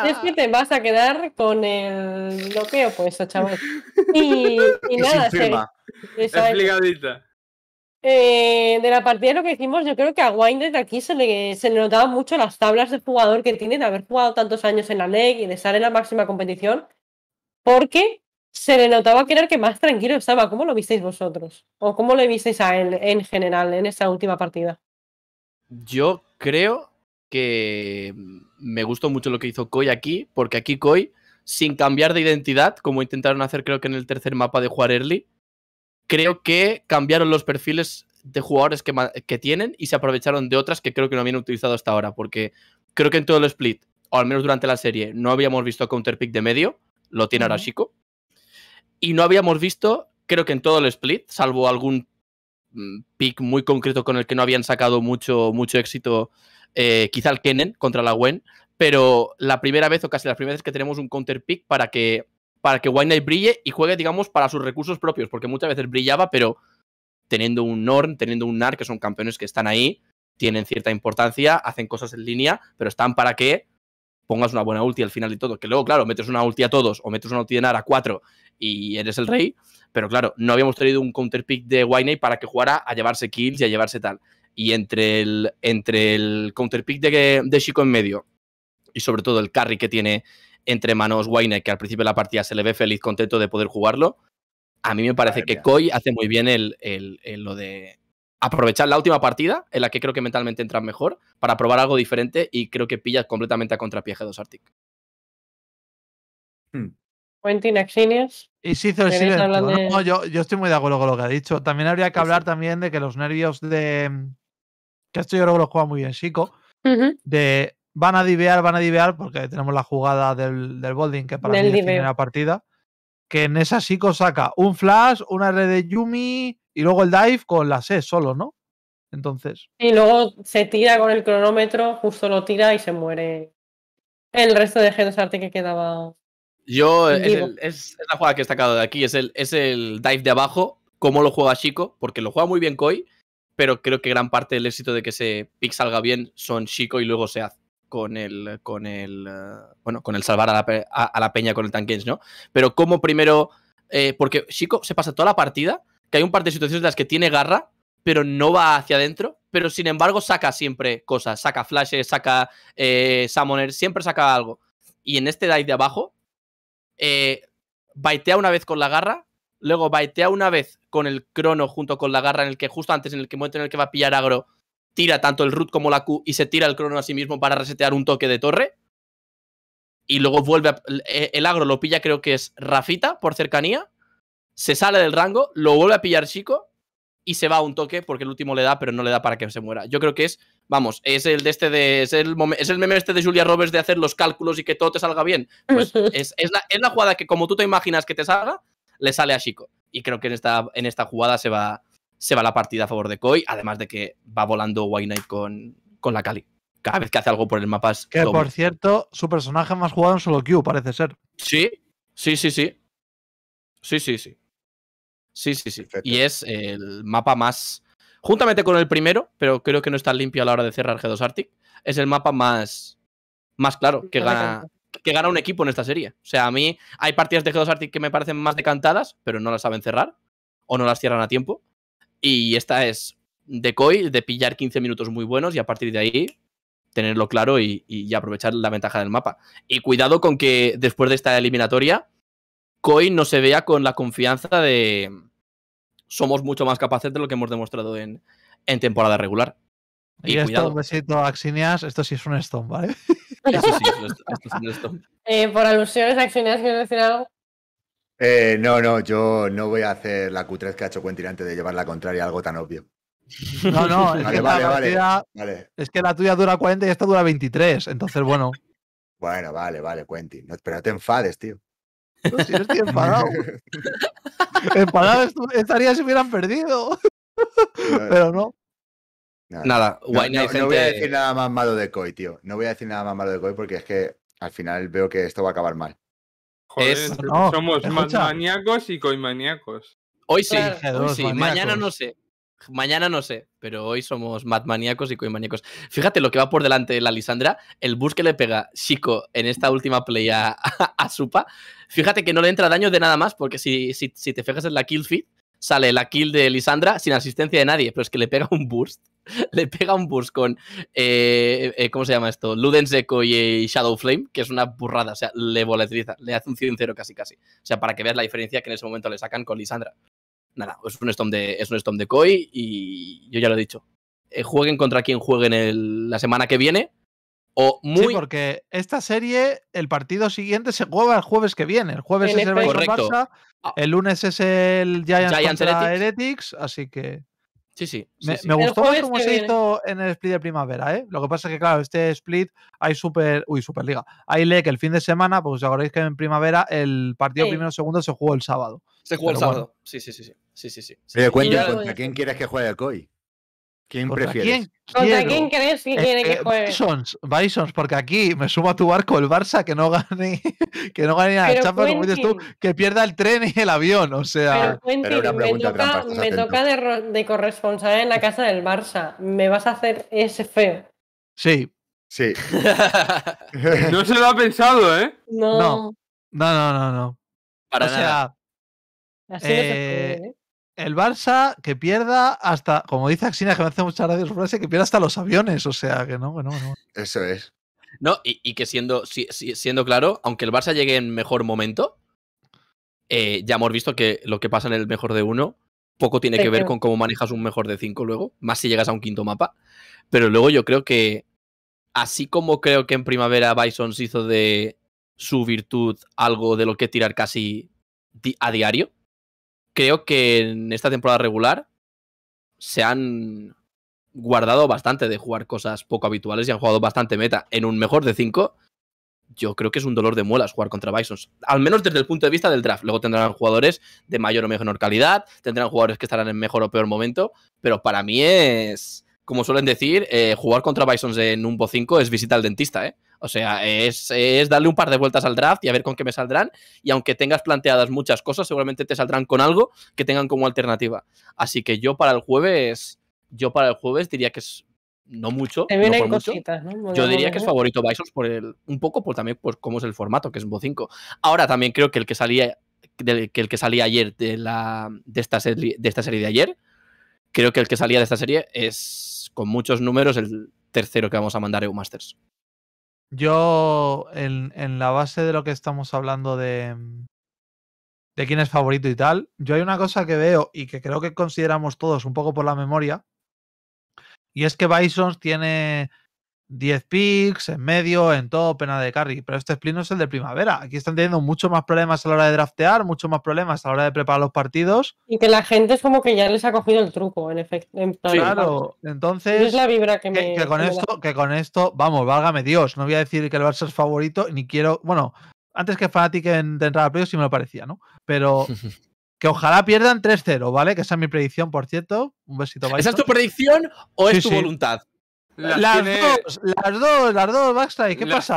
me es que te vas a quedar con el bloqueo pues, chaval. Y, y nada, Explicadita. Eh, de la partida de lo que hicimos, yo creo que a Winder aquí se le, se notaban mucho las tablas de jugador que tiene de haber jugado tantos años en la LEC y de estar en la máxima competición, porque se le notaba que era el que más tranquilo estaba. ¿Cómo lo visteis vosotros? ¿O cómo lo visteis a él en general en esa última partida? Yo creo que me gustó mucho lo que hizo Koi aquí, porque aquí Koi, sin cambiar de identidad, como intentaron hacer creo que en el tercer mapa de jugar early, creo que cambiaron los perfiles de jugadores que, tienen y se aprovecharon de otras que creo que no habían utilizado hasta ahora, porque creo que en todo el split, o al menos durante la serie, no habíamos visto counterpick de medio, lo tiene ahora Chico, y no habíamos visto, creo que en todo el split, salvo algún mm, pick muy concreto con el que no habían sacado mucho, mucho éxito, eh, quizá el Kennen contra la Gwen. pero la primera vez o casi la primera vez, que tenemos un counter pick para que, para que White Knight brille y juegue, digamos, para sus recursos propios, porque muchas veces brillaba, pero teniendo un Norn, teniendo un NAR, que son campeones que están ahí, tienen cierta importancia, hacen cosas en línea, pero están para que pongas una buena ulti al final y todo. Que luego, claro, metes una ulti a todos o metes una ulti de Nara a cuatro y eres el rey. Pero claro, no habíamos tenido un counter pick de Wayne para que jugara a llevarse kills y a llevarse tal. Y entre el, entre el counter pick de, Chico en medio y sobre todo el carry que tiene entre manos Wayne, que al principio de la partida se le ve feliz, contento de poder jugarlo. A mí me parece que Koi hace muy bien lo de aprovechar la última partida, en la que creo que mentalmente entras mejor, para probar algo diferente y creo que pillas completamente a contrapieje hmm. de 2 Arctic. Quentin Y yo, estoy muy de acuerdo con lo que ha dicho. También habría que hablar también de que los nervios de. Que esto yo creo que lo juega muy bien, Chico. De van a divear, van a divear, porque tenemos la jugada del, bolding que para mí es la partida. Que en esa Chico saca un flash, una red de Yumi, y luego el dive con la C solo, ¿no? Entonces. Y luego se tira con el cronómetro, justo lo tira y se muere el resto de Genos que quedaba. Yo, es, la jugada que he sacado de aquí, es el, es el dive de abajo, cómo lo juega Chico, porque lo juega muy bien Koi, pero creo que gran parte del éxito de que ese pick salga bien son Chico y luego se hace con el, con el, eh, bueno, con el salvar a la, peña con el Tankens, ¿no? Pero como primero, eh, porque Chico se pasa toda la partida que hay un par de situaciones en las que tiene garra, pero no va hacia adentro. Pero sin embargo, saca siempre cosas. Saca flashes, saca eh, summoner, siempre saca algo. Y en este dive de abajo, eh, baitea una vez con la garra, luego baitea una vez con el crono junto con la garra, en el que justo antes, en el que momento en el que va a pillar agro, tira tanto el root como la Q y se tira el crono a sí mismo para resetear un toque de torre. Y luego vuelve el agro lo pilla, creo que es Rafita, por cercanía se sale del rango, lo vuelve a pillar chico y se va a un toque porque el último le da, pero no le da para que se muera. Yo creo que es, vamos, es el de este de. Es el, meme este de Julia Roberts de hacer los cálculos y que todo te salga bien. Pues es, es, la, jugada que, como tú te imaginas que te salga, le sale a Chico. Y creo que en esta, en esta jugada se va, se va la partida a favor de Koi, además de que va volando White Knight con, con la Cali. Cada vez que hace algo por el mapa es. Que por cierto, su personaje más jugado en solo Q, parece ser. Sí, sí, sí, sí. Sí, sí, sí. Sí, sí, sí. Y es el mapa más, juntamente con el primero, pero creo que no está limpio a la hora de cerrar G2 Arctic, es el mapa más, más claro que gana, que gana un equipo en esta serie. O sea, a mí hay partidas de G2 Arctic que me parecen más decantadas, pero no las saben cerrar o no las cierran a tiempo. Y esta es de Coy, de pillar 15 minutos muy buenos y a partir de ahí tenerlo claro y, aprovechar la ventaja del mapa. Y cuidado con que después de esta eliminatoria Coin no se vea con la confianza de somos mucho más capaces de lo que hemos demostrado en, temporada regular. Y, esto, un besito a esto sí es un Stone, ¿vale? Eso sí, esto, es un eh, por alusiones, Axineas, ¿quieres decir algo? Eh, no, no, yo no voy a hacer la cutrez que ha hecho Quentin antes de llevar la contraria algo tan obvio. No, no, es, que la es que la tuya dura 40 y esta dura 23, entonces bueno. Bueno, vale, vale, Quentin. pero no te enfades, tío. No, si no estoy enfadado. enfadado estaría si hubieran perdido. Pero no. Nada, no, voy a decir nada más malo de Koi, tío. No voy a decir nada más malo de Koi porque es que al final veo que esto va a acabar mal. Joder, somos maníacos y coimaníacos. Hoy sí, hoy sí. Mañana no sé. Mañana no sé, pero hoy somos matmaníacos y coimaníacos. Fíjate lo que va por delante de la Lisandra, el bus que le pega Chico en esta última play a, Supa. Fíjate que no le entra daño de nada más, porque si, si, te fijas en la kill feed, sale la kill de Lisandra sin asistencia de nadie, pero es que le pega un burst. Le pega un burst con, eh, eh, ¿cómo se llama esto? Ludens y, Shadowflame, Shadow Flame, que es una burrada, o sea, le volatiliza, le hace un 100 casi casi. O sea, para que veas la diferencia que en ese momento le sacan con Lisandra nada, es un stomp de, es un de Koi y yo ya lo he dicho. Eh, jueguen contra quien jueguen el, la semana que viene. O muy... Sí, porque esta serie, el partido siguiente se juega el jueves que viene. El jueves es el Barça, ah. el lunes es el Giants, contra Heretics. así que... Sí, sí. me, gustó cómo se hizo en el split de primavera, ¿eh? Lo que pasa es que, claro, este split hay super. Uy, liga Hay que el fin de semana, porque os acordáis que en primavera el partido primero-segundo se jugó el sábado. Se jugó el sábado. Sí, sí, sí, sí. Sí, sí, sí. Pero contra quién quieres que juegue a Koi. ¿Quién prefieres? ¿Contra quién crees que quiere que juegue? Bisons, Bisons, porque aquí me sumo a tu barco el Barça que no gane, que no gane nada. tú, que pierda el tren y el avión, o sea. Pero me toca, me toca de, corresponsal en la casa del Barça. Me vas a hacer ese feo. Sí. Sí. no se lo ha pensado, ¿eh? No. No, no, no, no. Para o sea, Así eh, ¿eh? el Barça que pierda hasta, como dice Axina, que me hace mucha gracias que pierda hasta los aviones, o sea, que no, bueno, no, no. Eso es. No, y, que siendo, siendo claro, aunque el Barça llegue en mejor momento, eh, ya hemos visto que lo que pasa en el mejor de uno poco tiene que ver con cómo manejas un mejor de cinco luego, más si llegas a un quinto mapa. Pero luego yo creo que, así como creo que en primavera Bison se hizo de su virtud algo de lo que tirar casi a diario, creo que en esta temporada regular se han guardado bastante de jugar cosas poco habituales y han jugado bastante meta. En un mejor de 5, yo creo que es un dolor de muelas jugar contra Bisons. Al menos desde el punto de vista del draft. Luego tendrán jugadores de mayor o menor calidad, tendrán jugadores que estarán en mejor o peor momento, pero para mí es, como suelen decir, eh, jugar contra Bisons en un bo 5 es visita al dentista, ¿eh? O sea, es, darle un par de vueltas al draft y a ver con qué me saldrán. Y aunque tengas planteadas muchas cosas, seguramente te saldrán con algo que tengan como alternativa. Así que yo para el jueves, yo para el jueves diría que es no mucho. Yo diría que es favorito Bisons por el, un poco por también pues cómo es el formato, que es un 5. Ahora también creo que el que salía, que el que salía ayer de la de esta serie, de esta serie de ayer, creo que el que salía de esta serie es con muchos números el tercero que vamos a mandar a EU Masters. Yo, en, la base de lo que estamos hablando de, mm, de quién es favorito y tal, yo hay una cosa que veo y que creo que consideramos todos un poco por la memoria, y es que Bison tiene 10 picks, en medio, en todo, pena de carry. Pero este split no es el de primavera. Aquí están teniendo mucho más problemas a la hora de draftear, mucho más problemas a la hora de preparar los partidos. Y que la gente es como que ya les ha cogido el truco, en efecto. claro, entonces. Es la vibra que, me, que, con esto, que con esto, vamos, válgame Dios. No voy a decir que el Barça es favorito, ni quiero. Bueno, antes que Fanatic en, de entrar al sí me lo parecía, ¿no? Pero. Que ojalá pierdan 3-0, ¿vale? Que esa es mi predicción, por cierto. Un besito. ¿Esa es tu predicción o es tu voluntad? Las, dos, las dos, las dos, ¿qué pasa?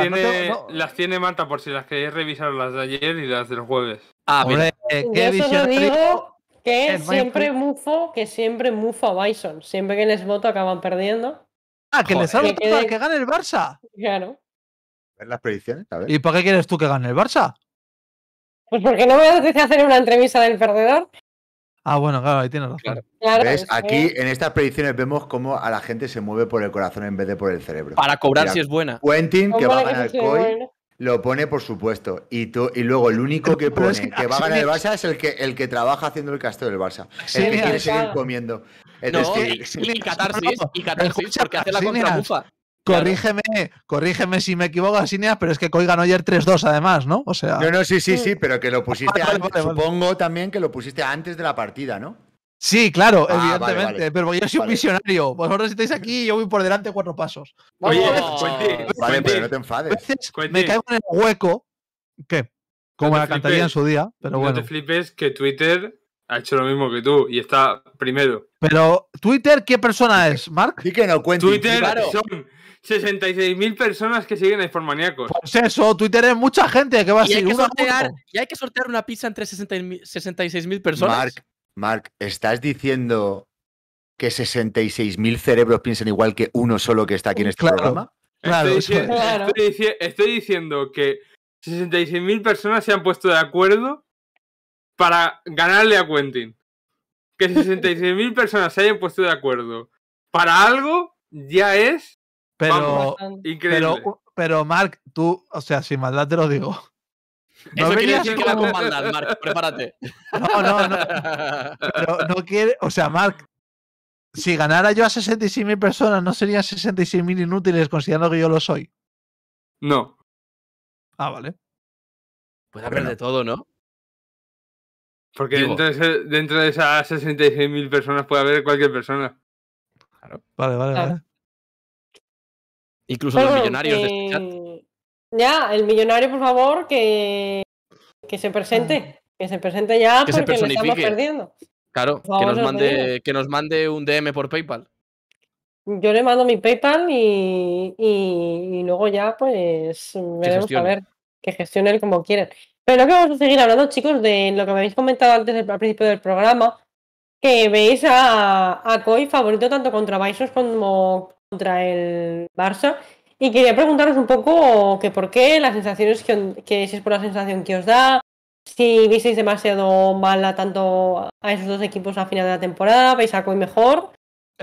Las tiene Marta por si las queréis revisar, las de ayer y las del jueves. Ah, mira. Eh, Yo que siempre mufo, que siempre mufo a Bison. Siempre que les voto acaban perdiendo. Ah, que les hago que, que gane el Barça. Claro. las predicciones? A ver. ¿Y para qué quieres tú que gane el Barça? Pues porque no me a hacer una entrevista del perdedor. Ah, bueno, claro, ahí tienes razón. Aquí en estas predicciones vemos cómo a la gente se mueve por el corazón en vez de por el cerebro. Para cobrar si es buena. Quentin, que va a ganar COI, lo pone por supuesto. Y, tú, y luego el único que pone que va a ganar el Barça es el que, el que trabaja haciendo el casteo del Barça. El que quiere seguir comiendo. Es no, y y catarsis porque hace la contrabufa. Corrígeme, corrígeme si me equivoco, Asinias pero es que Coigan ayer 3-2 además, ¿no? O sea. No, no, sí, sí, sí, pero que lo pusiste antes, supongo también que lo pusiste antes de la partida, ¿no? Sí, claro, ah, evidentemente, pero yo soy un visionario. Vosotros estáis aquí y yo voy por delante cuatro pasos. Oye, vale, no te enfades. me caigo en el hueco. ¿Qué? Como la cantaría en su día, pero bueno. No te flipes que Twitter ha hecho lo mismo que tú y está primero. Pero, ¿Twitter qué persona es, Mark? Sí que no, cuente. Twitter son 66.000 personas que siguen a Informaniacos. sea, pues eso, Twitter es mucha gente que va a seguir. Y hay que sortear una pizza entre 66.000 personas. Mark, Mark, ¿estás diciendo que 66.000 cerebros piensan igual que uno solo que está aquí en este programa? Claro, estoy, estoy diciendo que 66.000 personas se han puesto de acuerdo para ganarle a Quentin. Que 66.000 personas se hayan puesto de acuerdo para algo ya es pero, increíble. pero, pero Mark, tú, o sea, sin maldad te lo digo. ¿No Eso quiere decir que va con maldad, Mark, prepárate. No, no, no. Pero no quiere, o sea, Mark, si ganara yo a 66.000 personas, ¿no serían 66.000 inútiles considerando que yo lo soy? No. Ah, vale. Puede haber de todo, ¿no? Porque dentro de, esas 66.000 personas puede haber cualquier persona. Vale, vale, vale. Incluso los millonarios de este chat. Ya, el millonario, por favor, que, que se mm. presente. Que se presente ya porque lo estamos perdiendo. Claro, que, nos mande, que nos mande un DM por PayPal. Yo le mando mi PayPal y, luego ya, pues, veremos a ver que gestione él como quiera Pero que vamos a seguir hablando, chicos, de lo que me habéis comentado antes al principio del programa, que veis a, a favorito tanto contra Bison como contra el Barça. Y quería preguntaros un poco que por qué, las sensaciones que, si es por la sensación que os da, si visteis demasiado mala tanto a esos dos equipos a final de la temporada, veis a Coy mejor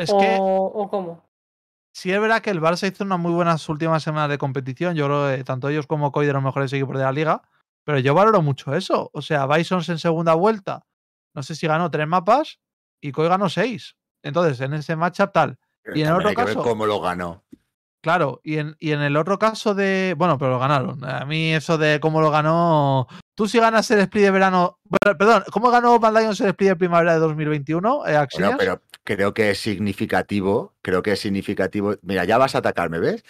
o, o cómo. Sí es verdad que el Barça hizo unas muy buenas últimas semanas de competición, yo creo que tanto ellos como Coy de los mejores equipos de la liga, pero yo valoro mucho eso. O sea, Bison en segunda vuelta, no sé si ganó tres mapas y coy ganó seis. Entonces, en ese matchup tal. y en otro hay que Ver ¿Cómo lo ganó? Claro, y en, y en, el otro caso de. Bueno, pero lo ganaron. A mí eso de cómo lo ganó. Tú si ganas el split de verano. Bueno, perdón, ¿cómo ganó Van Lions el split de primavera de 2021? Eh, pero creo que es significativo. Creo que es significativo. Mira, ya vas a atacarme, ¿ves?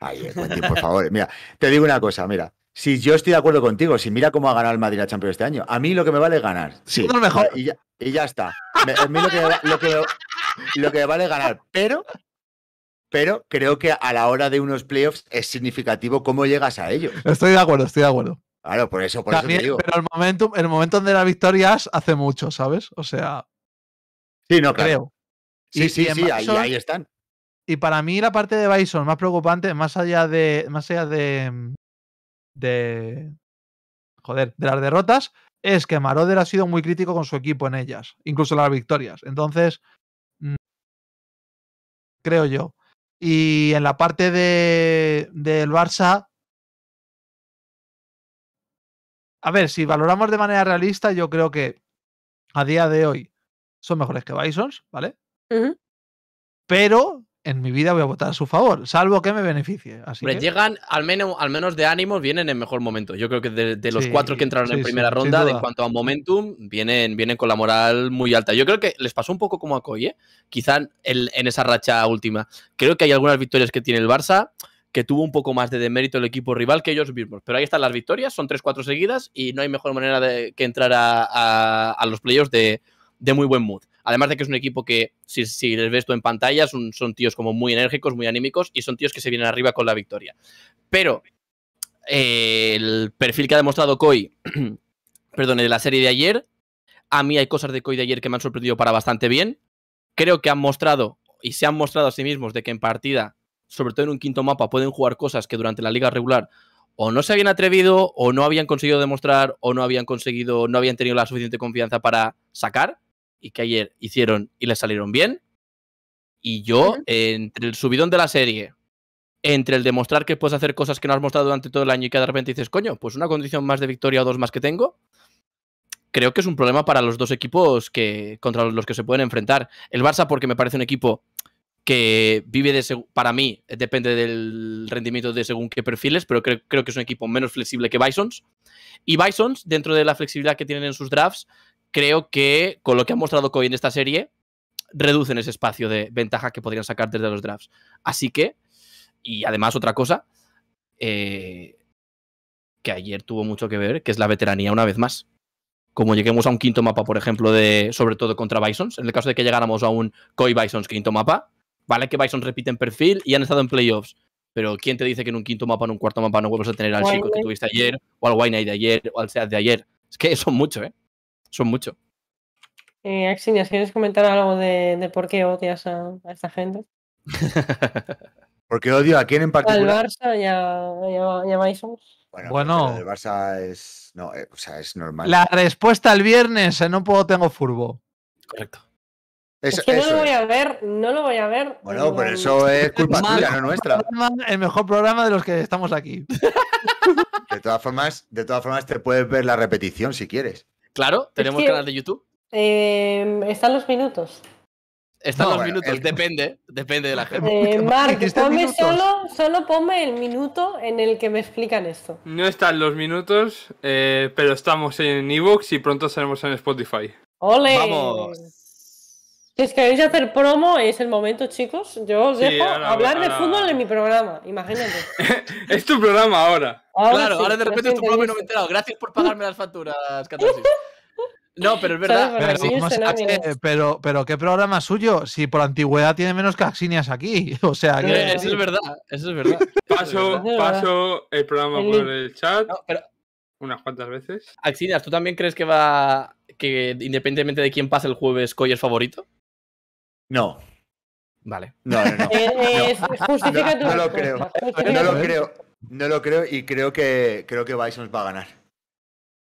Ay, eh, por favor. Mira, te digo una cosa, mira. Si yo estoy de acuerdo contigo, si mira cómo ha ganado el Madrid la Champions este año, a mí lo que me vale es ganar. Sí. mejor. Y, ya, está. a mí lo que, lo, que, vale ganar. Pero, pero creo que a la hora de unos playoffs es significativo cómo llegas a ellos. Estoy de acuerdo, estoy de acuerdo. Claro, por eso, por eso te digo. Pero el momento, el momento de las victorias hace mucho, ¿sabes? O sea. Sí, no, claro. Creo. Sí, sí, sí, ahí, ahí, están. Y para mí la parte de Bison más preocupante, más allá de, más allá de, de. Joder, de las derrotas, es que Maroder ha sido muy crítico con su equipo en ellas, incluso en las victorias. Entonces, mm, creo yo. Y en la parte de, del Barça. A ver, si valoramos de manera realista, yo creo que a día de hoy son mejores que Bisons, ¿vale? Pero en mi vida voy a votar a su favor, salvo que me beneficie. llegan, al menos, al menos de ánimos, vienen en mejor momento. Yo creo que de, los cuatro que entraron en primera ronda, en cuanto a momentum, vienen, vienen con la moral muy alta. Yo creo que les pasó un poco como a Coy, quizá en esa racha última. Creo que hay algunas victorias que tiene el Barça que tuvo un poco más de demérito el equipo rival que ellos mismos. Pero ahí están las victorias, son tres cuatro seguidas y no hay mejor manera de, que entrar a, los playoffs de muy buen mood. Además de que es un equipo que, si, les ves tú en pantalla, son, tíos como muy enérgicos, muy anímicos y son tíos que se vienen arriba con la victoria. Pero eh, el perfil que ha demostrado Koi, perdón, de la serie de ayer, a mí hay cosas de Koi de ayer que me han sorprendido para bastante bien. Creo que han mostrado y se han mostrado a sí mismos de que en partida, sobre todo en un quinto mapa, pueden jugar cosas que durante la liga regular o no se habían atrevido o no habían conseguido demostrar o no habían conseguido, no habían tenido la suficiente confianza para sacar y que ayer hicieron y le salieron bien. Y yo, entre el subidón de la serie, entre el demostrar que puedes hacer cosas que no has mostrado durante todo el año y que de repente dices, coño, pues una condición más de victoria o dos más que tengo, creo que es un problema para los dos equipos que, contra los que se pueden enfrentar. El Barça, porque me parece un equipo que vive de, para mí, depende del rendimiento de según qué perfiles, pero creo, creo, que es un equipo menos flexible que Bisons. Y Bisons, dentro de la flexibilidad que tienen en sus drafts, creo que con lo que ha mostrado Coy en esta serie, reducen ese espacio de ventaja que podrían sacar desde los drafts. Así que, y además otra cosa, eh, que ayer tuvo mucho que ver, que es la veteranía una vez más. Como lleguemos a un quinto mapa, por ejemplo, de sobre todo contra Bisons, en el caso de que llegáramos a un Koi Bisons quinto mapa, vale que Bison repiten perfil y han estado en playoffs, pero ¿quién te dice que en un quinto mapa, en un cuarto mapa no vuelves a tener al Chico que tuviste ayer, o al Wayne de ayer, o al Sead de ayer? Es que son mucho, ¿eh? son mucho. Eh, ¿quieres comentar algo de, por qué odias a, esta gente? Porque odio a quién en particular. Al Barça ya a, Bueno, el Barça es. No, eh, o sea, es normal. La respuesta el viernes, eh, no puedo, tengo furbo. Correcto. es que no lo voy a ver, no lo voy a ver. Bueno, pero eso es culpa tuya, no nuestra. El mejor programa de los que estamos aquí. De todas formas, de todas formas, te puedes ver la repetición si quieres. Claro, tenemos canal de YouTube. Em, están los minutos. Están los minutos, depende, depende de la eh, gente. Eh, solo, solo ponme el minuto en el que me explican esto. No están los minutos, eh, pero estamos en Evox y pronto Seremos en Spotify. ¡Ole! ¡Vamos! Si es queréis hacer promo, es el momento, chicos. Yo os dejo hablar de fútbol en mi programa, imagínate. es tu programa ahora. claro, ahora de repente es tu programa y no me he enterado. Gracias por pagarme las facturas, Catarsis. No, pero es verdad. Eh, pero, ¿qué programa suyo? Si por antigüedad tiene menos que Axinias aquí. O sea, que... Eh, eso es verdad. Eso es verdad. Paso, el programa por el chat. Unas cuantas veces. Axinias, ¿tú también crees que va. que independientemente de quién pase el jueves, Coy es favorito? No. Vale. No, no, lo creo. No lo creo. No lo creo y creo que creo que Bison va a ganar.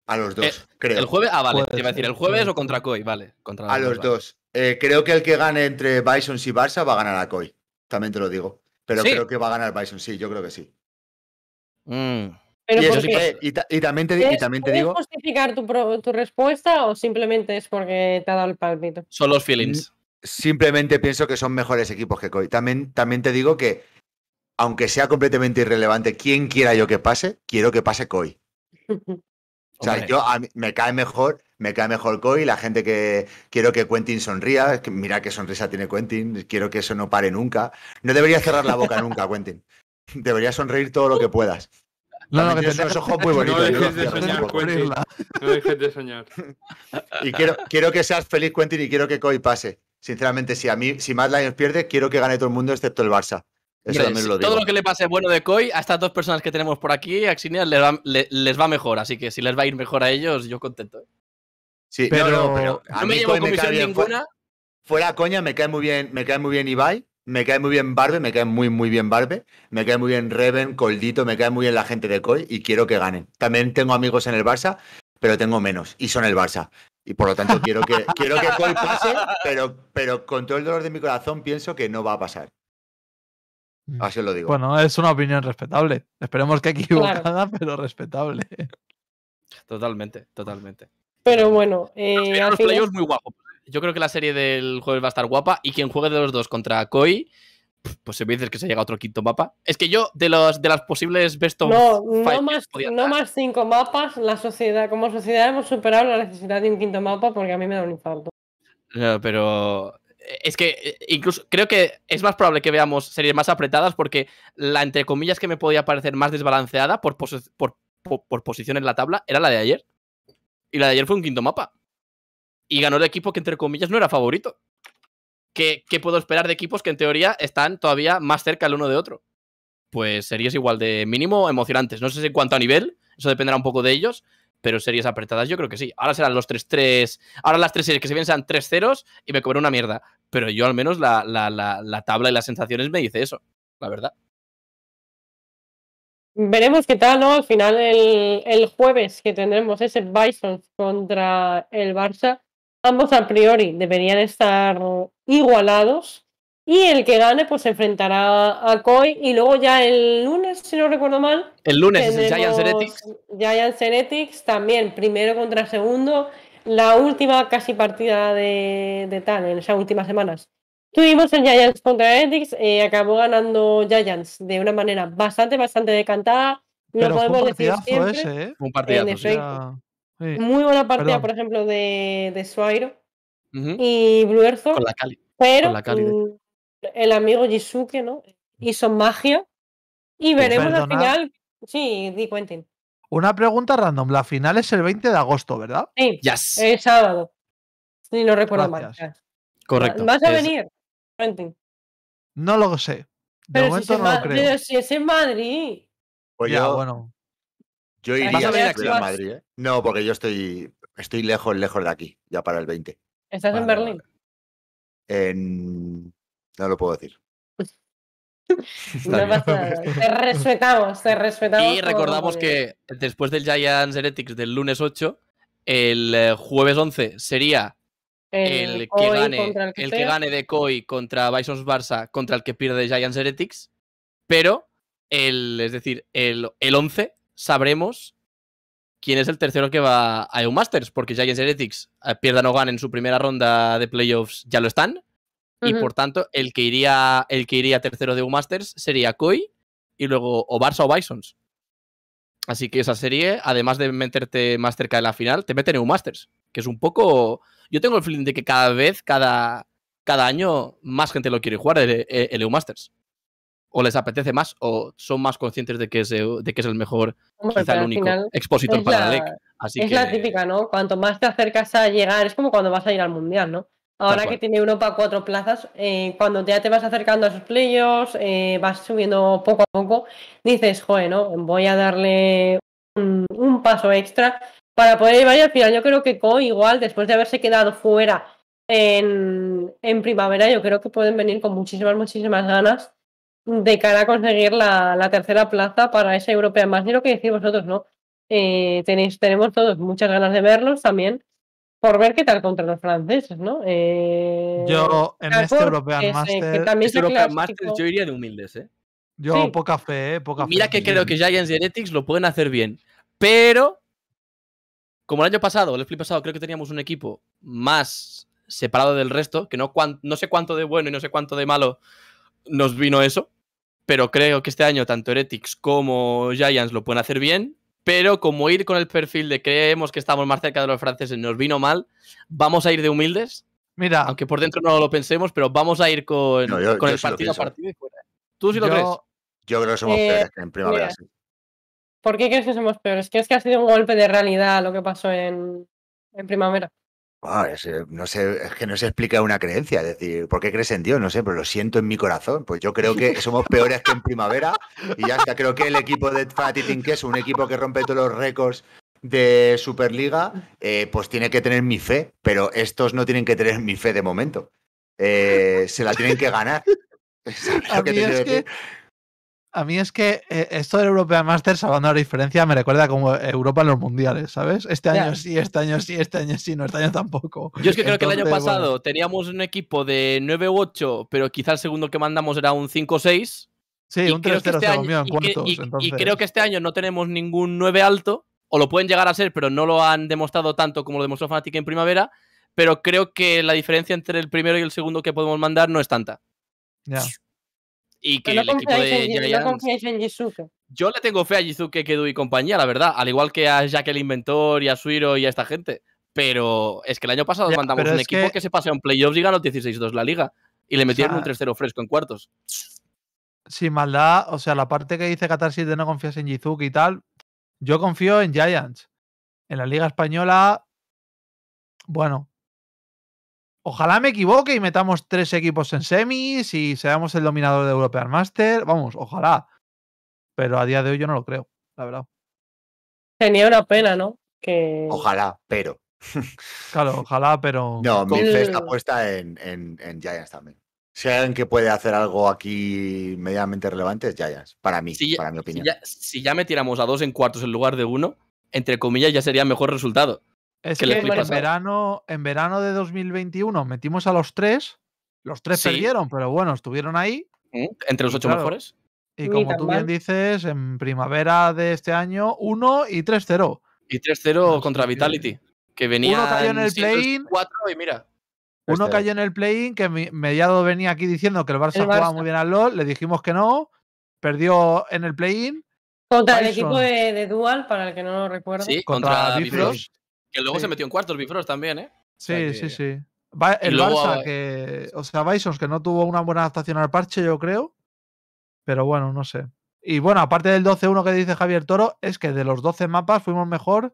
A los dos, eh, El jueves, ah, vale. a decir, ¿el jueves o contra Koi Vale. a los, dos. Eh, creo que el que gane entre Bison y Barça va a ganar a Coy. También te lo digo. Pero creo que va a ganar Bison, sí, yo creo que sí. Mm. y, también te, también digo. justificar tu, tu, respuesta o simplemente es porque te ha dado el palpito? Son los feelings. Mm simplemente pienso que son mejores equipos que Coy. También, te digo que, aunque sea completamente irrelevante, quien quiera yo que pase, quiero que pase Coy. O sea, yo me cae mejor, me cae mejor Koi, la gente que quiero que Quentin sonría, mira qué sonrisa tiene Quentin, quiero que eso no pare nunca. No debería cerrar la boca nunca, Quentin. Debería sonreír todo lo que puedas. No, no, que tienes ojos muy bonitos. No dejes de soñar, Quentin. No dejes de soñar. Y quiero, quiero que seas feliz, Quentin, y quiero que Coy pase sinceramente, si a mí, si Mad Lions pierde, quiero que gane todo el mundo excepto el Barça. Eso también lo digo. Todo lo que le pase bueno de Coy a estas dos personas que tenemos por aquí, a les va, mejor. Así que si les va a ir mejor a ellos, yo contento. ¿eh? Sí, pero no, a me llevo comisión me ninguna. Fuera, coña, me cae muy bien, me cae muy bien Ibai. Me cae muy bien Barbe, me cae muy, muy bien Barbe, me cae muy bien Reven, Coldito, me cae muy bien la gente de COI y quiero que ganen. También tengo amigos en el Barça pero tengo menos y son el Barça. Y por lo tanto quiero que, quiero que pase, pero, pero con todo el dolor de mi corazón pienso que no va a pasar. Mm. Así os lo digo. Bueno, es una opinión respetable. Esperemos que equivocada, pero respetable. Totalmente, totalmente. Pero bueno, eh, muy guapo. Yo creo que la serie del jueves va a estar guapa y quien juegue de los dos contra Koi pues se me dices que se llega a otro quinto mapa. Es que yo, de los de las posibles best No, no más, no más cinco mapas, la sociedad, como sociedad hemos superado la necesidad de un quinto mapa porque a mí me da un infarto. No, pero eh, es que eh, incluso creo que es más probable que veamos series más apretadas porque la entre comillas que me podía parecer más desbalanceada por, por, por, posición en la tabla era la de ayer. Y la de ayer fue un quinto mapa. Y ganó el equipo que entre comillas no era favorito. ¿qué, puedo esperar de equipos que en teoría están todavía más cerca el uno de otro? Pues series igual de mínimo emocionantes. No sé si en cuanto a nivel, eso dependerá un poco de ellos, pero series apretadas yo creo que sí. Ahora serán los 3-3, ahora las tres series que se vienen sean 3 ceros y me cobran una mierda. Pero yo al menos la, tabla y las sensaciones me dice eso, la verdad. Veremos qué tal, ¿no? Al final, el, el, jueves que tendremos ese Bison contra el Barça, ambos a priori deberían estar igualados. Y el que gane, pues se enfrentará a Koi. Y luego ya el lunes, si no recuerdo mal. El lunes, Giants Heretics. Giants Heretics también, primero contra segundo. La última casi partida de, de en esas últimas semanas. Tuvimos el Giants contra Heretics. Eh, acabó ganando Giants de una manera bastante, bastante decantada. Pero podemos un decir Ese, ¿eh? un partidazo. Muy buena partida, por ejemplo, de, de Swire y Bluerzo. Con la Pero mm, el amigo Jisuke, ¿no? Hizo magia. Y veremos la final. Sí, di Quentin. Una pregunta random. La final es el 20 de agosto, ¿verdad? Sí. Yes. El sábado. Ni lo recuerdo mal. Correcto. ¿Vas a venir, Quentin? No lo sé. pero si si es en Madrid. Pues ya, bueno. Yo iría a, Madrid, ¿eh? No, porque yo estoy, estoy lejos, lejos de aquí, ya para el 20. ¿Estás en Berlín? No lo puedo decir. No te respetamos, te respetamos. Y recordamos que después del Giants Heretics del lunes 8, el eh, jueves 11 sería el, que, gane, el, que, gane de Koi contra Bison's Barça contra el que pierde Giants Heretics. Pero, el, es decir, el, el 11 sabremos quién es el tercero que va a EU Masters, porque Giants Heretics, eh, pierdan o ganen su primera ronda de playoffs, ya lo están. Y por tanto, el que iría, el que iría tercero de EU Masters sería Koi y luego o Barça o Bisons. Así que esa serie, además de meterte más cerca de la final, te mete en EU Masters, que es un poco. Yo tengo el feeling de que cada vez, cada, año, más gente lo quiere jugar el EU Masters o les apetece más o son más conscientes de que es, eh, de que es el mejor, quizá el único expositor para la LEC. Así es la típica, ¿no? Cuanto más te acercas a llegar, es como cuando vas a ir al Mundial, ¿no? Ahora que tiene Europa cuatro plazas, eh, cuando ya te vas acercando a sus playos, eh, vas subiendo poco a poco, dices, joder, ¿no? Voy a darle un, paso extra para poder llevar y al final yo creo que co igual, después de haberse quedado fuera en, en primavera, yo creo que pueden venir con muchísimas, muchísimas ganas de cara a conseguir la, tercera plaza para esa europea. Más ni lo que decís vosotros, ¿no? Eh, tenéis, tenemos todos muchas ganas de verlos también por ver qué tal contra los franceses, ¿no? Eh, yo en este European master, este Masters... yo iría de humildes, ¿eh? Yo poca fe, ¿eh? Poca Mira que creo que Giants Genetics lo pueden hacer bien, pero como el año pasado, el flip pasado, creo que teníamos un equipo más separado del resto, que no, no sé cuánto de bueno y no sé cuánto de malo nos vino eso, pero creo que este año tanto Heretics como Giants lo pueden hacer bien, pero como ir con el perfil de creemos que estamos más cerca de los franceses nos vino mal, vamos a ir de humildes. Mira, aunque por dentro no lo pensemos, pero vamos a ir con, el partido a partido ¿Tú sí lo crees? Yo creo que somos eh, peores en primavera. ¿Por qué crees que somos peores? ¿Crees que ha sido un golpe de realidad lo que pasó en primavera? es, eh, no sé, es que no se explica una creencia, es decir, ¿por qué crees en Dios? No sé, pero lo siento en mi corazón. Pues yo creo que somos peores que en primavera y ya está. Creo que el equipo de Fatty que un equipo que rompe todos los récords de Superliga, eh, pues tiene que tener mi fe, pero estos no tienen que tener mi fe de momento. Eh, se la tienen que ganar. A que es que, a mí es que eh, esto del European Masters, de la diferencia, me recuerda como Europa en los mundiales, ¿sabes? Este año sí, este año sí, este año sí, no, este año tampoco. Yo es que creo que el año pasado teníamos un equipo de 9 u 8, pero quizá el segundo que mandamos era un 5 o 6. Sí, y un 3 0 este Y, creo que este año no tenemos ningún 9 alto, o lo pueden llegar a ser, pero no lo han demostrado tanto como lo demostró Fnatic en primavera. Pero creo que la diferencia entre el primero y el segundo que podemos mandar no es tanta. Ya y que el equipo de Yo le tengo fe a Yizuke, Kedu y compañía, la verdad, al igual que a el Inventor y a Suiro y a esta gente. Pero es que el año pasado mandamos un equipo que... se se a un playoffs y ganó 16-2 la liga. Y le metieron un 3-0 fresco en cuartos. Sin maldad, o sea, la parte que dice Catarsis de no confías en Yizuke y tal, yo confío en Giants. En la Liga Española, bueno, Ojalá me equivoque y metamos tres equipos en semis y seamos el dominador de European Master. Vamos, ojalá. Pero a día de hoy yo no lo creo, la verdad. Tenía una pena, ¿no? Ojalá, pero. claro, ojalá, pero. No, mi fe está puesta en, en, Giants también. Si hay alguien que puede hacer algo aquí medianamente relevante es Giants, para mí, para mi opinión. Si ya, si ya metiéramos a dos en cuartos en lugar de uno, entre comillas ya sería mejor resultado. Es que, en, verano, en verano de 2021 metimos a los tres. Los tres perdieron, pero bueno, estuvieron ahí. Mm, entre los ocho mejores. Y como tú bien dices, en primavera de este año, uno y 3-0. Y 3-0 contra Vitality. Que venía. Uno cayó en el play-in. y mira. Uno cayó en el play-in que mediado venía aquí diciendo que el Barça, jugaba muy bien al LOL. Le dijimos que no. Perdió en el play-in. Contra el equipo de, Dual, para el que no lo recuerdo. Sí, contra, Difros. Que luego se metió en cuartos Bifrost también, ¿eh? Sí, sí, sí. el Barça, que. O sea, Bisons, que no tuvo una buena adaptación al parche, yo creo. Pero bueno, no sé. Y bueno, aparte del 12-1 que dice Javier Toro, es que de los 12 mapas fuimos mejor.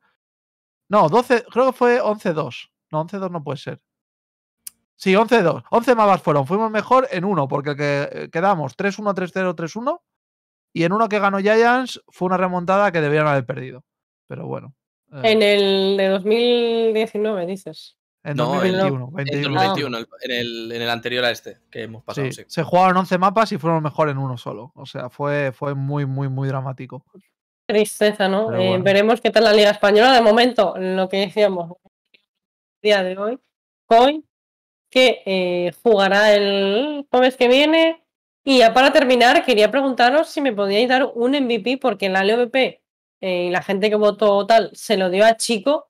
No, 12, creo que fue 11-2. No, 11-2 no puede ser. Sí, 11-2. 11 mapas fueron. Fuimos mejor en uno, porque que eh, quedamos 3-1, 3-0, 3-1. Y en uno que ganó Giants fue una remontada que debieron haber perdido. Pero bueno. Ah. En el de 2019, dices. En no, 2021. En, el, anterior a este que hemos pasado. Se jugaron 11 mapas y fueron mejor en uno solo. O sea, fue, fue muy, muy, muy dramático. Tristeza, ¿no? Eh, veremos qué tal la Liga Española. De momento, lo que decíamos día de hoy, hoy que eh, jugará el jueves que viene. Y ya para terminar, quería preguntaros si me podíais dar un MVP, porque en la LVP eh, y la gente que votó tal se lo dio a Chico,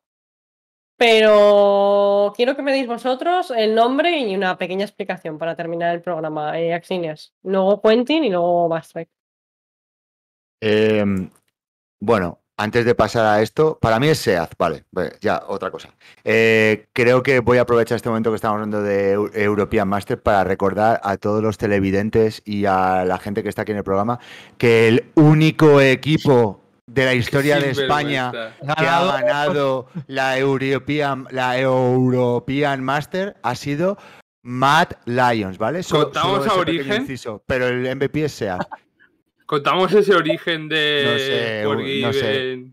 pero quiero que me deis vosotros el nombre y una pequeña explicación para terminar el programa, eh, Axinias. Luego Quentin y luego Bastrek. Em, bueno, antes de pasar a esto, para mí es SEAD, vale, ya otra cosa. Eh, creo que voy a aprovechar este momento que estamos hablando de European Master para recordar a todos los televidentes y a la gente que está aquí en el programa que el único equipo de la historia de España que ha ganado la European, Master ha sido Matt Lyons, ¿vale? Contamos a origen. pero el MVP es SEA. Contamos ese origen de. No sé.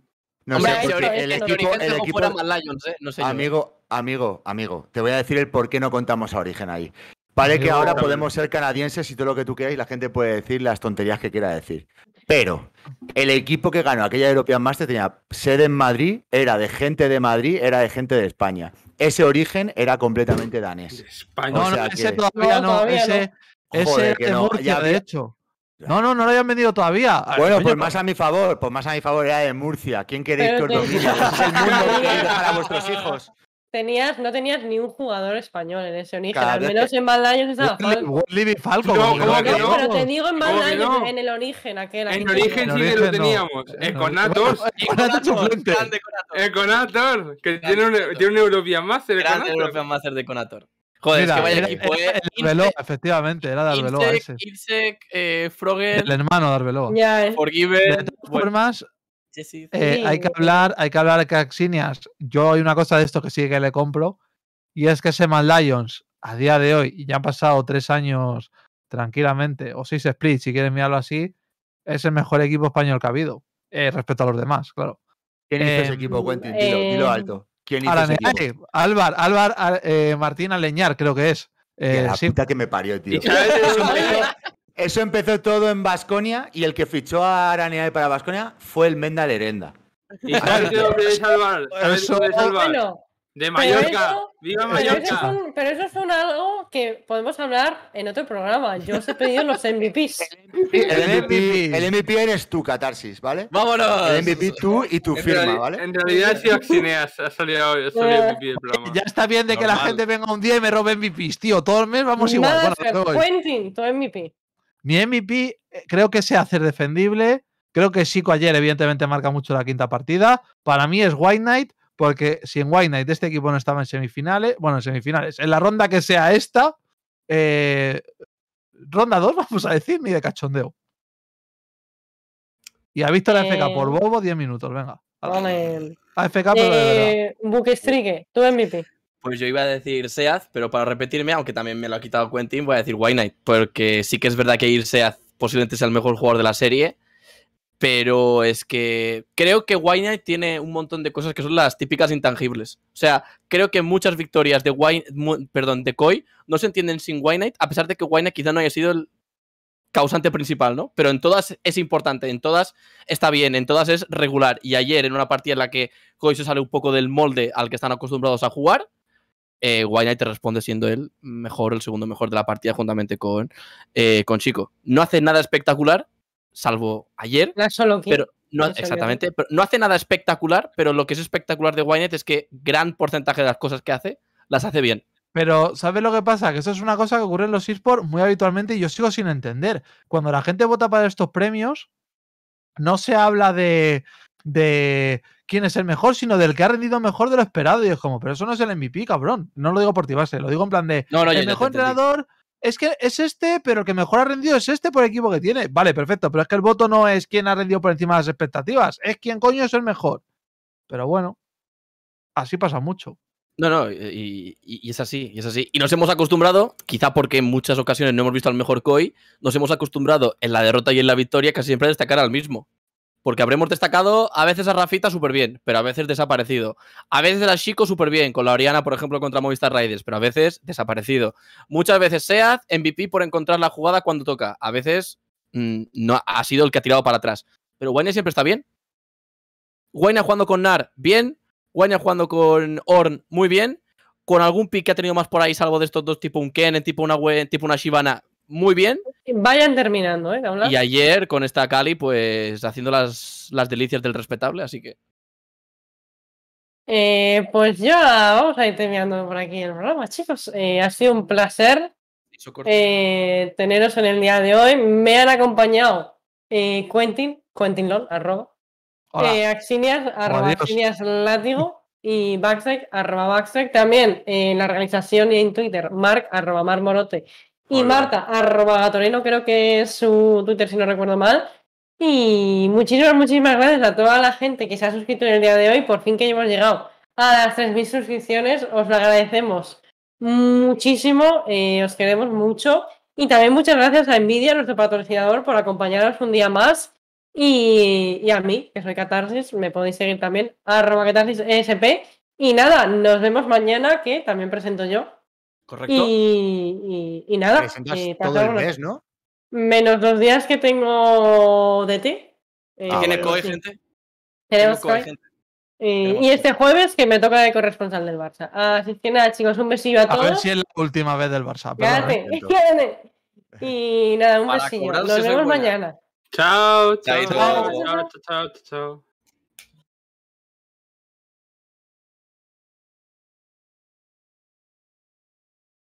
No sé. el, equipo. Lyons, eh? amigo, amigo, amigo, te voy a decir el por qué no contamos a origen ahí. Vale que ahora podemos ser canadienses y todo lo que tú quieras y la gente puede decir las tonterías que quiera decir. Pero el equipo que ganó aquella European Master tenía sede en Madrid, era de gente de Madrid, era de gente de España. Ese origen era completamente danés. España. no, ese todavía no, ese, ese de Murcia, ya de hecho. No, no, no lo habían vendido todavía. Bueno, pues más a mi favor, pues más a mi favor era de Murcia. ¿Quién queréis que os domine? Es el mundo que dejar a vuestros hijos tenías, no tenías ni un jugador español en ese origen. Al menos en Bad estaba Falco. Falco. Pero te digo en Valdaños, en el origen aquel. En origen sí que lo teníamos. Econator. Eh, Econator. Eh, que tiene un European Master. ¿eh, Gran European Master de Econator. Joder, es que vaya equipo, El efectivamente, era de ese. Insec, eh, Frogel. El hermano de Arbeloa. por Forgiven. De todas formas, eh, hay que hablar, hay que hablar de Caxinias. Yo hay una cosa de esto que sí que le compro, y es que ese Mad Lions, a día de hoy, y ya han pasado tres años tranquilamente, o seis splits, si quieres mirarlo así, es el mejor equipo español que ha habido, eh, respecto a los demás, claro. ¿Quién hizo ese em, equipo, Quentin? Dilo, em, alto. ¿Quién hizo ese equipo? Álvar, eh, Martín Aleñar, creo que es. la que me parió, tío. Eso empezó todo en Basconia y el que fichó a Aranea para Basconia fue el Menda Lerenda. ¿Y sabes de ¿Sabes salvar? de Mallorca. ¡Viva Mallorca! Pero eso, es un algo que podemos hablar en otro programa. Yo os he pedido los MVPs. el, MVP, el eres tú, Catarsis, ¿vale? ¡Vámonos! El MVP tú y tu firma, ¿vale? En realidad ha sido ha salido, ha eh. MVP del programa. Ya está bien de que la gente venga un día y me robe MVPs, tío. Todo el mes vamos igual. Nada, Quentin, todo MVP. Mi MVP eh, creo que se hace defendible. Creo que Sico ayer, evidentemente, marca mucho la quinta partida. Para mí es White Knight, porque si en White Knight este equipo no estaba en semifinales, bueno, en semifinales, en la ronda que sea esta, eh, ronda 2, vamos a decir, ni de cachondeo. Y ha visto la FK eh, por Bobo 10 minutos, venga. A, FK, pero de Buque Strike, tu MVP. Pues yo iba a decir Seath, pero para repetirme, aunque también me lo ha quitado Quentin, voy a decir White Knight, porque sí que es verdad que ir posiblemente sea el mejor jugador de la serie, pero es que creo que White Knight tiene un montón de cosas que son las típicas intangibles. O sea, creo que muchas victorias de, perdón, de Koi no se entienden sin White Knight, a pesar de que White quizá no haya sido el causante principal, ¿no? Pero en todas es importante, en todas está bien, en todas es regular. Y ayer en una partida en la que Koi se sale un poco del molde al que están acostumbrados a jugar, eh, te responde siendo el mejor, el segundo mejor de la partida juntamente con, eh, con Chico. No hace nada espectacular, salvo ayer. no, exactamente. Pero no hace nada espectacular, pero lo que es espectacular de Wynette es que gran porcentaje de las cosas que hace, las hace bien. Pero, ¿sabes lo que pasa? Que eso es una cosa que ocurre en los esports muy habitualmente y yo sigo sin entender. Cuando la gente vota para estos premios, no se habla de, de quién es el mejor, sino del que ha rendido mejor de lo esperado. Y es como, pero eso no es el MVP, cabrón. No lo digo por ti base, lo digo en plan de. el mejor entrenador es que es este, pero el que mejor ha rendido es este por el equipo que tiene. Vale, perfecto, pero es que el voto no es quién ha rendido por encima de las expectativas, es quien coño es el mejor. Pero bueno, así pasa mucho. No, no, y, es así, y es así. Y nos hemos acostumbrado, quizá porque en muchas ocasiones no hemos visto al mejor coi, nos hemos acostumbrado en la derrota y en la victoria casi siempre a destacar al mismo porque habremos destacado a veces a Rafita súper bien, pero a veces desaparecido. A veces a Chico súper bien, con la Oriana, por ejemplo, contra Movistar Raiders, pero a veces desaparecido. Muchas veces Sead, MVP por encontrar la jugada cuando toca. A veces mm, no ha sido el que ha tirado para atrás. Pero Wayne siempre está bien. Wayne jugando con Nar, bien. Wayne jugando con Orn, muy bien. Con algún pick que ha tenido más por ahí, salvo de estos dos, tipo un Ken, tipo una, Gwen tipo una Shivana, muy bien. Vayan terminando, ¿eh? Y ayer con esta Cali, pues haciendo las, las delicias del respetable, así que. Eh, pues ya vamos a ir terminando por aquí el programa, chicos. Eh, ha sido un placer eh, teneros en el día de hoy. Me han acompañado Quentin, Quentin arroba. Axinias, arroba Axinias y Backstack, arroba Backstack. También en la organización y en Twitter, Mark, arroba Morote y Marta, arroba gatoreno, creo que es su Twitter si no recuerdo mal. Y muchísimas, muchísimas gracias a toda la gente que se ha suscrito en el día de hoy. Por fin que hemos llegado a las 3.000 suscripciones. Os lo agradecemos muchísimo. Eh, os queremos mucho. Y también muchas gracias a Envidia nuestro patrocinador, por acompañarnos un día más. Y, y a mí, que soy Catarsis, me podéis seguir también, arroba Catarsis ESP. Y nada, nos vemos mañana, que también presento yo. Correcto. Y, y, nada. todo el mes, ¿no? Menos dos días que tengo de ti. Eh, ah, Tenemos y este jueves que me toca de corresponsal del Barça. Así que nada, chicos, un besillo a, todos. A ver si es la última vez del Barça. Y nada, un besillo. Nos vemos mañana. Chao, chao, chao, chao, chao. chao.